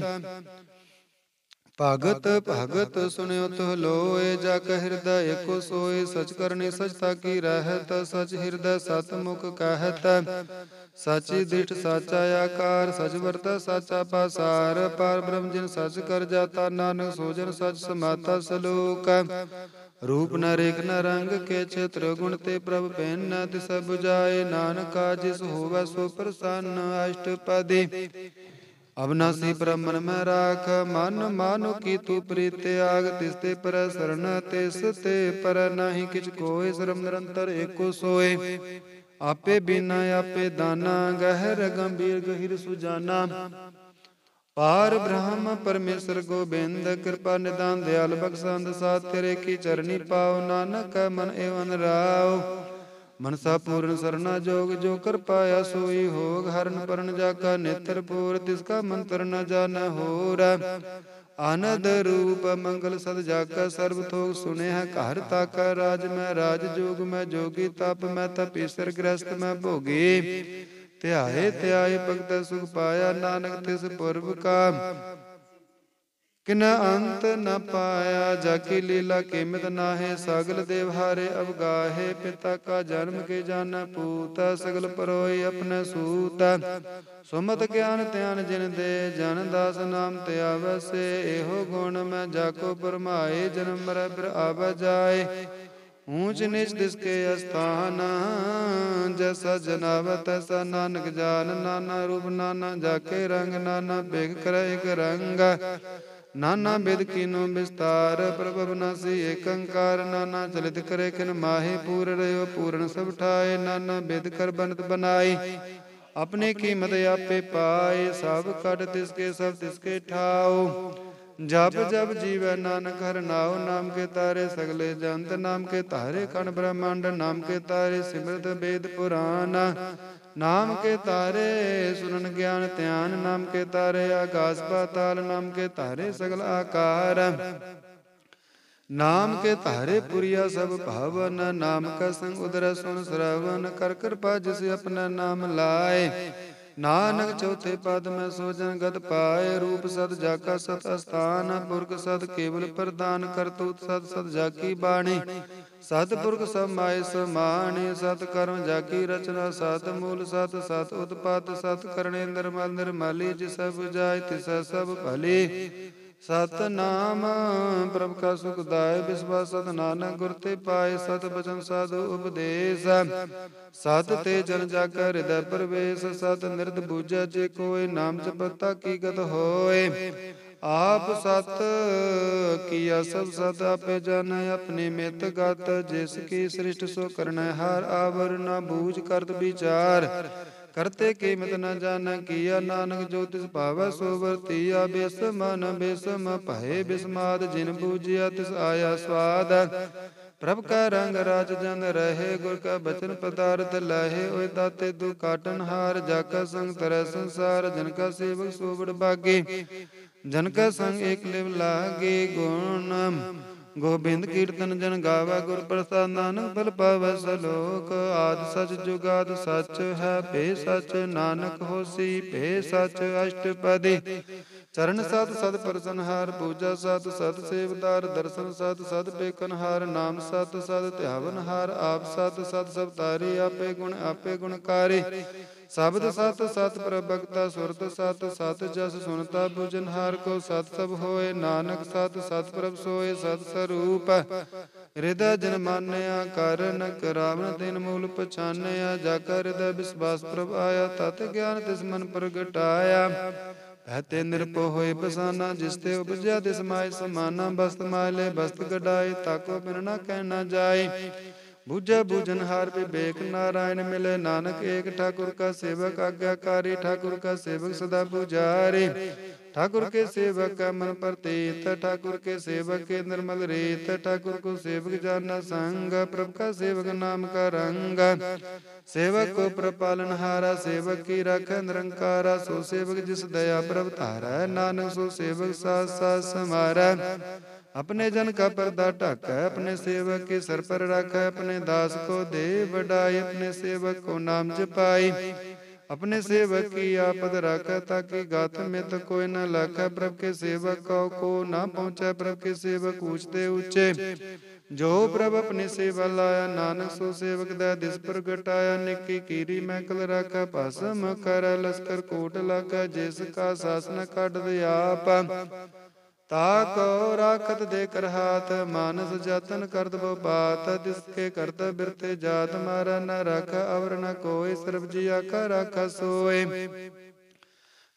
ਭਗਤ ਭਗਤ ਸੁਨਿਓ ਤੁਹ ਲੋਏ ਜਕ ਹਿਰਦੈ ਕੋ ਸੋਏ ਸਚ ਕਰਨੇ ਸਚਤਾ ਕੀ ਰਹਤ ਸਚ ਹਿਰਦੈ ਸਤਮੁਖ ਕਹਤ ਕਹਿਤ ਸਚੀ ਦਿਠ ਸਾਚਾ ਆਕਾਰ ਸਚ ਵਰਤਾ ਸਾਚਾ ਪਾਸਾਰ ਪਰ ਬ੍ਰਹਮ ਜਿਨ ਸਚ ਕਰ ਜਾਤਾ ਨਾਨਕ ਸੋਜਨ ਸਚ ਸਮਾਤਾ ਸਲੋਕ ਰੂਪ ਨ ਰੇਖ ਨ ਰੰਗ ਕੇ ਛੇਤਰ ਗੁਣ ਤੇ ਪ੍ਰਭ ਪੈਨ ਤਿ ਸਭ ਜਾਏ ਨਾਨਕਾ ਜਿਸ ਹੋਵੈ ਸੋ ਪ੍ਰਸੰਨ ਅਸ਼ਟ ਅਸ਼ਟਪਦੀ ਅਬਨਾਸੀ ਬ੍ਰਹਮਨ ਮੈਂ ਰਾਖ ਮਨ ਮਾਨੁ ਕੀ ਤੂ ਪ੍ਰੀਤ ਆਗ ਤਿਸ ਤੇ ਪਰ ਸਰਣ ਤਿਸ ਤੇ ਪਰ ਨਾਹੀ ਕਿਛ ਕੋਏ ਸਰਮ ਨਿਰੰਤਰ ਏਕੋ ਸੋਏ ਆਪੇ ਬਿਨਾ ਆਪੇ ਦਾਨਾ ਗਹਿਰ ਗੰਭੀਰ ਗਹਿਰ ਸੁਜਾਨਾ ਪਾਰ ਬ੍ਰਹਮ ਪਰਮੇਸ਼ਰ ਗੋਬਿੰਦ ਕਿਰਪਾ ਨਿਦਾਨ ਦਿਆਲ ਬਖਸ਼ੰਦ ਸਾਥ ਤੇਰੇ ਕੀ ਚਰਨੀ ਪਾਉ ਨਾਨਕ ਮਨ ਏਵਨ ਰਾਉ ਮਨਸਾ ਪੂਰਨ ਸਰਨਾ ਜੋਗ ਜੋ ਕਰ ਪਾਇਆ ਸੋਈ ਹੋਗ ਹਰਨ ਪਰਨ ਜਾ ਕਾ ਨੇਤਰ ਪੂਰ ਤਿਸ ਕਾ ਮੰਤਰ ਨ ਜਾਣ ਹੋਰ ਆਨੰਦ ਰੂਪ ਮੰਗਲ ਸਦ ਜਾ ਕਾ ਸਰਬ ਥੋਗ ਸੁਨੇਹ ਘਰ ਤਾਕਾ ਰਾਜ ਮੈਂ ਰਾਜ ਜੋਗ ਮੈਂ ਜੋਗੀ ਤਪ ਮੈਂ ਤਪੀਸਰ ਗ੍ਰਸਤ ਮੈਂ ਭੋਗੀ ਧਿਆਏ ਧਿਆਏ ਭਗਤ ਸੁਖ ਪਾਇਆ ਨਾਨਕ ਤਿਸ ਪੁਰਬ ਕਾ ਕਿਨ ਅੰਤ ਨ ਪਾਇਆ ਜਾ ਕੀ ਲੀਲਾ ਕੀਮਤ ਨਾਹੇ ਸਗਲ ਦੇਵ ਹਾਰੇ ਅਵਗਾਹੇ ਪਿਤਾ ਕਾ ਜਨਮ ਕੇ ਜਾਣਾ ਪੂਤ ਸਗਲ ਪਰੋਈ ਆਪਣੇ ਸੂਤ ਸੁਮਤ ਗਿਆਨ ਧਿਆਨ ਜਿਨ ਦੇ ਜਨ ਦਾਸ ਨਾਮ ਤੇ ਆਵਸੇ ਇਹੋ ਗੁਣ ਮੈਂ ਜਾ ਕੋ ਪਰਮਾਏ ਜਨਮ ਮਰੇ ਬਿਰ ਆਵ ਜਾਏ ਊਚ ਨਿਚ ਦਿਸ ਕੇ ਅਸਥਾਨ ਜਸ ਜਨਵਤ ਤਸ ਨਾਨਕ ਜਾਨ ਨਾਨਾ ਰੂਪ ਨਾਨਾ ਜਾ ਕੇ ਰੰਗ ਨਾਨਾ ਬਿਗ ਕਰੇ ਇਕ ਰੰਗ ਨਾਨਾ ਬਿਦ ਕੀਨੋ ਵਿਸਤਾਰ ਪ੍ਰਭ ਬਨਾਸੀ ਏਕੰਕਾਰ ਨਾਨਾ ਚਲਿਤ ਕਰੇ ਕਿਨ ਮਾਹੇ ਪੂਰ ਰਿਓ ਪੂਰਨ ਸਭ ਠਾਏ ਨਾਨਾ ਬਿਦ ਕਰ ਬਨਤ ਬਨਾਈ ਆਪਣੇ ਕੀਮਤ ਆਪੇ ਪਾਏ ਸਭ ਕਟ ਤਿਸਕੇ ਸਭ ਤਿਸਕੇ ਕੇ ਠਾਓ ਜਪ ਜਪ ਜੀਵੈ ਨਾਨਕ ਹਰ ਨਾਉ ਨਾਮ ਕੇ ਤਾਰੇ ਸਗਲੇ ਜੰਤ ਨਾਮ ਕੇ ਤਾਰੇ ਕਣ ਬ੍ਰਹਮੰਡ ਨਾਮ ਕੇ ਤਾਰੇ ਸਿਮਰਤ ਬੇਦ ਪੁਰਾਨ ਨਾਮ ਕੇ ਤਾਰੇ ਸੁਨਨ ਗਿਆਨ ਧਿਆਨ ਨਾਮ ਕੇ ਤਾਰੇ ਆਕਾਸ ਪਾਤਾਲ ਨਾਮ ਕੇ ਤਾਰੇ ਸਗਲ ਆਕਾਰ ਨਾਮ ਕੇ ਧਾਰੇ ਪੁਰੀਆ ਸਭ ਭਵਨ ਨਾਮ ਕਾ ਸੰਗ ਉਦਰ ਸੁਨ ਸਰਵਨ ਕਰ ਕਿਰਪਾ ਜਿਸ ਆਪਣਾ ਨਾਮ ਲਾਏ ਨਾਨਕ ਚੌਥੇ ਪਦ ਮੈਂ ਸੋਜਨ ਗਤ ਪਾਏ ਰੂਪ ਸਦ ਜਾਕਾ ਸਤ ਅਸਥਾਨ ਪੁਰਖ ਸਦ ਕੇਵਲ ਪ੍ਰਦਾਨ ਕਰਤੂ ਸਦ ਸਦ ਜਾਕੀ ਬਾਣੀ ਸਤ ਪੁਰਖ ਮਾਇ ਸਮਾਨ ਸਤ ਕਰਮ ਜਾਕੀ ਰਚਨਾ ਸਤ ਮੂਲ ਸਤ ਸਤ ਉਤਪਾਦ ਸਤ ਕਰਨੇ ਨਿਰਮਲ ਨਿਰਮਲੀ ਜਿਸ ਸਭ ਜਾਇ ਤਿਸ ਸਭ ਭਲੇ ਸਤਨਾਮ ਪ੍ਰਭ ਕਾ ਸੁਖ ਦਾਇ ਬਿਸਵਾ ਸਤ ਨਾਨਕ ਗੁਰ ਤੇ ਪਾਏ ਸਤ ਬਚਨ ਸਾਧੂ ਉਪਦੇਸ ਸਤ ਤੇ ਜਨ ਜਾ ਕਰ ਹਿਰਦੈ ਪਰਵੇਸ ਸਤ ਨਿਰਦ ਬੂਝੈ ਜੇ ਕੋਈ ਨਾਮ ਜਪਤਾ ਗਤ ਹੋਏ ਆਪ ਸਤ ਕੀਆ ਸਭ ਸਤ ਆਪੇ ਜਨ ਆਪਣੇ ਮਿਤ ਗਤ ਜਿਸ ਕੀ ਸ੍ਰਿਸ਼ਟ ਸੋ ਕਰਨਾ ਹਰ ਆਵਰ ਨਾ ਬੂਝ ਕਰਤ ਵਿਚਾਰ ਕਰਤੇ ਕੀਮਤ ਨ ਜਾਣ ਕੀਆ ਨਾਨਕ ਜੋ ਤਿਸ ਭਾਵੈ ਸੋ ਵਰਤੀਆ ਬਿਸਮਨ ਬਿਸਮ ਭਏ ਬਿਸਮਾਦ ਜਿਨ ਬੂਜਿਆ ਤਿਸ ਆਇਆ ਸਵਾਦ ਪ੍ਰਭ ਕਾ ਰੰਗ ਰਾਜ ਜਨ ਰਹੇ ਗੁਰ ਕਾ ਬਚਨ ਪਦਾਰਥ ਲਾਹੇ ਓਏ ਦਾਤੇ ਦੁ ਕਾਟਨ ਹਾਰ ਜਾ ਕਾ ਸੰਗ ਤਰੈ ਸੰਸਾਰ ਜਨ ਕਾ ਸੇਵਕ ਸੋਵੜ ਬਾਗੇ ਜਨ ਕਾ ਸੰਗ ਏਕ ਲਿਵ ਲਾਗੇ ਗੁਣ ਗੋਬਿੰਦ ਕੀਰਤਨ ਜਨ ਗਾਵੇ ਗੁਰ ਪ੍ਰਸਾਦ ਨਾਨਕ ਬਲ ਪਾਵੈ ਸਲੋਕ ਆਦ ਸਚ ਜੁਗਾਦ ਸਚ ਹੈ ਭੇ ਸਚ ਨਾਨਕ ਹੋਸੀ ਭੇ ਸਚ ਅਸ਼ਟਪਦੀ ਚਰਨ ਸਤ ਸਤ ਪਰਸਨ ਹਾਰ ਪੂਜਾ ਸਤ ਸਤ ਸੇਵਦਾਰ ਦਰਸ਼ਨ ਸਤ ਸਤ ਪੇਕਨ ਹਾਰ ਨਾਮ ਸਤ ਸਤ ਧਿਆਵਨ ਹਾਰ ਆਪ ਸਤ ਸਤ ਸਭ ਤਾਰੇ ਆਪੇ ਗੁਣ ਆਪੇ ਗੁਣਕਾਰੇ ਸਬਦ ਸਤ ਸਤ ਪ੍ਰਭਗਤਾ ਸੁਰਤ ਸਤ ਸਤ ਜਸ ਸੁਨਤਾ ਹਰ ਕੋ ਸਤ ਸਭ ਹੋਏ ਨਾਨਕ ਸਤ ਸਤ ਪ੍ਰਭ ਸੋਏ ਸਤ ਸਰੂਪ ਹਿਰਦਾ ਜਨ ਮਾਨਿਆ ਕਰਨ ਕਰਾਵਨ ਤਿਨ ਮੂਲ ਪਛਾਨਿਆ ਜਾ ਕਰ ਹਿਰਦਾ ਵਿਸਵਾਸ ਪ੍ਰਭ ਆਇਆ ਤਤ ਗਿਆਨ ਤਿਸ ਮਨ ਪ੍ਰਗਟਾਇਆ ਹਤੇ ਨਿਰਪ ਹੋਏ ਬਸਾਨਾ ਜਿਸ ਤੇ ਉਪਜਿਆ ਤਿਸ ਮਾਇ ਸਮਾਨਾ ਬਸਤ ਮਾਇਲੇ ਬਸਤ ਕਢਾਏ ਤਾਕੋ ਬਿਨ ਨਾ ਕਹਿ ਨਾ ਜਾਏ ਬੁਝੈ ਬੁਝਨ ਹਾਰ ਵਿਵੇਕ ਨਾਰਾਇਣ ਮਿਲੇ ਨਾਨਕ ਏਕ ਠਾਕੁਰ ਕਾ ਸੇਵਕ ਆਗਿਆਕਾਰੀ ਠਾਕੁਰ ਕਾ ਸੇਵਕ ਸਦਾ ਪੁਜਾਰੀ ठाकुर के सेवक का मन प्रतीत ठाकुर के सेवक के निर्मल रेत ठाकुर को सेवक जाना संग प्रभु का सेवक नाम का रंग सेवक को प्रपालन हारा सेवक की रख निरंकारा सो सेवक जिस दया प्रभ तारा नानक सो सेवक सा सा समारा अपने जन का पर्दा ढक अपने सेवक के सर पर रख अपने दास को दे बढ़ाई अपने सेवक को नाम जपाई ਆਪਣੇ अपने सेवक की आपद राख ताकि गात में तो कोई न लाख प्रभ के ਕੋ को न पहुँचा प्रभ के सेवक ऊंचते ऊंचे ਜੋ ਪ੍ਰਭ ਆਪਣੀ ਸੇਵਾ ਲਾਇਆ ਨਾਨਕ ਸੋ ਸੇਵਕ ਦਾ ਦਿਸ ਪ੍ਰਗਟਾਇਆ ਨਿੱਕੀ ਕੀਰੀ ਮੈਕਲ ਰਾਖਾ ਭਸਮ ਕਰ ਲਸਕਰ ਕੋਟ ਲਾਗਾ ਜਿਸ ਕਾ ਸਾਸਨ ਕੱਢ ਦੇ ਆਪ ਤਾ ਕੋ ਰਾਖਤ ਦੇ ਕਰਹਾਤ ਮਾਨਸ ਜਤਨ ਕਰਤ ਬਪਾਤ ਦਿਸ ਕੇ ਕਰਤ ਬਿਰਤੇ ਜਾਤ ਮਰ ਨ ਰਖ ਅਵਰ ਨ ਕੋਈ ਸਰਬ ਜੀ ਆਖਾ ਰਖ ਸੋਏ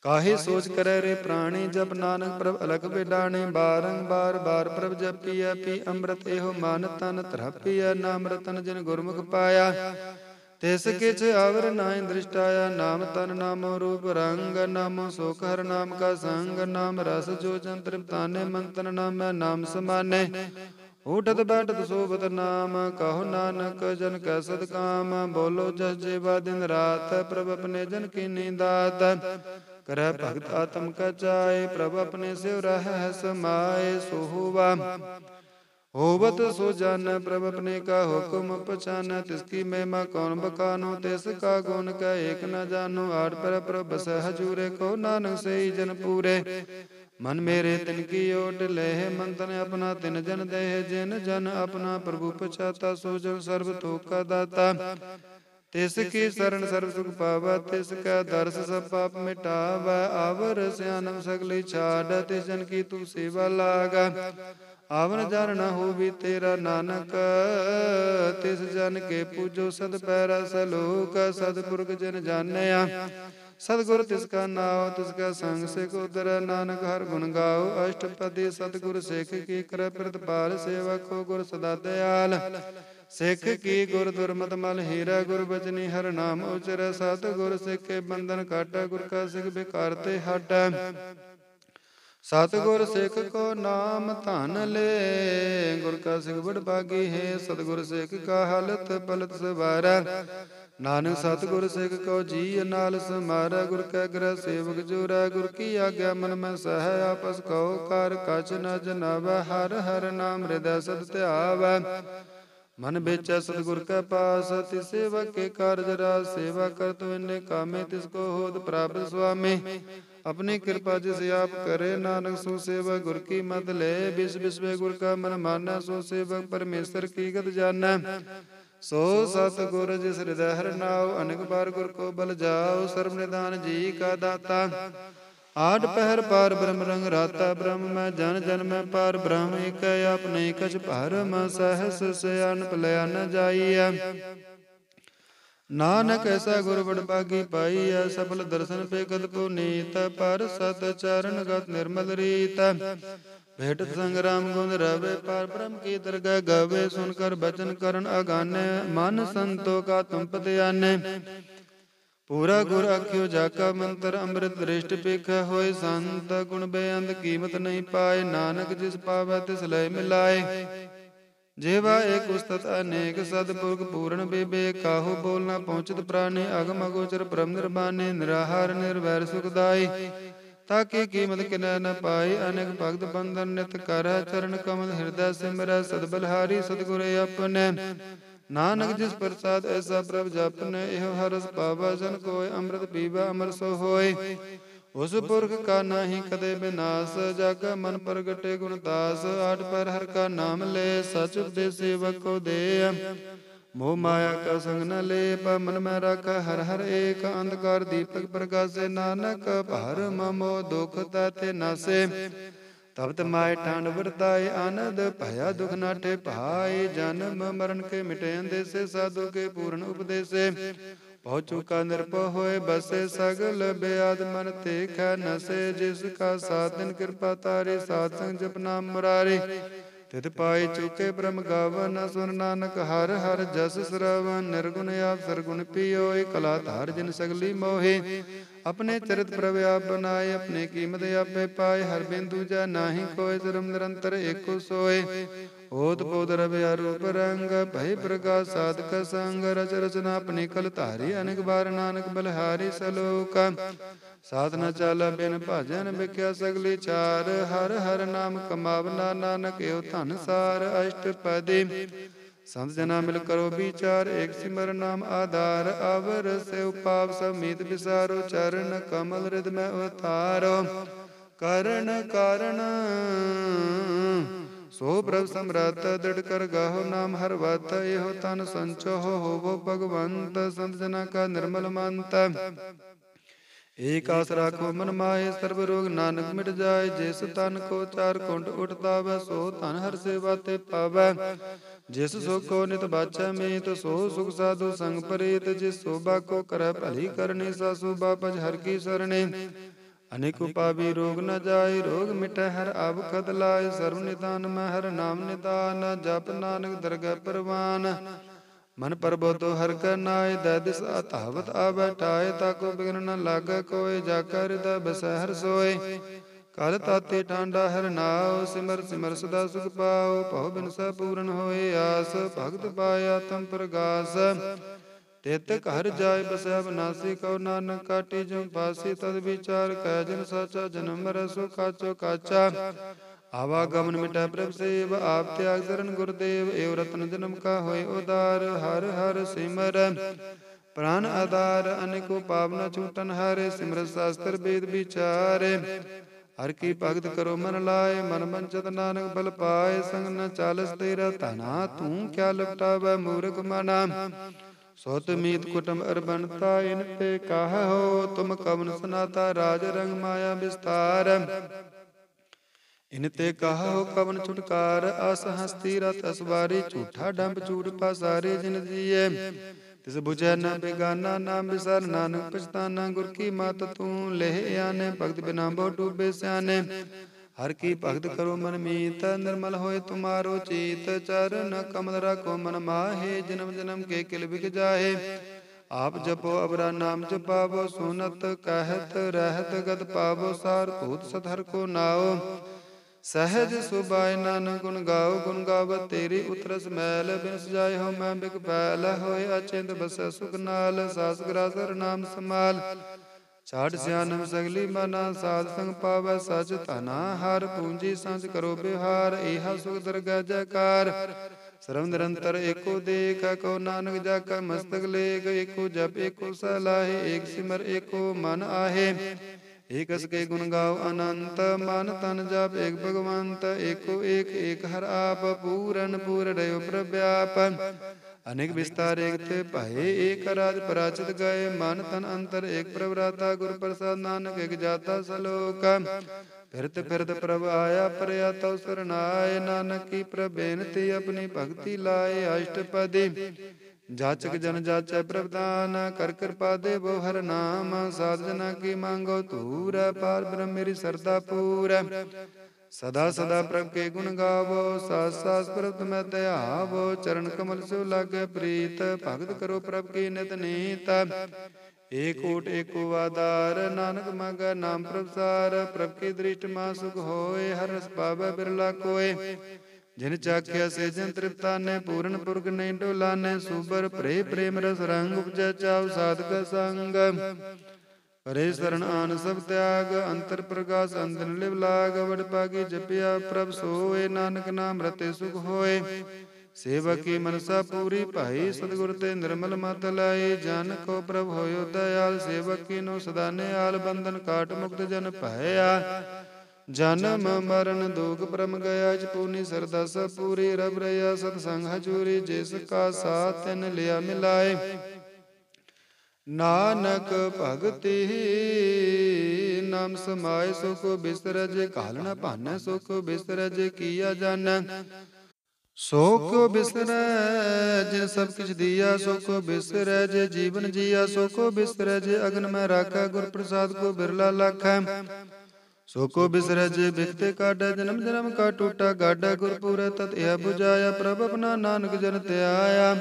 ਕਾਹੇ ਸੋਚ ਕਰੇ ਰੇ ਪ੍ਰਾਣੀ ਜਪ ਨਾਨਕ ਪ੍ਰਭ ਅਲਗ ਬਿਡਾਣੇ ਬਾਰੰਬਾਰ ਬਾਰ ਪ੍ਰਭ ਜਪੀਐ ਪੀ ਅੰਮ੍ਰਿਤ ਇਹੋ ਮਨ ਤਨ ਤਰਪੀਐ ਨਾਮ ਰਤਨ ਜਿਨ ਗੁਰਮੁਖ ਪਾਇਆ तिस किच अवर नाय दृष्टाया नाम तन नाम रूप रंग नाम सुखर नाम का संग नाम रस जो जन तृप्ताने मंत्र नाम नाम समाने उठत बैठत सोभत नाम कहो नानक जन कैसत काम बोलो जस जीवा दिन रात प्रभ अपने जन की नींदात कर भगत आत्म कचाए प्रभ अपने सिव रह समाए सुहुवा ਹੋਵਤ ਸੋ ਜਨ ਪ੍ਰਭ ਆਪਣੇ ਕਾ ਹੁਕਮ ਪਛਾਨ ਤਿਸ ਕੀ ਮਹਿਮਾ ਕੌਣ ਬਖਾਨੋ ਤਿਸ ਕਾ ਗੁਣ ਕਾ ਏਕ ਨ ਜਾਨੋ ਆੜ ਪਰ ਪ੍ਰਭ ਸਹ ਹਜੂਰੇ ਕੋ ਨਾਨਕ ਸਈ ਜਨ ਪੂਰੇ ਮਨ ਮੇਰੇ ਤਿਨ ਕੀ ਓਟ ਲੈ ਮੰਤਨ ਆਪਣਾ ਤਿਨ ਜਨ ਦੇਹ ਜਿਨ ਜਨ ਆਪਣਾ ਪ੍ਰਭੂ ਪਛਾਤਾ ਸੋ ਜਨ ਸਰਬ ਤੋਕਾ ਦਾਤਾ ਤਿਸ ਕੀ ਸਰਨ ਸਰਬ ਸੁਖ ਪਾਵੈ ਤਿਸ ਕਾ ਦਰਸ ਸਭ ਪਾਪ ਮਿਟਾਵੈ ਆਵਰ ਸਿਆਨਮ ਸਗਲੀ ਛਾੜ ਤਿਸ ਜਨ ਕੀ ਤੂ ਸੇਵਾ ਲਾਗਾ ਆਵਨ ਜਨ ਨ ਹੋਵੀ ਤੇਰਾ ਨਾਨਕ ਤਿਸ ਜਨ ਕੇ ਪੂਜੋ ਸਦ ਪੈਰਾ ਸਲੋਕ ਸਤਿਪੁਰਖ ਜਨ ਜਾਣਿਆ ਸਤਗੁਰ ਤਿਸ ਕਾ ਨਾਉ ਤਿਸ ਕਾ ਸੰਗ ਸੇ ਕੋ ਦਰ ਨਾਨਕ ਹਰ ਗੁਣ ਗਾਉ ਅਸ਼ਟਪਦੀ ਸਤਗੁਰ ਸਿੱਖ ਕੀ ਕਰ ਪਾਲ ਸੇਵਾ ਕੋ ਗੁਰ ਸਦਾ ਦਿਆਲ ਸਿੱਖ ਕੀ ਗੁਰ ਦੁਰਮਤ ਮਲ ਹੀਰਾ ਗੁਰ ਬਚਨੀ ਹਰ ਨਾਮ ਉਚਰ ਸਤਗੁਰ ਸਿੱਖੇ ਬੰਧਨ ਕਾਟਾ ਗੁਰ ਕਾ ਸਿੱਖ ਬਿਕਾਰ ਤੇ ਹਟਾ ਸਤਿਗੁਰ ਸਿੱਖ ਕੋ ਨਾਮ ਧਨ ਲੈ ਗੁਰ ਕਾ ਸਿੱਖ ਬੜ ਭਾਗੀ ਹੈ ਸਤਿਗੁਰ ਸਿੱਖ ਕਾ ਹਲਤ ਪਲਤ ਸਵਾਰਾ ਨਾਨਕ ਸਤਿਗੁਰ ਸਿੱਖ ਕੋ ਜੀ ਨਾਲ ਸਮਾਰਾ ਗੁਰ ਕੈ ਗ੍ਰਹਿ ਸੇਵਕ ਜੋਰਾ ਗੁਰ ਕੀ ਆਗਿਆ ਮਨ ਮੈਂ ਸਹਿ ਆਪਸ ਕਉ ਕਰ ਕਛ ਨ ਜਨਵ ਹਰ ਹਰ ਨਾਮ ਹਿਰਦੈ ਸਦ ਧਿਆਵੈ ਮਨ ਵਿੱਚ ਸਤਿਗੁਰ ਕੈ ਪਾਸ ਤਿ ਸੇਵਕ ਕੇ ਕਾਰਜ ਰਾ ਸੇਵਾ ਕਰ ਤੋ ਇਨੇ ਕਾਮੇ ਤਿਸ ਕੋ ਹੋਦ ਪ੍ਰਭ ਸੁਆਮੀ ਆਪਣੀ ਕਿਰਪਾ ਜਿਸ ਆਪ ਕਰੇ ਨਾਨਕ ਸੋ ਸੇਵਾ ਗੁਰ ਕੀ ਮਤ ਲੈ ਬਿਸ ਬਿਸਵੇ ਗੁਰ ਕਾ ਮਨ ਮਾਨਾ ਸੋ ਸੇਵਕ ਪਰਮੇਸ਼ਰ ਕੀ ਗਤ ਜਾਣੈ ਸੋ ਸਤ ਗੁਰ ਜਿਸ ਹਿਰਦੈ ਹਰ ਨਾਉ ਅਨੇਕ ਬਾਰ ਗੁਰ ਕੋ ਬਲ ਜਾਉ ਸਰਬ ਨਿਦਾਨ ਜੀ ਕਾ ਦਾਤਾ ਆਟ ਪਹਿਰ ਪਾਰ ਬ੍ਰਹਮ ਰੰਗ ਰਾਤਾ ਬ੍ਰਹਮ ਮੈਂ ਜਨ ਜਨ ਮੈਂ ਪਾਰ ਬ੍ਰਹਮ ਇਕ ਆਪਨੇ ਕਛ ਭਰਮ ਸਹਸ ਸਿਆਨ ਪਲਿਆ ਨ ਜਾਈਐ ਨਾਨਕ ਐਸਾ ਗੁਰ ਵਡਭਾਗੀ ਐ ਸਫਲ ਦਰਸ਼ਨ ਕਦ ਕੋ ਨੀਤ ਪਰ ਸਤ ਚਰਨ ਗਤ ਨਿਰਮਲ ਰੀਤ ਭੇਟ ਸੰਗਰਾਮ ਗੁਣ ਰਵੇ ਪਰ ਬ੍ਰਹਮ ਕੀ ਦਰਗਾਹ ਗਾਵੇ ਸੁਨ ਕਰ ਬਚਨ ਕਰਨ ਅਗਾਨੇ ਮਨ ਸੰਤੋਖਾ ਤੁਮ ਪਤਿਆਨੇ ਪੂਰਾ ਗੁਰ ਆਖਿਓ ਜਾਕਾ ਮੰਤਰ ਅੰਮ੍ਰਿਤ ਦ੍ਰਿਸ਼ਟ ਪੇਖ ਹੋਏ ਸੰਤ ਗੁਣ ਬੇਅੰਤ ਕੀਮਤ ਨਹੀਂ ਪਾਏ ਨਾਨਕ ਜਿਸ ਪਾਵੈ ਤਿਸ ਲੈ ਮਿਲਾਏ ਜਿਹਵਾ ਏਕ ਉਸਤਤ ਅਨੇਕ ਸਤਪੁਰਖ ਪੂਰਨ ਵਿਵੇਕ ਕਾਹੂ ਬੋਲ ਨਾ ਪਹੁੰਚਤ ਪ੍ਰਾਨੇ ਅਗਮ ਅਗੋਚਰ ਬ੍ਰਹਮ ਨਿਰਮਾਨੇ ਨਿਰਾਹਾਰ ਨਿਰਵੈਰ ਸੁਖਦਾਈ ਤਾਕੀ ਕੀਮਤ ਕਿਨੈ ਨ ਪਾਈ ਅਨੇਕ ਭਗਤ ਬੰਧਨ ਨਿਤ ਕਰ ਚਰਨ ਕਮਲ ਹਿਰਦੈ ਸਿਮਰੈ ਸਤਬਲਹਾਰੀ ਸਤਗੁਰੇ ਆਪਨੇ ਨਾਨਕ ਜਿਸ ਪ੍ਰਸਾਦ ਐਸਾ ਪ੍ਰਭ ਜਪਨੇ ਇਹ ਹਰਸ ਪਾਵਾ ਜਨ ਕੋਇ ਅੰਮ੍ਰਿਤ ਪੀਵਾ ਅਮਰ ਸੋ ਹੋਏ ਉਸ ਪੁਰਖ ਕਾ ਨਾਹੀ ਕਦੇ ਬਿਨਾਸ ਜਗ ਮਨ ਪ੍ਰਗਟੇ ਗੁਣ ਦਾਸ ਆਠ ਪਰ ਹਰ ਕਾ ਨਾਮ ਲੈ ਸਚ ਦੇ ਸੇਵਕ ਕੋ ਦੇ ਮੋਹ ਮਾਇਆ ਕਾ ਸੰਗ ਨ ਲੈ ਪਮਨ ਮੈਂ ਰਖ ਹਰ ਹਰ ਏਕ ਅੰਧਕਾਰ ਦੀਪਕ ਪ੍ਰਗਾਸੇ ਨਾਨਕ ਭਰ ਮਮੋ ਦੁਖ ਤੇ ਨਾਸੇ ਤਬਤ ਮਾਇ ਟਾਂਡ ਵਰਤਾਏ ਆਨੰਦ ਭਇਆ ਦੁਖ ਨਾਠੇ ਭਾਏ ਜਨਮ ਮਰਨ ਕੇ ਮਿਟੇਂਦੇ ਸੇ ਸਾਧੂ ਕੇ ਪੂਰਨ ਉਪਦੇਸੇ ਬਹੁ ਚੁਕਾ ਨਿਰਭ ਹੋਏ ਬਸੇ ਸਗਲ ਬਿਆਦ ਮਨ ਤੇ ਖੈ ਨਸੇ ਜਿਸ ਕਾ ਸਾਧਨ ਕਿਰਪਾ ਤਾਰੇ ਸਾਧ ਸੰਗ ਜਪ ਨਾਮ ਮੁਰਾਰੇ ਤਿਤ ਪਾਏ ਚੁਕੇ ਬ੍ਰਹਮ ਗਾਵਨ ਸੁਨ ਨਾਨਕ ਹਰ ਹਰ ਜਸ ਸਰਵਨ ਨਿਰਗੁਣ ਆਪ ਸਰਗੁਣ ਪਿਓ ਏ ਕਲਾ ਧਾਰ ਜਿਨ ਸਗਲੀ ਮੋਹੇ ਆਪਣੇ ਚਰਿਤ ਪ੍ਰਭ ਆਪ ਬਨਾਏ ਆਪਣੇ ਕੀਮਤ ਆਪੇ ਪਾਏ ਹਰ ਬਿੰਦੂ ਜਾ ਨਾਹੀ ਕੋਈ ਧਰਮ ਨਿਰੰਤਰ ਏਕੋ ਸੋਏ ਹੋਤ ਪਉਦ ਰਵਿਆ ਰੂਪ ਰੰਗ ਭੈ ਪ੍ਰਕਾਸ਼ ਸਾਧਕ ਸੰਗ ਰਚ ਰਚਨਾ ਆਪਣੀ ਕਲ ਧਾਰੀ ਅਨੇਕ ਬਾਰ ਨਾਨਕ ਬਲਹਾਰੀ ਸਲੋਕ ਸਾਧ ਨ ਚਾਲ ਬਿਨ ਭਜਨ ਵਿਖਿਆ ਸਗਲੇ ਚਾਰ ਹਰ ਹਰ ਨਾਮ ਕਮਾਵਨਾ ਨਾਨਕ ਏਉ ਧਨ ਸਾਰ ਅਸ਼ਟ ਪਦੇ ਸੰਤ ਜਨਾ ਮਿਲ ਕਰੋ ਵਿਚਾਰ ਏਕ ਸਿਮਰ ਨਾਮ ਆਧਾਰ ਅਵਰ ਸੇ ਪਾਪ ਸਭ ਮੀਤ ਵਿਸਾਰੋ ਚਰਨ ਕਮਲ ਰਿਦ ਮੈਂ ਉਤਾਰੋ ਕਰਨ ਕਾਰਨ ਸੋ ਪ੍ਰਭ ਸਮਰਤ ਦ੍ਰਿੜ ਕਰ ਗਾਹੋ ਨਾਮ ਹਰ ਵਤ ਇਹੋ ਤਨ ਸੰਚੋ ਹੋਵੋ ਭਗਵੰਤ ਸੰਤ ਜਨਾ ਕਾ ਨਿਰਮਲ ਮੰਤ ਏਕ ਆਸ ਰਾਖੋ ਮਨ ਮਾਏ ਸਰਬ ਰੋਗ ਨਾਨਕ ਮਿਟ ਜਾਏ ਜਿਸ ਤਨ ਕੋ ਚਾਰ ਕੁੰਡ ਉਠਦਾ ਵੈ ਸੋ ਤਨ ਹਰ ਸੇਵਾ ਤੇ ਪਾਵੈ ਜਿਸ ਸੁਖੋ ਨਿਤ ਬਾਚੈ ਮੀਤ ਸੋ ਸੁਖ ਸਾਧੂ ਸੰਗ ਪਰੇਤ ਜਿਸ ਸੋਭਾ ਕੋ ਕਰੈ ਭਲੀ ਕਰਨੀ ਸਾ ਸੋਭਾ ਪਜ ਹਰ ਕੀ ਸਰਣੇ ਅਨੇਕ ਪਾਪੀ ਰੋਗ ਨ ਜਾਏ ਰੋਗ ਮਿਟੈ ਹਰ ਆਪ ਕਦ ਲਾਏ ਸਰਬ ਨਿਦਾਨ ਮੈਂ ਹਰ ਨਾਮ ਨਿਦਾਨ ਜਪ ਨਾਨਕ ਦਰਗਹਿ ਪਰਵਾਨ ਮਨ ਪਰਬੋ ਤੋ ਹਰ ਨਾਏ ਦੈ ਦਿਸ ਆਤਾਵਤ ਆਵੈ ਬੈਠਾਏ ਤਾ ਕੋ ਬਿਗਨ ਨ ਲਾਗ ਕੋਏ ਜਾ ਕਰ ਦਾ ਬਸੈ ਹਰ ਸੋਏ ਕਰ ਤਾਤੇ ਟਾਂਡਾ ਹਰ ਨਾਉ ਸਿਮਰ ਸਿਮਰ ਸਦਾ ਸੁਖ ਪਾਉ ਭਉ ਬਿਨ ਸਭ ਪੂਰਨ ਹੋਏ ਆਸ ਭਗਤ ਪਾਇਆ ਤਮ ਪ੍ਰਗਾਸ ਤਿਤ ਘਰ ਜਾਇ ਬਸੈ ਬਨਾਸੀ ਕਉ ਨਾਨਕ ਕਾਟੀ ਜਮ ਪਾਸੀ ਤਦ ਵਿਚਾਰ ਕੈ ਜਨ ਸਾਚਾ ਜਨਮ ਮਰੈ ਸੋ ਕਾਚੋ ਕਾਚਾ ਆਵਾ ਗਮਨ ਮਿਟੈ ਪ੍ਰਭ ਸੇਵ ਆਪ ਤਿਆਗ ਸਰਨ ਗੁਰਦੇਵ ਏਵ ਰਤਨ ਜਨਮ ਕਾ ਹੋਏ ਉਦਾਰ ਹਰ ਹਰ ਸਿਮਰ ਪ੍ਰਾਨ ਆਧਾਰ ਅਨੇਕੋ ਨ ਛੂਟਨ ਹਾਰੇ ਸਿਮਰ ਸਾਸਤਰ ਵੇਦ ਵਿਚਾਰੇ ਹਰ ਕੀ ਭਗਤ ਕਰੋ ਮਨ ਲਾਏ ਮਨ ਮੰਚਤ ਨਾਨਕ ਬਲ ਪਾਏ ਸੰਗ ਨ ਚਾਲਸ ਤੇਰਾ ਧਨਾ ਤੂੰ ਕਿਆ ਲਪਟਾਵੇ ਮੂਰਖ ਮਨਾ ਸੋਤ ਮੀਤ ਕੁਟਮ ਅਰਬਨਤਾ ਇਨ ਤੇ ਕਾਹ ਹੋ ਤੁਮ ਕਵਨ ਸਨਾਤਾ ਰਾਜ ਰੰਗ ਮਾਇਆ ਵਿਸਤਾਰ ਇਨ ਤੇ ਕਾਹ ਹੋ ਕਵਨ ਛੁਟਕਾਰ ਅਸ ਹਸਤੀ ਰਤ ਅਸਵਾਰੀ ਝੂਠਾ ਡੰਬ ਝੂਠ ਪਾਸਾਰੇ ਜਿਨ ਜੀਏ ਤਿਸ ਬੁਝੈ ਨਾ ਬਿਗਾਨਾ ਨਾਮ ਬਿਸਰ ਨਾਨਕ ਪਛਤਾਨਾ ਗੁਰ ਕੀ ਮਤ ਤੂੰ ਲਹਿ ਆਨੇ ਭਗਤ ਬਿਨਾ ਬੋ ਡੂਬੇ ਸਿਆਨੇ ਹਰ ਕੀ ਭਗਤ ਕਰੋ ਮਨ ਮੀਤ ਨਿਰਮਲ ਹੋਏ ਤੁਮਾਰੋ ਚੀਤ ਚਰਨ ਕਮਲ ਰਖੋ ਮਨ ਮਾਹੇ ਜਨਮ ਜਨਮ ਕੇ ਕਿਲ ਵਿਖ ਜਾਏ ਆਪ ਜਪੋ ਅਬਰਾ ਨਾਮ ਜਪਾਵੋ ਸੁਨਤ ਕਹਿਤ ਰਹਿਤ ਗਤ ਪਾਵੋ ਸਾਰ ਭੂਤ ਸਧਰ ਕੋ ਨਾਉ ਸਹਜ ਸੁਭਾਇ ਨਨ ਗੁਣ ਗਾਉ ਗੁਣ ਗਾਵ ਤੇਰੀ ਉਤਰਸ ਮੈਲ ਬਿਨਸ ਜਾਇ ਹਉ ਮੈਂ ਬਿਗ ਪੈਲ ਹੋਏ ਅਚਿੰਦ ਬਸੈ ਸੁਖ ਨਾਲ ਸਾਸ ਗਰਾ ਸਰ ਨਾਮ ਸਮਾਲ ਛਾੜ ਸਿਆਨਮ ਸਗਲੀ ਮਨਾ ਸਾਧ ਸੰਗ ਪਾਵੈ ਸਚ ਧਨਾ ਹਰ ਪੂੰਜੀ ਸੰਜ ਕਰੋ ਬਿਹਾਰ ਇਹਾ ਸੁਖ ਦਰਗਾ ਜਕਾਰ ਸਰਵ ਨਿਰੰਤਰ ਏਕੋ ਦੇਖ ਕੋ ਨਾਨਕ ਜਾ ਕਾ ਮਸਤਕ ਲੇਖ ਏਕੋ ਜਪ ਏਕੋ ਸਲਾਹੇ ਏਕ ਸਿਮਰ ਏਕੋ ਮਨ ਆਹੇ ਏਕਸ ਕੇ ਗੁਣ ਗਾਓ ਅਨੰਤ ਮਨ ਤਨ ਜਪ ਏਕ ਭਗਵੰਤ ਏਕੋ ਏਕ ਏਕ ਹਰ ਆਪ ਪੂਰਨ ਪੂਰ ਪ੍ਰਭ ਆਪ ਅਨੇਕ ਵਿਸਤਾਰ ਏਕ ਤੇ ਭਾਏ ਏਕ ਰਾਜ ਪਰਾਚਿਤ ਗਏ ਮਨ ਤਨ ਅੰਤਰ ਏਕ ਪ੍ਰਵਰਾਤਾ ਗੁਰ ਪ੍ਰਸਾਦ ਨਾਨਕ ਏਕ ਜਾਤਾ ਸਲੋਕ ਫਿਰਤ ਫਿਰਤ ਪ੍ਰਭ ਆਇਆ ਪਰਿਆ ਤਉ ਸਰਨਾਏ ਨਾਨਕ ਕੀ ਪ੍ਰਬੇਨਤੀ ਆਪਣੀ ਭਗਤੀ ਲਾਏ ਅਸ਼ਟਪਦੀ ਜਾਚਕ ਜਨ ਜਾਚੈ ਪ੍ਰਭਦਾਨ ਕਰ ਕਿਰਪਾ ਦੇਵੋ ਹਰ ਨਾਮ ਸਾਧ ਜਨਾ ਕੀ ਮੰਗੋ ਧੂਰ ਪਾਰ ਬ੍ਰਹਮ ਮੇਰੀ ਸਰਦਾ ਪੂਰ ਸਦਾ ਸਦਾ ਪ੍ਰਭ ਕੇ ਗੁਣ ਗਾਵੋ ਸਾਸ ਸਾਸ ਪ੍ਰਭ ਮੈਂ ਧਿਆਵੋ ਚਰਨ ਕਮਲ ਸੋ ਲਾਗੇ ਪ੍ਰੀਤ ਭਗਤ ਕਰੋ ਪ੍ਰਭ ਕੀ ਨਿਤ ਨੀਤ ਏਕ ਓਟ ਏਕ ਆਧਾਰ ਨਾਨਕ ਮਗ ਨਾਮ ਸਾਰ ਪ੍ਰਭ ਕੀ ਦ੍ਰਿਸ਼ਟ ਮਾ ਸੁਖ ਹੋਏ ਹਰ ਰਸ ਪਾਵੇ ਬਿਰਲਾ ਕੋਏ ਜਿਨ ਚਾਖਿਆ ਸੇ ਜਿਨ ਤ੍ਰਿਪਤਾ ਨੇ ਪੂਰਨ ਪੁਰਗ ਨੇ ਡੋਲਾ ਨੇ ਸੂਬਰ ਪ੍ਰੇ ਪ੍ਰੇਮ ਰਸ ਰੰਗ ਉਪਜੈ ਚਾਉ ਸਾਧਕ ਸੰਗ ਪਰੇ ਸਰਣ ਆਨ ਸਭ ਤਿਆਗ ਅੰਤਰ ਪ੍ਰਗਾਸ ਅੰਦਨ ਲਿਵ ਲਾਗ ਵਡ ਪਾਗੀ ਜਪਿਆ ਪ੍ਰਭ ਸੋਏ ਨਾਨਕ ਨਾਮ ਰਤੇ ਸੁਖ ਹੋਏ ਸੇਵਕੀ ਮਨਸਾ ਪੂਰੀ ਭਾਈ ਸਤਿਗੁਰ ਤੇ ਨਿਰਮਲ ਮਤ ਲਾਈ ਜਨ ਕੋ ਪ੍ਰਭ ਹੋਇਓ ਦਇਆਲ ਸੇਵਕੀ ਨੂੰ ਸਦਾ ਨਿਆਲ ਬੰਧਨ ਕਾਟ ਮੁਕਤ ਜਨ ਭਇਆ ਜਨਮ ਮਰਨ ਦੁਖ ਪਰਮ ਗਿਆ ਜਪੂਨੀ ਸਰਦਾ ਸਭ ਪੂਰੀ ਰਬ ਰਿਆ ਸਤ ਸੰਗ ਹਜੂਰੀ ਜਿਸ ਕਾ ਸਾਥ ਤਿਨ ਲਿਆ ਮਿਲਾਏ ਨਾਨਕ ਭਗਤੀ ਨਾਮ ਸਮਾਏ ਸੁਖ ਬਿਸਰਜ ਕਾਲਣ ਭਾਨ ਸੁਖ ਬਿਸਰਜ ਕੀਆ ਜਨ ਸੁਖ ਬਿਸਰਜ ਸਭ ਕੁਛ ਦੀਆ ਸੁਖ ਬਿਸਰਜ ਜੀਵਨ ਜੀਆ ਸੁਖ ਬਿਸਰਜ ਅਗਨ ਮੈਂ ਰਾਖਾ ਗੁਰ ਪ੍ਰਸਾਦ ਕੋ ਬਿਰਲਾ ਲਖੈ ਸੋਕੋ ਬਿਸਰਜ ਬਿਖਤੇ ਕਾਟ ਜਨਮ ਜਨਮ ਕਾ ਟੂਟਾ ਗਾਡਾ ਗੁਰਪੁਰ ਤਤ ਇਹ 부ਜਾਇਆ ਪ੍ਰਭ ਆਪਣਾ ਨਾਨਕ ਜਨ ਤੇ ਆਇਆ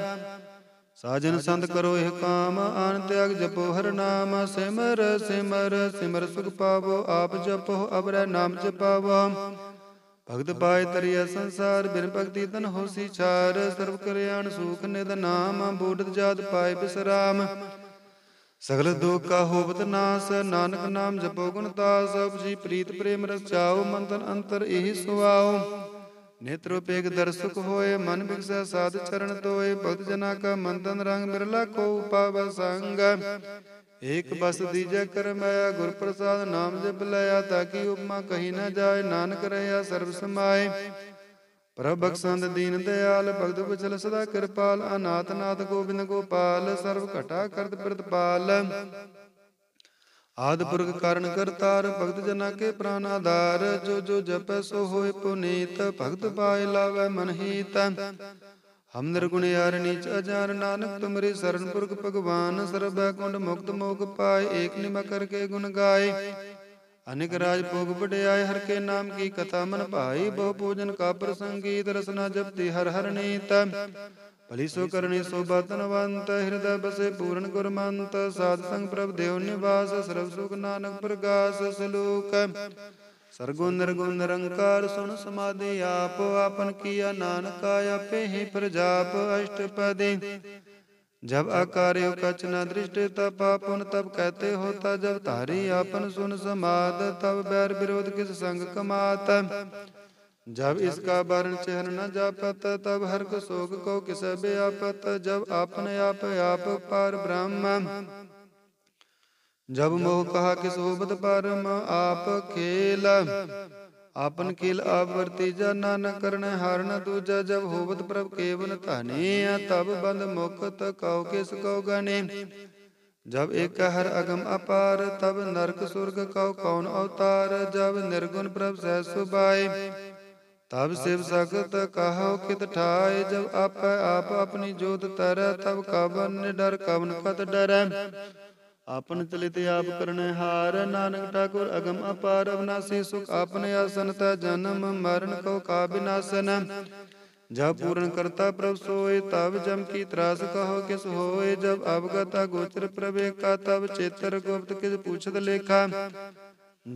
ਸਾਜਨ ਸੰਤ ਕਰੋ ਇਹ ਕਾਮ ਆਨ ਤਿਆਗ ਜਪੋ ਹਰ ਨਾਮ ਸਿਮਰ ਸਿਮਰ ਸਿਮਰ ਸੁਖ ਪਾਵੋ ਆਪ ਜਪੋ ਅਬਰੈ ਨਾਮ ਜਪਾਵੋ ਭਗਤ ਪਾਇ ਤਰਿਆ ਸੰਸਾਰ ਬਿਨ ਭਗਤੀ ਤਨ ਹੋਸੀ ਛਾਰ ਸਰਬ ਕਰਿਆਣ ਸੁਖ ਨਿਦ ਨਾਮ ਬੋਧਿ ਜਾਤ ਪਾਇ ਬਿਸਰਾਮ ਸਗਲ ਦੁਖ ਕਾ ਹੋਵਤ ਨਾਸ ਨਾਨਕ ਨਾਮ ਜਪੋ ਗੁਣ ਤਾਸ ਸਭ ਜੀ ਪ੍ਰੀਤ ਪ੍ਰੇਮ ਰਸਾਓ ਮੰਤਨ ਅੰਤਰ ਇਹੀ ਸੁਆਓ ਨੇਤਰ ਉਪੇਗ ਦਰਸ਼ਕ ਹੋਏ ਮਨ ਬਿਕਸੈ ਸਾਧ ਚਰਨ ਤੋਏ ਭਗਤ ਜਨਾ ਕਾ ਮੰਦਨ ਰੰਗ ਮਿਰਲਾ ਕੋ ਉਪਾਵ ਸੰਗ ਏਕ ਬਸ ਦੀਜੈ ਕਰਮੈ ਗੁਰ ਪ੍ਰਸਾਦ ਨਾਮ ਜਪ ਲਿਆ ਤਾਂ ਕਿ ਉਪਮਾ ਕਹੀ ਨਾ ਜਾਏ ਨਾਨਕ ਰਹਿਆ ਸਰਬ ਸਮਾਏ ਪ੍ਰਭ ਬਖਸ਼ੰਦ ਦੀਨ ਦਿਆਲ ਭਗਤ ਵਿਚਲ ਸਦਾ ਕਿਰਪਾਲ ਅਨਾਥ ਨਾਥ ਗੋਬਿੰਦ ਗੋਪਾਲ ਸਰਬ ਘਟਾ ਕਰਤ ਪ੍ਰਤਪਾਲ ਆਦ ਪੁਰਖ ਕਾਰਨ ਕਰਤਾਰ ਭਗਤ ਜਨਾ ਕੇ ਪ੍ਰਾਨ ਆਧਾਰ ਜੋ ਜੋ ਜਪੈ ਸੋ ਹੋਇ ਪੁਨੀਤ ਭਗਤ ਪਾਇ ਲਾਵੇ ਮਨ ਹੀਤ ਹਮ ਨਿਰਗੁਣ ਯਾਰ ਨੀਚ ਅਜਾਨ ਨਾਨਕ ਤੁਮਰੇ ਸਰਨ ਪੁਰਖ ਭਗਵਾਨ ਸਰਬ ਕੁੰਡ ਮੁਕਤ ਮੋਗ ਪਾਇ ਏਕ ਨਿਮ ਕਰਕੇ ਗੁਣ ਗਾਏ ਅਨੇਕ ਰਾਜ ਭੋਗ ਵਡਿਆਏ ਹਰ ਕੇ ਨਾਮ ਕੀ ਕਥਾ ਮਨ ਭਾਈ ਬਹੁ ਪੂਜਨ ਕਾ ਪ੍ਰਸੰਗੀਤ ਰਸਨਾ ਜਪਤੀ ਹਰ ਹਰ ਨੀਤ ਭਲੀ ਸੋ ਕਰਨੀ ਸੋ ਬਤਨਵੰਤ ਹਿਰਦੈ ਬਸੇ ਪੂਰਨ ਗੁਰਮੰਤ ਸਾਧ ਸੰਗ ਪ੍ਰਭ ਦੇਵ ਨਿਵਾਸ ਸਰਬ ਸੁਖ ਨਾਨਕ ਪ੍ਰਗਾਸ ਸਲੂਕ ਸਰਗੁਣ ਨਿਰਗੁਣ ਨਿਰੰਕਾਰ ਸੁਨ ਸਮਾਦੇ ਆਪ ਆਪਨ ਕੀਆ ਨਾਨਕ ਆਪੇ ਹੀ ਪ੍ਰਜਾਪ ਅਸ਼ਟਪਦੇ जब अकार्य कच न ਦ੍ਰਿਸ਼ਟ तप पुन ਤਬ ਕਹਤੇ ਹੋਤਾ ਜਬ ਧਾਰੀ ਆਪਨ ਸੁਨ ਸਮਾਦ ਤਬ ਬੈਰ ਵਿਰੋਧ ਕਿਸ ਸੰਗ ਕਮਾਤ जब इसका वर्ण चहन ਨ ਜਾਪਤ ਤਬ हर को शोक को किस व्यापत जब आपन ਆਪ आप पार ब्रह्म जब मोह कहा कि सोबत परम आप खेल ਆਪਨ ਕਿਲ ਆਵਰਤੀ ਜਨਾ ਨ ਕਰਨ ਹਰਨ ਦੂਜਾ ਜਬ ਹੋਵਤ ਪ੍ਰਭ ਕੇਵਨ ਆ ਤਬ ਬੰਦ ਮੁਕਤ ਕਉ ਕਿਸ ਕਉ ਗਨੇ ਜਬ ਇਕ ਹਰ ਅਗਮ ਅਪਾਰ ਤਬ ਨਰਕ ਸੁਰਗ ਕਉ ਕੌਣ ਅਵਤਾਰ ਜਬ ਨਿਰਗੁਣ ਪ੍ਰਭ ਸਹਿ ਸੁਭਾਏ ਤਬ ਸਿਵ ਸਖਤ ਕਹਾਉ ਕਿਤ ਠਾਏ ਜਬ ਆਪੈ ਆਪ ਆਪਣੀ ਜੋਤ ਤਰੈ ਤਬ ਕਵਨ ਨਿਡਰ ਕਵਨ ਕਤ ਡਰੈ ਆਪਨ ਚਲਿਤ ਆਪ ਕਰਨੇ ਹਾਰ ਨਾਨਕ ਠਾਕੁਰ ਅਗਮ ਅਪਾਰ ਅਵਨਾਸੀ ਸੁਖ ਆਪਨੇ ਆਸਨ ਤੈ ਜਨਮ ਮਰਨ ਕੋ ਕਾ ਬਿਨਾਸਨ ਜਬ ਪੂਰਨ ਕਰਤਾ ਪ੍ਰਭ ਸੋਏ ਤਬ ਜਮ ਕੀ ਤਰਾਸ ਕਹੋ ਕਿਸ ਹੋਏ ਜਬ ਅਵਗਤ ਗੋਚਰ ਪ੍ਰਵੇ ਕਾ ਤਬ ਚੇਤਰ ਗੁਪਤ ਕਿਸ ਪੁੱਛਤ ਲੇਖਾ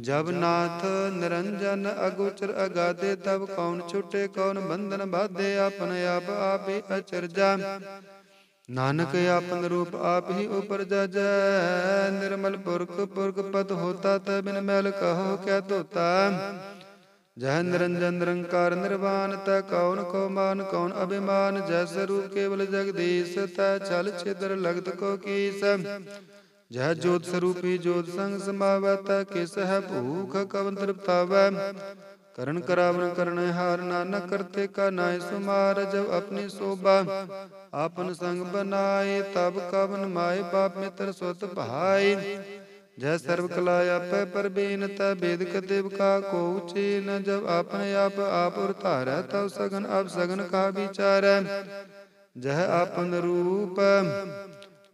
ਜਬ ਨਾਥ ਨਿਰੰਜਨ ਅਗੋਚਰ ਅਗਾਦੇ ਤਬ ਕੌਣ ਛੁਟੇ ਕੌਣ ਬੰਧਨ ਬਾਧੇ ਆਪਨ ਆਪ ਆਪੇ ਅਚਰਜਾ ਨਾਨਕ ਆਪਨ ਰੂਪ ਆਪ ਹੀ ਉਪਰਜਾ ਜੈ ਨਿਰਮਲ ਪੁਰਖ ਪੁਰਖ ਪਤ ਹੋਤਾ ਤੈ ਬਿਨ ਮੈਲ ਕਹੋ ਕਿਆ ਤੋਤਾ ਜਹ ਨਿਰੰਜਨ ਨਿਰੰਕਾਰ ਨਿਰਵਾਨ ਤ ਕੌਣ ਕੋ ਮਾਨ ਕੌਣ ਅਭਿਮਾਨ ਜੈਸ ਰੂਪ ਕੇਵਲ ਜਗਦੀਸ਼ ਤੈ ਛਲ ਛਿਦਰ ਲਗਤ ਕੋ ਕੀਸ ਜਹ ਜੋਤ ਸਰੂਪੀ ਜੋਤ ਸੰਗ ਸਮਾਵੈ ਤਾ ਕਿਸ ਹੈ ਭੂਖ ਕਵਨ ਤ੍ਰਿਪਤਾਵੈ ਕਰਨ ਕਰਾਵਨ ਕਰਨ ਹਾਰ ਨਾਨਕ ਕਰਤੇ ਕਾ ਨਾਇ ਸੁਮਾਰ ਜਬ ਆਪਣੀ ਸੋਭਾ ਆਪਨ ਸੰਗ ਬਨਾਏ ਤਬ ਕਵਨ ਮਾਏ ਪਾਪ ਮਿੱਤਰ ਸੁਤ ਭਾਈ ਜੈ ਸਰਬ ਕਲਾ ਆਪੈ ਪਰਬੀਨ ਤੈ ਬੇਦਕ ਦੇਵ ਕਾ ਕੋ ਉਚੇ ਨ ਜਬ ਆਪਨ ਆਪ ਆਪ ਉਰ ਧਾਰੈ ਤਬ ਸਗਨ ਆਪ ਸਗਨ ਕਾ ਵਿਚਾਰੈ ਜਹ ਆਪਨ ਰੂਪ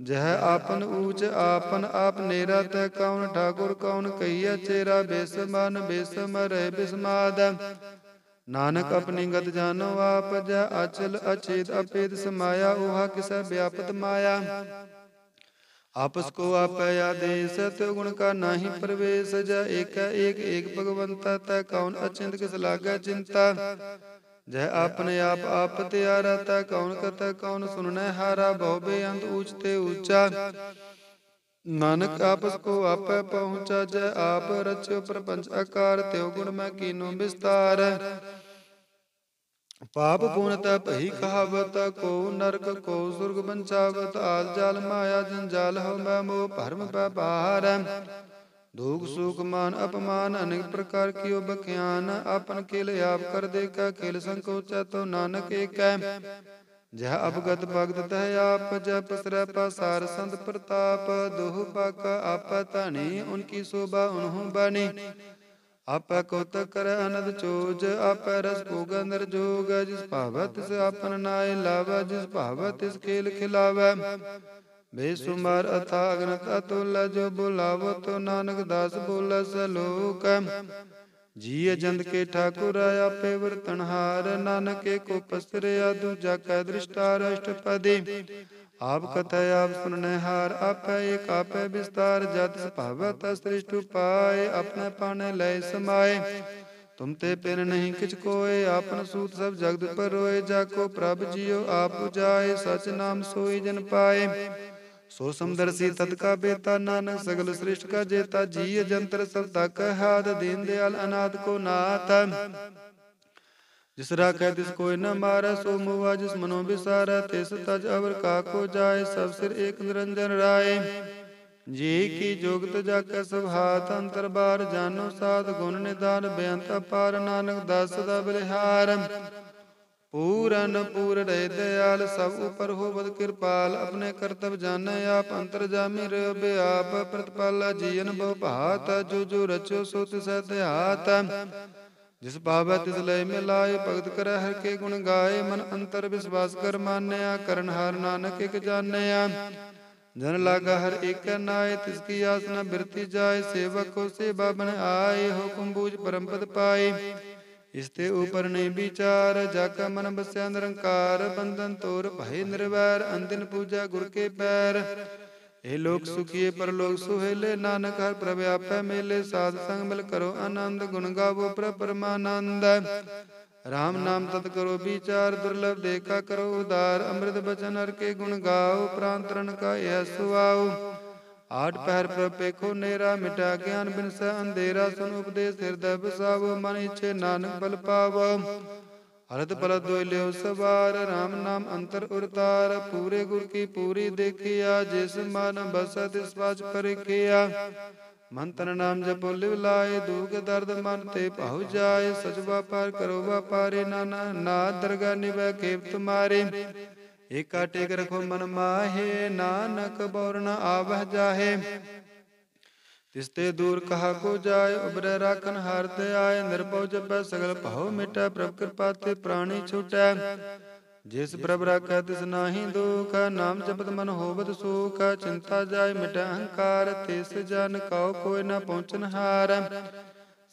ਜਹ ਆਪਨ ਊਚ ਆਪਨ ਆਪ ਨੇਰਾ ਤੈ ਕੌਣ ਠਾਕੁਰ ਕੌਣ ਕਈਆ ਚੇਰਾ ਬੇਸਮਨ ਬੇਸਮ ਰਹਿ ਬਿਸਮਾਦ ਨਾਨਕ ਆਪਣੀ ਗਤ ਜਾਣੋ ਆਪ ਜਹ ਅਚਲ ਅਚੇਤ ਅਪੇਦ ਸਮਾਇਆ ਉਹਾ ਕਿਸੈ ਵਿਆਪਤ ਮਾਇਆ ਆਪਸ ਕੋ ਆਪੈ ਆਦੇ ਤੇ ਗੁਣ ਕਾ ਨਾਹੀ ਪ੍ਰਵੇਸ਼ ਜ ਏਕ ਏਕ ਏਕ ਭਗਵੰਤਾ ਤੈ ਕੌਣ ਅਚਿੰਤ ਕਿਸ ਲਾਗੈ ਚਿੰਤਾ ਜਹ ਆਪਣੇ ਆਪ ਆਪ ਤਿਆਰਾ ਤਾ ਕੌਣ ਕਰਤਾ ਕੌਣ ਸੁਣਨੈ ਹਾਰਾ ਬਹੁ ਬੇਅੰਤ ਉੱਚ ਤੇ ਉੱਚਾ ਨਾਨਕ ਆਪਸ ਕੋ ਆਪੇ ਪਹੁੰਚਾ ਜੈ ਆਪ ਰਚਿਓ ਪ੍ਰਪੰਚ ਆਕਾਰ ਤਿਉ ਗੁਣ ਮੈਂ ਕੀਨੋ ਵਿਸਤਾਰ ਪਾਪ ਪੁਨਤ ਭਈ ਕਹਾਵਤ ਕੋ ਨਰਕ ਕੋ ਸੁਰਗ ਬੰਚਾਵਤ ਆਲ ਜਲ ਮਾਇਆ ਜੰਜਾਲ ਹਉ ਮੈਂ ਮੋਹ ਭਰਮ ਪੈ ਬਾਹਰ ਦੁਖ ਸੁਖ ਮਾਨ ਅਪਮਾਨ ਅਨੇਕ ਪ੍ਰਕਾਰ ਕੀਓ ਬਖਿਆਨ ਆਪਨ ਕਿਲ ਆਪ ਕਰ ਦੇ ਕਾ ਕਿਲ ਸੰਕੋਚੈ ਤੋ ਨਾਨਕ ਏਕੈ ਜਹ ਅਬਗਤ ਭਗਤ ਤਹ ਆਪ ਜਪ ਸਰੈ ਪਸਾਰ ਸੰਤ ਪ੍ਰਤਾਪ ਦੁਹ ਪਕ ਆਪ ਧਣੀ ਉਨਕੀ ਸੋਭਾ ਉਨਹੁ ਬਣੀ ਆਪ ਕੋਤ ਕਰ ਅਨੰਦ ਚੋਜ ਆਪ ਰਸ ਭੋਗ ਅੰਦਰ ਜੋਗ ਜਿਸ ਭਾਵਤ ਸ ਆਪਨ ਨਾਏ ਲਾਵਾ ਜਿਸ ਭਾਵਤ ਇਸ ਖੇਲ ਖਿਲਾਵੇ ਸੁਮਰ ਅਥਾਗਨ ਤਤੁਲ ਜੋ ਬੁਲਾਵਤ ਨਾਨਕ ਦਾਸ ਬੋਲੇ ਸਲੋਕ ਜੀ ਅਜੰਦ ਕੇ ਠਾਕੁਰ ਆਪੇ ਵਰਤਨ ਹਾਰ ਨਾਨਕ ਕੋ ਪਸਰਿਆ ਦੂਜਾ ਕੈ ਦ੍ਰਿਸ਼ਟਾ ਅਸ਼ਟਪਦੀ ਆਪ ਕਥੈ ਆਪ ਸੁਣਨੇ ਹਾਰ ਆਪੇ ਏਕ ਆਪੇ ਵਿਸਤਾਰ ਜਤ ਸੁਭਾਵੈ ਤਸ ਸ੍ਰਿਸ਼ਟ ਉਪਾਏ ਆਪਣਾ ਪਾਣੇ ਲੈ ਸਮਾਏ ਤੁਮ ਤੇ ਪਿਰ ਨਹੀਂ ਕਿਛ ਕੋਏ ਆਪਨ ਸੂਤ ਸਭ ਜਗਤ ਪਰ ਰੋਏ ਜਾ ਕੋ ਪ੍ਰਭ ਜੀਓ ਆਪੁ ਜਾਏ ਸਚ ਨਾਮ ਸੋਈ ਜਨ ਪਾਏ ਸੋ ਸਮਦਰਸੀ ਤਦਕਾ ਬੇਤਾ ਨਾਨਕ ਸਗਲ ਸ੍ਰਿਸ਼ਟ ਕਾ ਜੇਤਾ ਜੀ ਅਜੰਤਰ ਸਭ ਤੱਕ ਹਾਦ ਦੇਨ ਦਿਆਲ ਅਨਾਦ ਕੋ ਨਾਥ ਜਿਸ ਰਾਖੈ ਤਿਸ ਕੋਈ ਨ ਮਾਰੈ ਸੋ ਮੁਵਾ ਜਿਸ ਮਨੋ ਵਿਸਾਰੈ ਤਿਸ ਤਜ ਅਵਰ ਕਾ ਕੋ ਜਾਏ ਸਭ ਸਿਰ ਏਕ ਨਿਰੰਜਨ ਰਾਏ ਜੀ ਕੀ ਜੁਗਤ ਜਾਕੈ ਸੁਭਾਤ ਅੰਤਰ ਬਾਰ ਜਾਨੋ ਸਾਧ ਗੁਣ ਨਿਦਾਨ ਬੇਅੰਤ ਅਪਾਰ ਨਾਨਕ ਦਾਸ ਦਾ ਬਲਿਹਾਰ ਪੂਰਨ ਪੂਰ ਰਹਿ ਦਇਆਲ ਸਭ ਉਪਰ ਹੋਵਤ ਕਿਰਪਾਲ ਆਪਣੇ ਕਰਤਵ ਜਾਣੈ ਆਪ ਅੰਤਰ ਜਾਮਿ ਰਬਿ ਆਪ ਪ੍ਰਤਪਾਲਾ ਜੀਵਨ ਬਉ ਭਾਤ ਜੋ ਜੋ ਰਚੋ ਸੋ ਤਿਸ ਦਿਹਾਤ ਜਿਸ ਭਾਵੈ ਤਿਸ ਲੈ ਮਿਲਾਏ ਭਗਤ ਕਰੈ ਹਰ ਕੇ ਗੁਣ ਗਾਏ ਮਨ ਅੰਤਰ ਵਿਸਵਾਸ ਕਰ ਮਾਨਿਆ ਕਰਨ ਹਰ ਨਾਨਕ ਇਕ ਜਾਣਿਆ ਜਨ ਲਾਗਾ ਹਰ ਏਕ ਨਾਏ ਤਿਸ ਕੀ ਆਸਨਾ ਬਿਰਤੀ ਜਾਏ ਸੇਵਕ ਕੋ ਸੇਵਾ ਬਨ ਆਏ ਹੁਕਮ ਬੂਝ ਪਰਮਪਦ ਪਾਏ ਇਸ ਤੇ ਉਪਰ ਨਹੀਂ ਵਿਚਾਰ ਜਗ ਮਨ ਬਸਿਆ ਨਿਰੰਕਾਰ ਬੰਧਨ ਤੋਰ ਭਏ ਨਿਰਵੈਰ ਅੰਦਿਨ ਪੂਜਾ ਗੁਰ ਕੇ ਪੈਰ ਇਹ ਲੋਕ ਸੁਖੀਏ ਪਰਲੋਕ ਸੁਹੇਲੇ ਨਾਨਕ ਹਰ ਪ੍ਰਭ ਆਪੇ ਮੇਲੇ ਸਾਧ ਸੰਗ ਮਿਲ ਕਰੋ ਆਨੰਦ ਗੁਣ ਗਾਵੋ ਪ੍ਰਭ ਪਰਮਾਨੰਦ ਰਾਮ ਨਾਮ ਤਤ ਕਰੋ ਵਿਚਾਰ ਦੁਰਲਭ ਦੇਖਾ ਕਰੋ ਉਦਾਰ ਅੰਮ੍ਰਿਤ ਬਚਨ ਹਰ ਕੇ ਗੁਣ ਗਾਓ ਪ੍ਰਾਂਤਰਨ ਕਾ ਐਸੁ ਆਓ ਆਠ ਪਹਿਰ ਪੇਖੋ ਨੇਰਾ ਮਿਟਾ ਗਿਆਨ ਬਿਨਸ ਅੰਧੇਰਾ ਸੁਨ ਉਪਦੇਸ ਸਿਰ ਹਿਰਦੈ ਸਭ ਮਨ ਇਛੇ ਨਾਨਕ ਬਲ ਪਾਵ ਹਰਤ ਬਲ ਦੋਇ ਸਵਾਰ RAM ਨਾਮ ਅੰਤਰ ਉਰਤਾਰ ਪੂਰੇ ਗੁਰ ਕੀ ਪੂਰੀ ਦੇਖਿਆ ਜਿਸ ਮਨ ਬਸਤ ਸਵਾਜ ਪਰਖਿਆ ਮਨ ਤਨ ਨਾਮ ਜਪੋ ਲਿਵ ਲਾਏ ਦੁਖ ਦਰਦ ਮਨ ਤੇ ਭਉ ਜਾਏ ਸਚ ਵਾਪਾਰ ਕਰੋ ਵਾਪਾਰੇ ਨਾਨਾ ਨਾ ਦਰਗਾ ਨਿਵੈ ਕੇਪ ਤੁਮਾਰੇ ਏਕਾ ਟੇਕ ਰਖੋ ਮਨ ਮਾਹੇ ਨਾਨਕ ਬੋਰਨ ਆਵਹ ਜਾਹੇ ਤਿਸ ਤੇ ਦੂਰ ਕਹਾ ਕੋ ਜਾਏ ਉਬਰੇ ਰਾਖਨ ਹਰ ਤੇ ਆਏ ਨਿਰਭਉ ਜਪੈ ਸਗਲ ਭਉ ਮਿਟੈ ਪ੍ਰਭ ਕਿਰਪਾ ਤੇ ਪ੍ਰਾਣੀ ਛੁਟੈ ਜਿਸ ਪ੍ਰਭ ਰਾਖੈ ਤਿਸ ਨਾਹੀ ਦੁਖ ਨਾਮ ਜਪਤ ਮਨ ਹੋਵਤ ਸੁਖ ਚਿੰਤਾ ਜਾਏ ਮਿਟੈ ਹੰਕਾਰ ਤਿਸ ਜਨ ਕਉ ਕੋਇ ਨ ਪਹੁੰਚਨ ਹਾਰ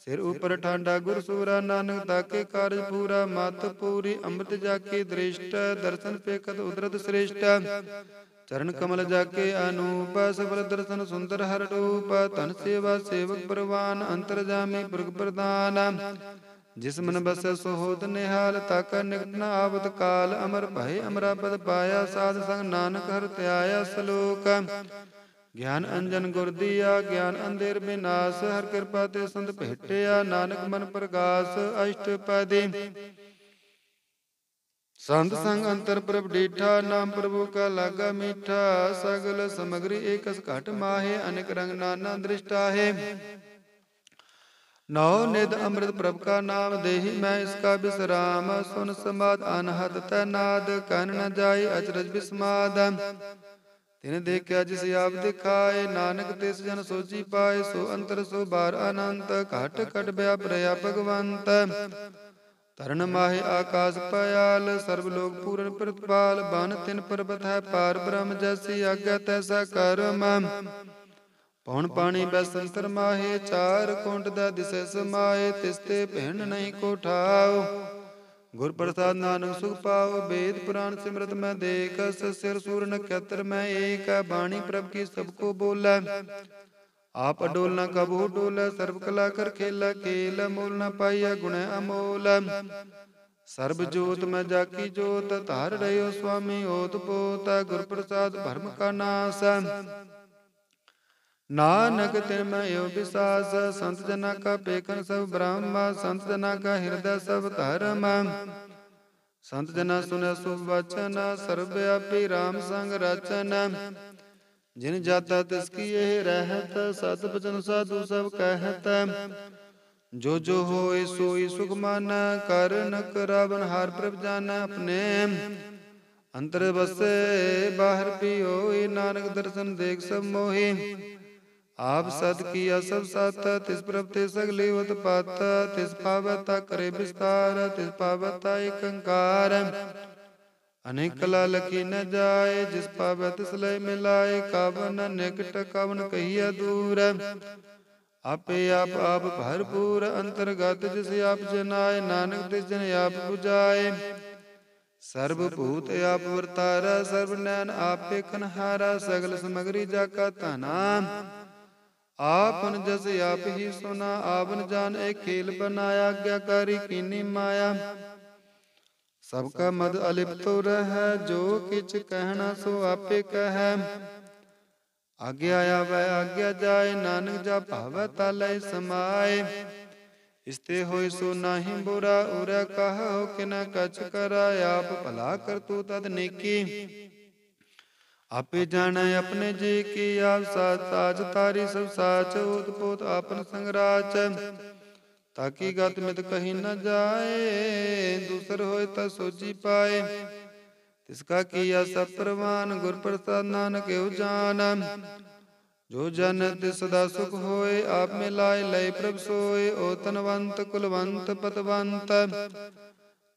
ਸਿਰ ਉਪਰ ਠਾਂਡਾ ਗੁਰ ਸੂਰਾ ਨਾਨਕ ਤਾਕੇ ਕਾਰਜ ਪੂਰਾ ਮਤ ਪੂਰੀ ਅੰਮ੍ਰਿਤ ਜਾਕੇ ਦ੍ਰਿਸ਼ਟ ਦਰਸ਼ਨ ਪੇਖਤ ਉਦਰਤ ਸ੍ਰੇਸ਼ਟ ਚਰਨ ਕਮਲ ਜਾਕੇ ਅਨੂਪ ਸਫਲ ਦਰਸ਼ਨ ਸੁੰਦਰ ਹਰ ਰੂਪ ਤਨ ਸੇਵਾ ਸੇਵਕ ਪ੍ਰਵਾਨ ਅੰਤਰ ਜਾਮੀ ਬ੍ਰਗ ਪ੍ਰਦਾਨ ਜਿਸ ਮਨ ਬਸੈ ਸੋਹਤ ਨਿਹਾਲ ਤਕ ਨਿਕਟ ਨ ਆਵਤ ਕਾਲ ਅਮਰ ਭਏ ਅਮਰਾ ਪਦ ਪਾਇਆ ਸਾਧ ਸੰਗ ਨਾਨਕ ਹਰ ਧਿਆਇਆ ਸਲੋਕ ਗਿਆਨ ਅੰਜਨ ਗੁਰ ਦੀਆ ਗਿਆਨ ਅੰਧੇਰ ਬਿਨਾਸ ਹਰ ਕਿਰਪਾ ਤੇ ਸੰਤ ਭੇਟਿਆ ਨਾਨਕ ਮਨ ਪ੍ਰਗਾਸ ਅਸ਼ਟ ਪਦੇ ਸੰਤ ਸੰਗ ਅੰਤਰ ਪ੍ਰਭ ਡੀਠਾ ਨਾਮ ਪ੍ਰਭੂ ਕਾ ਲਾਗਾ ਮੀਠਾ ਸਗਲ ਸਮਗਰੀ ਏਕਸ ਘਟ ਮਾਹੇ ਅਨੇਕ ਰੰਗ ਨਾਨਾ ਦ੍ਰਿਸ਼ਟਾ ਹੈ ਨਉ ਨਿਦ ਅੰਮ੍ਰਿਤ ਪ੍ਰਭ ਕਾ ਨਾਮ ਦੇਹੀ ਮੈਂ ਇਸ ਕਾ ਬਿਸਰਾਮ ਸੁਨ ਸਮਾਦ ਅਨਹਦ ਤੈ ਨਾਦ ਕੰਨ ਨ ਜਾਏ ਅਚਰਜ ਬਿਸਮਾਦ ਤਿਨ ਦੇਖਿਆ ਜਿਸ ਆਪ ਦਿਖਾਏ ਨਾਨਕ ਤਿਸ ਜਨ ਸੋਚੀ ਪਾਏ ਸੋ ਅੰਤਰ ਸੋ ਬਾਰ ਅਨੰਤ ਘਟ ਕਟ ਬਿਆ ਪ੍ਰਿਆ ਭਗਵੰਤ ਤਰਨ ਮਾਹੇ ਆਕਾਸ ਪਿਆਲ ਸਰਬ ਲੋਕ ਪੂਰਨ ਪ੍ਰਤਪਾਲ ਬਨ ਤਿਨ ਪਰਬਤ ਹੈ ਪਾਰ ਬ੍ਰਹਮ ਜੈਸੀ ਆਗੈ ਤੈਸਾ ਕਰਮ ਪਉਣ ਪਾਣੀ ਬਸੰਤਰ ਮਾਹੇ ਚਾਰ ਕੁੰਡ ਦਾ ਦਿਸੈ ਸਮਾਏ ਤਿਸ ਤੇ ਭਿੰਨ ਨਹੀਂ ਕੋਠਾਓ ਗੁਰ ਪ੍ਰਸਾਦ ਨਾਨਕ ਸੁਖ ਪਾਉ ਬੇਦ ਪ੍ਰਾਨ ਸਿਮਰਤ ਮੈਂ ਦੇਖ ਸਿਰ ਸੂਰ ਨਖਤਰ ਮੈਂ ਏਕ ਬਾਣੀ ਪ੍ਰਭ ਕੀ ਸਭ ਕੋ ਬੋਲੇ ਆਪ ਅਡੋਲ ਨ ਕਬੂ ਡੋਲੇ ਸਰਬ ਕਲਾ ਕਰ ਖੇਲਾ ਕੇਲ ਮੂਲ ਨ ਪਾਈਆ ਗੁਣ ਅਮੋਲ ਸਰਬ ਜੋਤ ਮੈਂ ਜਾਕੀ ਜੋਤ ਧਾਰ ਰਿਓ ਸੁਆਮੀ ਓਤ ਪੋਤ ਗੁਰ ਪ੍ਰਸਾਦ ਭਰਮ ਕਾ ਨਾਸ ਨਾਨਕ ਤਿਨ ਮੈਂ ਵਿਸਾਸ ਸੰਤ ਜਨਾ ਕਾ ਪੇਕਨ ਸਭ ਬ੍ਰਹਮਾ ਸੰਤ ਜਨਾ ਕਾ ਹਿਰਦੈ ਸਭ ਧਰਮ ਸੰਤ ਜਨਾ ਸੁਨੈ ਸੁਭ ਵਚਨ ਸਰਬ ਆਪੀ ਰਾਮ ਸੰਗ ਰਚਨ ਜਿਨ ਜਾਤਾ ਤਿਸ ਕੀ ਇਹ ਰਹਿਤ ਸਤ ਬਚਨ ਸਾਧੂ ਸਭ ਕਹਿਤ ਜੋ ਜੋ ਹੋਏ ਸੋਈ ਸੁਖ ਮਨ ਕਰਨ ਕਰਵਨ ਹਰ ਪ੍ਰਭ ਜਾਨ ਆਪਣੇ ਅੰਤਰ ਬਸੇ ਬਾਹਰ ਪੀ ਹੋਈ ਨਾਨਕ ਦਰਸ਼ਨ ਦੇਖ ਸਭ ਮੋਹੀ आप सत किया सब सत तिस प्रभते सगले उत पत तिस पावता करे विस्तार तिस पावता एक अंकार अनेक लाल की न जाए जिस पावे तिस लय मिलाए कावन निकट कावन कहिया दूर आपे आप आप भरपूर अंतर्गत जिस आप जनाए नानक तिस जन आप बुझाए सर्व भूत आप वर्तारा नैन आपे कनहारा सगल समग्री जाका तना ਆਪਨ ਜਸ ਆਪ ਹੀ ਸੁਨਾ ਆਵਨ ਜਾਨ ਇਹ ਖੇਲ ਬਨਾਇਆ ਆਗਿਆਕਾਰੀ ਕੀਨੀ ਮਾਇਆ ਸਭ ਕਾ ਮਦ ਅਲਿਪਤੋ ਰਹਿ ਜੋ ਕਿਛ ਕਹਿਣਾ ਸੋ ਆਪੇ ਕਹੈ ਆਗਿਆ ਆਵੈ ਆਗਿਆ ਜਾਏ ਨਾਨਕ ਜਾ ਭਾਵੈ ਤਲੈ ਸਮਾਏ ਇਸਤੇ ਹੋਏ ਸੋ ਨਾਹੀ ਬੁਰਾ ਉਰਾ ਕਹੋ ਕਿਨ ਕਛ ਕਰਾ ਆਪ ਭਲਾ ਕਰ ਤੂ ਤਦ ਨੇਕੀ ਆਪੇ ਜਾਣੈ ਆਪਣੇ ਜੀ ਕੀ ਆਪ ਤਾਜ ਤਾਰੀ ਸਭ ਸਾਚ ਉਤਪੋਤ ਆਪਨ ਸੰਗਰਾਚ ਤਾਕੀ ਗਤ ਮਿਤ ਕਹੀ ਨ ਜਾਏ ਦੂਸਰ ਹੋਏ ਤਾ ਸੋਜੀ ਪਾਏ ਤਿਸ ਕਾ ਕੀਆ ਸਭ ਪ੍ਰਵਾਨ ਗੁਰ ਪ੍ਰਸਾਦ ਨਾਨਕ ਓ ਜਾਨ ਜੋ ਜਨ ਤਿਸ ਦਾ ਸੁਖ ਹੋਏ ਆਪ ਮਿਲਾਏ ਲੈ ਪ੍ਰਭ ਸੋਏ ਓ ਤਨਵੰਤ ਕੁਲਵੰਤ ਪਤਵੰਤ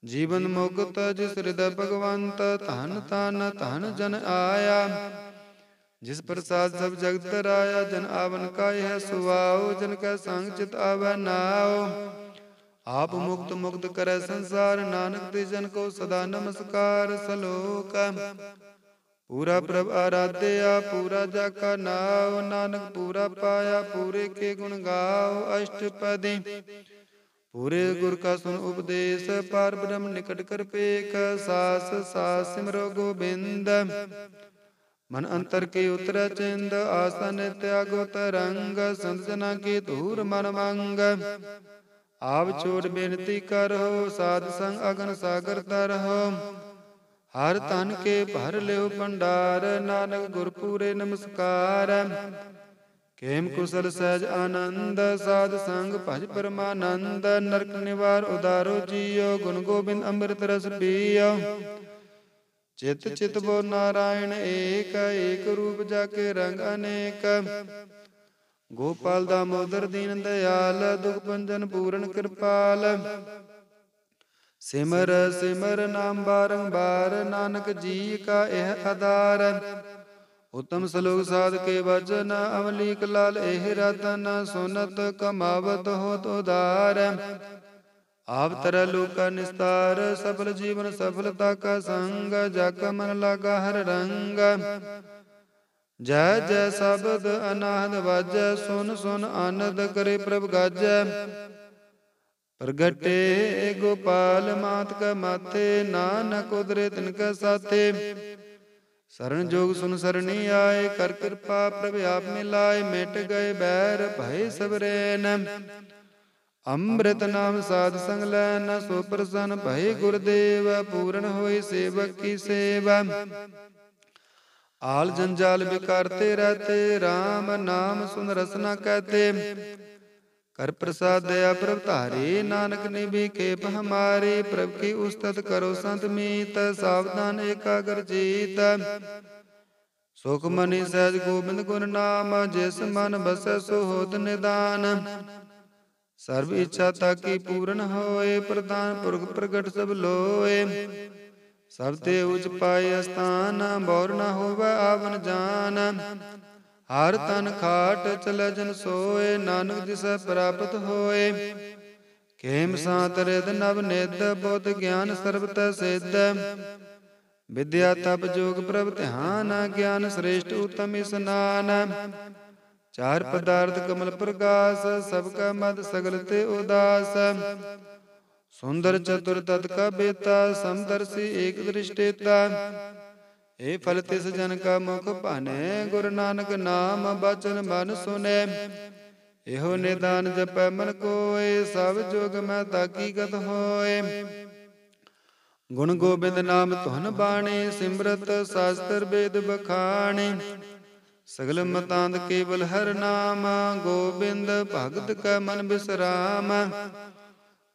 ਜੀਵਨ ਮੁਕਤ ਜਿਸ ਰਿਦਾ ਭਗਵੰਤ ਧਨ ਤਨ ਧਨ ਜਨ ਆਇਆ ਜਿਸ ਪ੍ਰਸਾਦ ਸਭ ਜਗਤ ਰਾਇਆ ਜਨ ਆਵਨ ਕਾਇ ਹੈ ਸੁਆਉ ਜਨ ਕੈ ਸੰਗ ਚਿਤ ਆਵੈ ਨਾਉ ਆਪ ਮੁਕਤ ਮੁਕਤ ਕਰੈ ਸੰਸਾਰ ਨਾਨਕ ਤੇ ਜਨ ਕੋ ਸਦਾ ਨਮਸਕਾਰ ਸਲੋਕ ਪੂਰਾ ਪ੍ਰਭ ਆਰਾਧਿਆ ਪੂਰਾ ਜਗ ਕਾ ਨਾਉ ਨਾਨਕ ਪੂਰਾ ਪਾਇਆ ਪੂਰੇ ਕੇ ਗੁਣ ਗਾਉ ਅਸ਼ਟਪਦੀ ਪੂਰੇ ਗੁਰ ਕਾ ਸੁਨ ਉਪਦੇਸ਼ ਪਰ ਬ੍ਰਹਮ ਨਿਕਟ ਕਰ ਪੇਖ ਸਾਸ ਸਾਸ ਸਿਮਰੋ ਗੋਬਿੰਦ ਮਨ ਅੰਤਰ ਕੇ ਉਤਰ ਚਿੰਦ ਆਸਨ ਤਿਆਗੋ ਤਰੰਗ ਸੰਤਨਾ ਕੀ ਧੂਰ ਮਨ ਮੰਗ ਆਪ ਛੋੜ ਬੇਨਤੀ ਕਰਹੁ ਸਾਧ ਸੰਗ ਅਗਨ ਸਾਗਰ ਤਰਹੁ ਹਰ ਤਨ ਕੇ ਭਰ ਲਿਓ ਭੰਡਾਰ ਨਾਨਕ ਗੁਰਪੂਰੇ ਨਮਸਕਾਰ ਕੇਮ ਕੁਸਲ ਸਹਿਜ ਆਨੰਦ ਸਾਧ ਸੰਗ ਭਜ ਪਰਮਾਨੰਦ ਨਰਕ ਨਿਵਾਰ ਉਦਾਰੋ ਜੀਓ ਗੁਣ ਗੋਬਿੰਦ ਅੰਮ੍ਰਿਤ ਰਸ ਪੀਓ ਚਿਤ ਚਿਤ ਬੋ ਨਾਰਾਇਣ ਏਕ ਏਕ ਰੂਪ ਜਾ ਕੇ ਰੰਗ ਅਨੇਕ ਗੋਪਾਲ ਦਾ ਮੋਦਰ ਦੀਨ ਦਿਆਲ ਦੁਖ ਬੰਜਨ ਪੂਰਨ ਕਿਰਪਾਲ ਸਿਮਰ ਸਿਮਰ ਨਾਮ ਬਾਰੰਬਾਰ ਨਾਨਕ ਜੀ ਕਾ ਇਹ ਆਧਾਰ ਉਤਮ ਸਲੋਕ ਸਾਧਕੇ ਕੇ ਵਚਨ ਅਮਲੀਕ ਲਾਲ ਇਹ ਰਤਨ ਸੁਨਤ ਕਮਾਵਤ ਹੋ ਤੁਦਾਰ ਆਪ ਤਰ ਲੋਕਾ ਨਿਸਤਾਰ ਸਫਲ ਜੀਵਨ ਸਫਲਤਾ ਕਾ ਸੰਗ ਜਗ ਮਨ ਲਗਾ ਹਰ ਰੰਗ ਜੈ ਜੈ ਸਬਦ ਅਨਾਦ ਵਾਜੈ ਸੁਨ ਸੁਨ ਅਨੰਦ ਕਰੇ ਪ੍ਰਭ ਗਾਜੈ ਪ੍ਰਗਟੇ ਗੋਪਾਲ ਮਾਤ ਕਾ ਮਾਥੇ ਨਾਨਕ ਉਦਰੇ ਤਿਨ ਕਾ ਸਾਥੇ ਸਰਨ ਜੋਗ ਸੁਨ ਸਰਣੀ ਆਏ ਕਰ ਕਿਰਪਾ ਪ੍ਰਭ ਆਪ ਮਿਲਾਏ ਮਿਟ ਗਏ ਬੈਰ ਭਏ ਸਬਰੇਨ ਅੰਮ੍ਰਿਤ ਨਾਮ ਸਾਧ ਸੰਗ ਲੈ ਨ ਸੋ ਪ੍ਰਸੰਨ ਭਏ ਗੁਰਦੇਵ ਪੂਰਨ ਹੋਈ ਸੇਵਕ ਕੀ ਸੇਵਾ ਆਲ ਜੰਜਾਲ ਵਿਕਾਰ ਤੇ ਰਹਤੇ RAM ਨਾਮ ਸੁਨ ਰਸਨਾ ਕਹਤੇ ਕਰ ਪ੍ਰਸਾਦਿਆ ਪ੍ਰਭ ਧਾਰੇ ਨਾਨਕ ਨੇ ਵੀ ਕੇ ਬਹਮਾਰੇ ਪ੍ਰਭ ਕੀ ਉਸਤਤ ਕਰੋ ਸੰਤ ਮੀਤ ਸਾਵਧਾਨ ਏਕਾਗਰ ਜੀਤ ਸੁਖ ਮਨੀ ਸਹਿਜ ਗੋਬਿੰਦ ਗੁਣ ਨਾਮ ਜਿਸ ਮਨ ਬਸੈ ਸੋ ਹੋਤ ਨਿਦਾਨ ਸਰਬ ਇੱਛਾ ਤਾਂ ਕੀ ਪੂਰਨ ਹੋਏ ਪ੍ਰਦਾਨ ਪੁਰਖ ਪ੍ਰਗਟ ਸਭ ਲੋਏ ਸਭ ਤੇ ਉਚ ਪਾਏ ਅਸਥਾਨ ਬੌਰ ਨਾ ਹੋਵੇ ਆਵਨ ਜਾਨ ਹਰ ਤਨ ਖਾਟ ਜਨ ਸੋਏ ਨਾਨਕ ਜਿਸੈ ਪ੍ਰਾਪਤ ਹੋਏ ਕੇਮ ਸਾਤ ਰਿਦ ਨਵ ਨਿਦ ਬੁੱਧ ਗਿਆਨ ਸਰਬ ਤੈ ਸਿੱਧ ਵਿਦਿਆ ਤਪ ਜੋਗ ਪ੍ਰਭ ਧਿਆਨ ਗਿਆਨ ਸ੍ਰੇਸ਼ਟ ਉਤਮ ਇਸਨਾਨ ਚਾਰ ਪਦਾਰਥ ਕਮਲ ਪ੍ਰਗਾਸ ਸਭ ਕਾ ਮਦ ਸਗਲ ਤੇ ਉਦਾਸ ਸੁੰਦਰ ਚਤੁਰ ਤਤ ਕਾ ਬੇਤਾ ਸਮਦਰਸੀ ਏਕ ਦ੍ਰਿਸ਼ਟੇਤਾ ਏ ਫਲ ਤਿਸ ਜਨ ਕਾ ਮੁਖ ਭਾਨੇ ਗੁਰ ਨਾਨਕ ਨਾਮ ਬਚਨ ਮਨ ਸੁਨੇ ਇਹੋ ਨਿਦਾਨ ਜਪੈ ਮਨ ਕੋਏ ਸਭ ਜੁਗ ਮੈਂ ਤਾਕੀ ਗਤ ਹੋਏ ਗੁਣ ਗੋਬਿੰਦ ਨਾਮ ਧੁਨ ਬਾਣੀ ਸਿਮਰਤ ਸਾਸਤਰ ਬੇਦ ਬਖਾਨੇ ਸਗਲ ਮਤਾਂਦ ਕੇਵਲ ਹਰ ਨਾਮ ਗੋਬਿੰਦ ਭਗਤ ਕਾ ਮਨ ਬਿਸਰਾਮ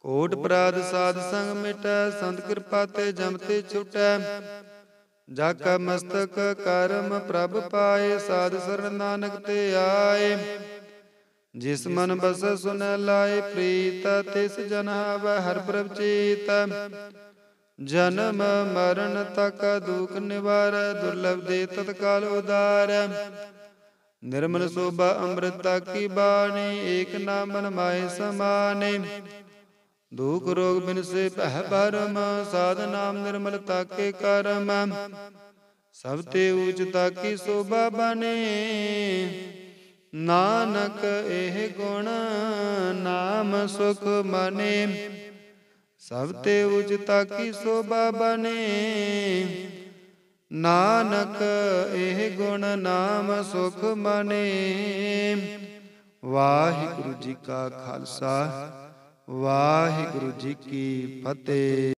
ਕੋਟ ਪ੍ਰਾਦ ਸਾਧ ਸੰਗ ਮਿਟੈ ਸੰਤ ਕਿਰਪਾ ਤੇ ਜਮ ਤੇ ਛੁਟੈ ਜਕ ਮਸਤਕ ਕਰਮ ਪ੍ਰਭ ਪਾਏ ਸਾਧ ਸਰਣ ਨਾਨਕ ਤੇ ਆਏ ਜਿਸ ਮਨ ਬਸ ਸੁਨ ਲਾਏ ਪ੍ਰੀਤ ਤਿਸ ਜਨ ਹਵ ਹਰ ਪ੍ਰਭ ਚੀਤ ਜਨਮ ਮਰਨ ਤਕ ਦੁਖ ਨਿਵਾਰ ਦੁਰਲਭ ਦੇ ਤਤਕਾਲ ਉਦਾਰ ਨਿਰਮਲ ਸੋਭਾ ਅੰਮ੍ਰਿਤਾ ਕੀ ਬਾਣੀ ਏਕ ਨਾਮ ਮਨ ਮਾਏ ਸਮਾਨੇ ਦੁਖ ਰੋਗ ਬਿਨ ਸੇ ਭੈ ਪਰਮ ਸਾਧ ਨਾਮ ਨਿਰਮਲ ਤਾਕੇ ਕਰਮ ਸਭ ਤੇ ਊਚ ਤਾਕੀ ਸੋਭਾ ਬਨੇ ਨਾਨਕ ਇਹ ਗੁਣ ਨਾਮ ਸੁਖ ਮਨੇ ਸਭ ਤੇ ਊਚ ਤਾਕੀ ਸੋਭਾ ਬਨੇ ਨਾਨਕ ਇਹ ਗੁਣ ਨਾਮ ਸੁਖ ਮਨੇ ਵਾਹਿਗੁਰੂ ਜੀ ਕਾ ਖਾਲਸਾ ਵਾਹਿਗੁਰੂ ਜੀ ਕੀ ਫਤਿਹ